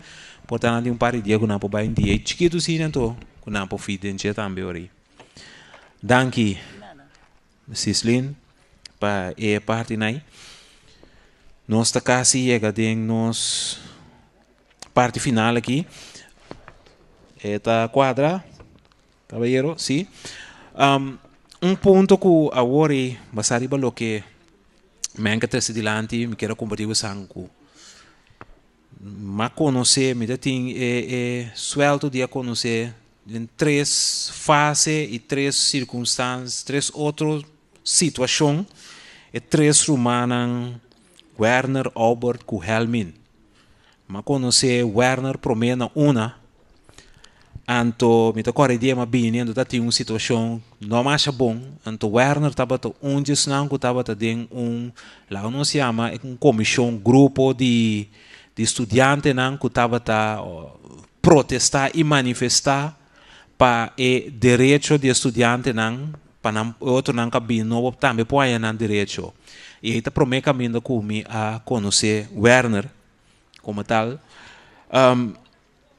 portanto um par de dia kunapo ba em dia, chiquito sim que não fit em dia também ori. danke, Sislin para a parte nai. Nós tá quase chega de nós parte final aqui. esta quadra Caballero, sí. Um, un punto que ahora más arriba lo que me han que delante me quiero compartir con cu. Ma conocer, me tem é, eh, é, eh, suelto de conhecer em três fases e três circunstâncias, três outras situações, e três romanas, Werner, Albert, Kuhelmin. Ma conhecer Werner, promena uma, anto mi to kore diema bini anto tati un situação não mais bom anto Werner tava to um desnanco tava to den um lá não se un um gruppo di de de estudante nanco tava to protestar e manifestar pa e derecho di studiante nan para não outro não cabino também põe nan direito e aí tá promete caminho com a conhecer Werner como tal um,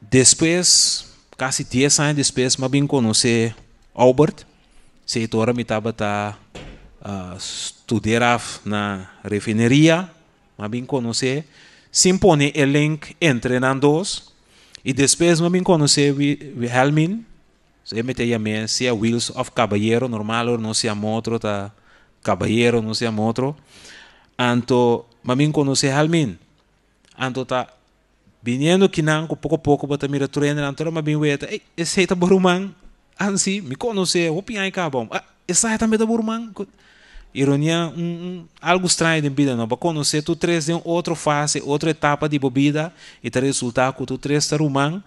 depois Casi 10 anos depois, eu vim conhecer Albert. Se agora eu estava a estudar na refinaria, eu vim conhecer. Simpone elenco entrenadores. E depois eu vim conhecer Wilhelmin. Se me te se é Wheels of Caballero, normal, não se chama outro, tá? Caballero, não se chama outro. Anto, eu vim conhecer Wilhelmin. Anto, tá? Biniendo kinang ko pouco poco bata mira turenda nan toro mabin weta. Ei, eh, esse tá borumang. Ansi, me conhece. hopi ai cabom. Ah, esse é também o borumang. Ironia, um, mm, um, mm, algo estranho de vida, não. Para conhecer tu três de outra fase, outra etapa de bebida e te resultar que tu três tá rumang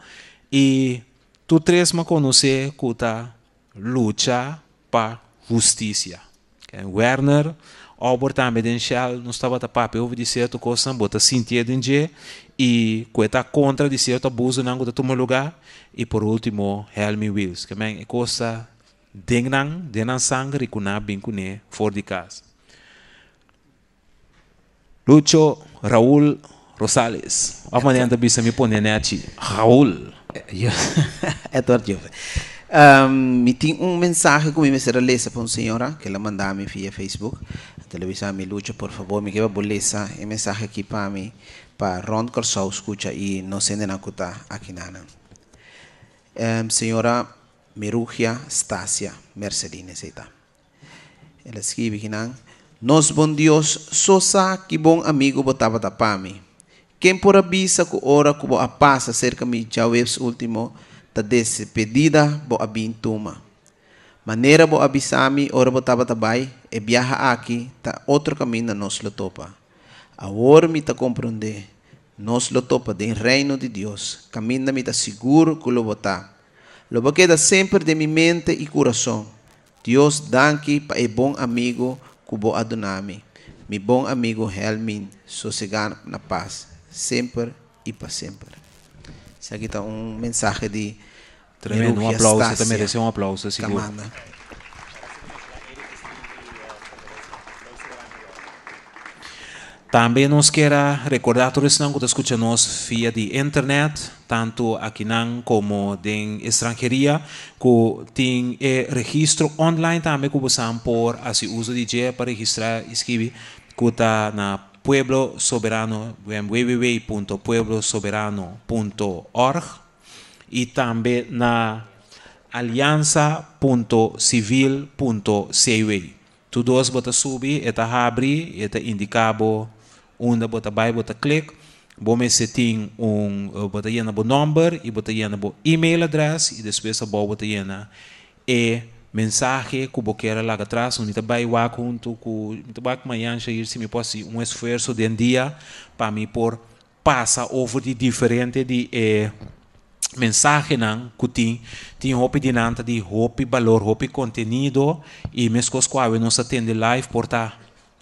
e tu três me conhecer que tá luta para justiça. Okay? Werner, Albert também, não estava tapado, eu ouvi dizer tu coisa, bota sentia de e coeta contra de certo abuso não que toma lugar e por último Helmi Wills que é coisa denang denang sangre eh, *laughs* que não bem que fora de casa Lucho Raul Rosales amanhã também se me põe né Raul é tarde me tinha um mensagem que me será lesa para uma senhora que ela mandou me via Facebook televisão me luta por favor me quebra bolsa e mensagem aqui para mim pa ron corsau escucha e no senden acuta aqui Um, senhora Merugia Stasia Mercedes ita. Ela escreve que não. Nos bom Deus, só sa que bom amigo botava tapami. Quem por avisa que ora que bo a passa cerca me jawebs último ta despedida bo abintuma. Maneira bo abisami ora botava tabai e viaja aqui ta outro caminho nos lo topa Agora me está compreender. Nós lo topa de reino de Deus. Caminha me está seguro que lo botar. Lo queda sempre de minha mente e coração. Deus danke para o é bom amigo que vou adunami, Meu bom amigo Helmin, sossegar na paz, sempre e para sempre. Isso aqui está um mensagem de Tremendo, um aplauso, você merece um aplauso, é seguro. Camana. También nos quiera recordar a todos los que de internet, tanto aquí como en extranjería, que tienen registro online también que usan por así uso de para registrar escribir que está en Pueblo Soberano en www.pueblosoberano.org y también en alianza.civil.ca. Todos botas subir, está abrir, y indicado onde bota vai, bota click. Bom, você tem um, eh, bota aí na bom number e bota aí na bom e-mail address e depois a bom bota aí na e mensagem que eu quero lá atrás, onde vai lá junto com, o vai com ir se me posso um esforço de um dia para me pôr passa over de diferente de eh, mensagem não que tem tem de dinanta de hopi valor hopi conteúdo e mesmo com os quais se atende live porta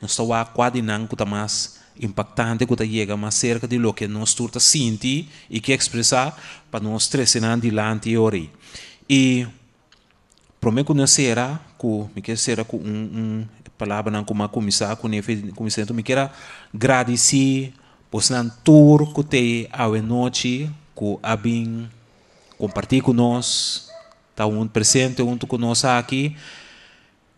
não estou a quadrinando mais impactante que chega mais cerca de lo que nós turta sinti e que expresa para nós tres en adelante y ori. Y promé que no será, que me que será que um un palavra não como começar com nefe começando então, me queira agradecer por ser tour que te ao noite que abin compartilhar conosco tá um presente junto conosco aqui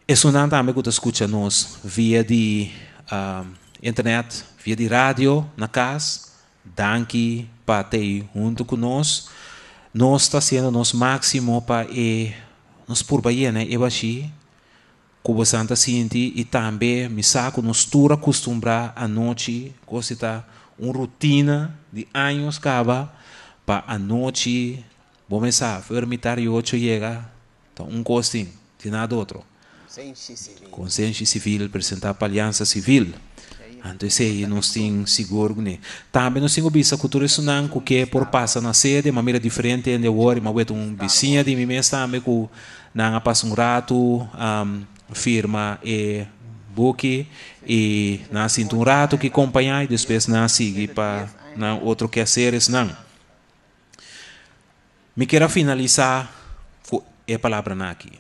é sonante também que tu escuta nós via de uh, internet via de rádio na casa, danke para ter junto com nós. Nós está sendo nosso máximo para e nos purbaia, né? E baixi, Cuba Santa Cinti e também me saco nos tura acostumbrar à noite, costa uma rotina de anos cava para a noite, vou começar, e 8 chega, então um costinho, de nada outro. Consciência civil. Consciência civil, apresentar para a aliança civil. Antesei não sin sigurgni. Também não sin ubisa cultura sunan ku que por passa na sede, uma maneira diferente ende wori ma wetu um vicinha de mim mesma me ku na passa um rato, firma e book e na sinto um rato que acompanhar e depois na sigue para na outro que seres não. Me quero finalizar com a palavra naqui.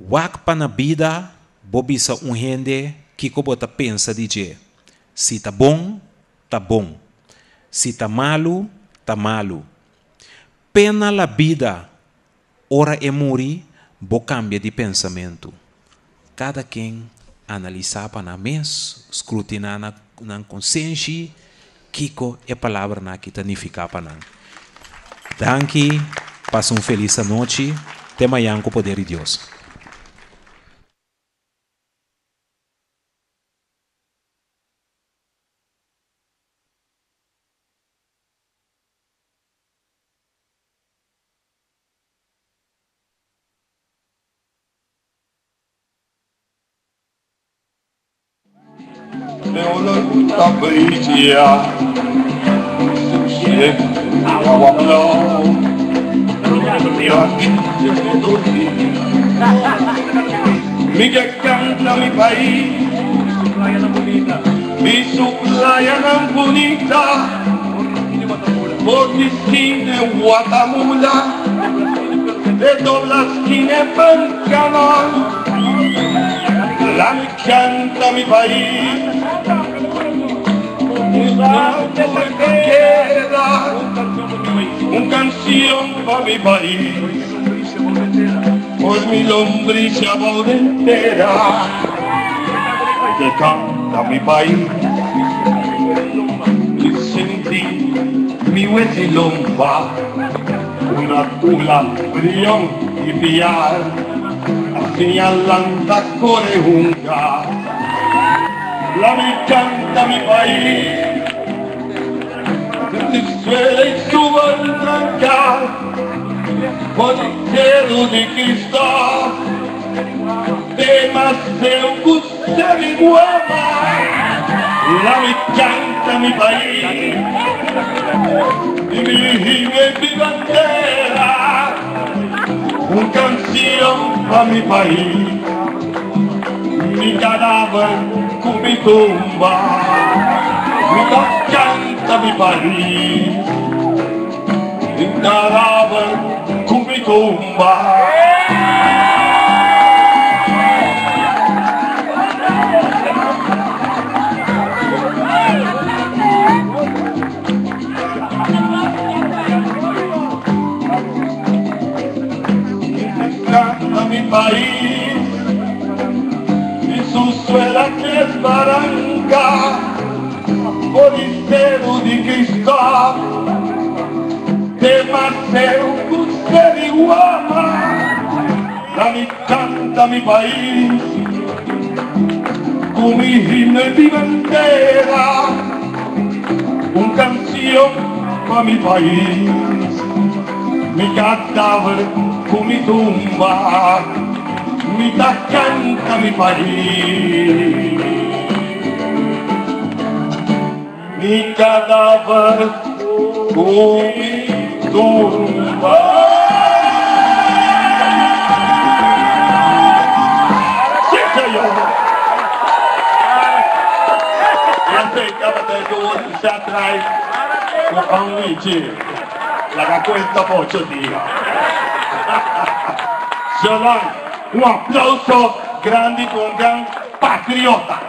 Wak pa na vida, bobisa um rende Kikobota pensa DJ. Se tá bom, tá bom. Se tá malo, tá malo. Pena la vida. Ora e é mori, bo cambia de pensamento. Cada quem analisava na mens, escrutinar na, na consciência, Kiko é palavra na que tanificava na. Danke, passa um feliz noite, até amanhã com o poder de Deus. Yeah. Yeah. Mi que canta mi país, mi su playa bonita, por mi esquina Guatamula, de la mi país. un canción para mi país, por mi se entera, que canta mi país, y sin ti, mi lomba una tula, brillón y piar, señalando corejunga. la me encanta mi país. Venezuela y su barranca, cordillero de cristal, demasiado gusta mi guapa, la me encanta mi país. Y mi es mi bandera, un canción para mi país. mindanava com mitomba Mindancanta mi mi pari Mindanava com mitomba Bahia. suela que es barranca por estero de cristal demasiado usted de guapa la mi canta mi paese come mi himno di mi bandera un canzio para mi paese mi cadavere come mi tumba mitahkan kami pahit Nikah tak berkumi tumpah Terima kasih telah menonton! un aplauso grande con gran patriota.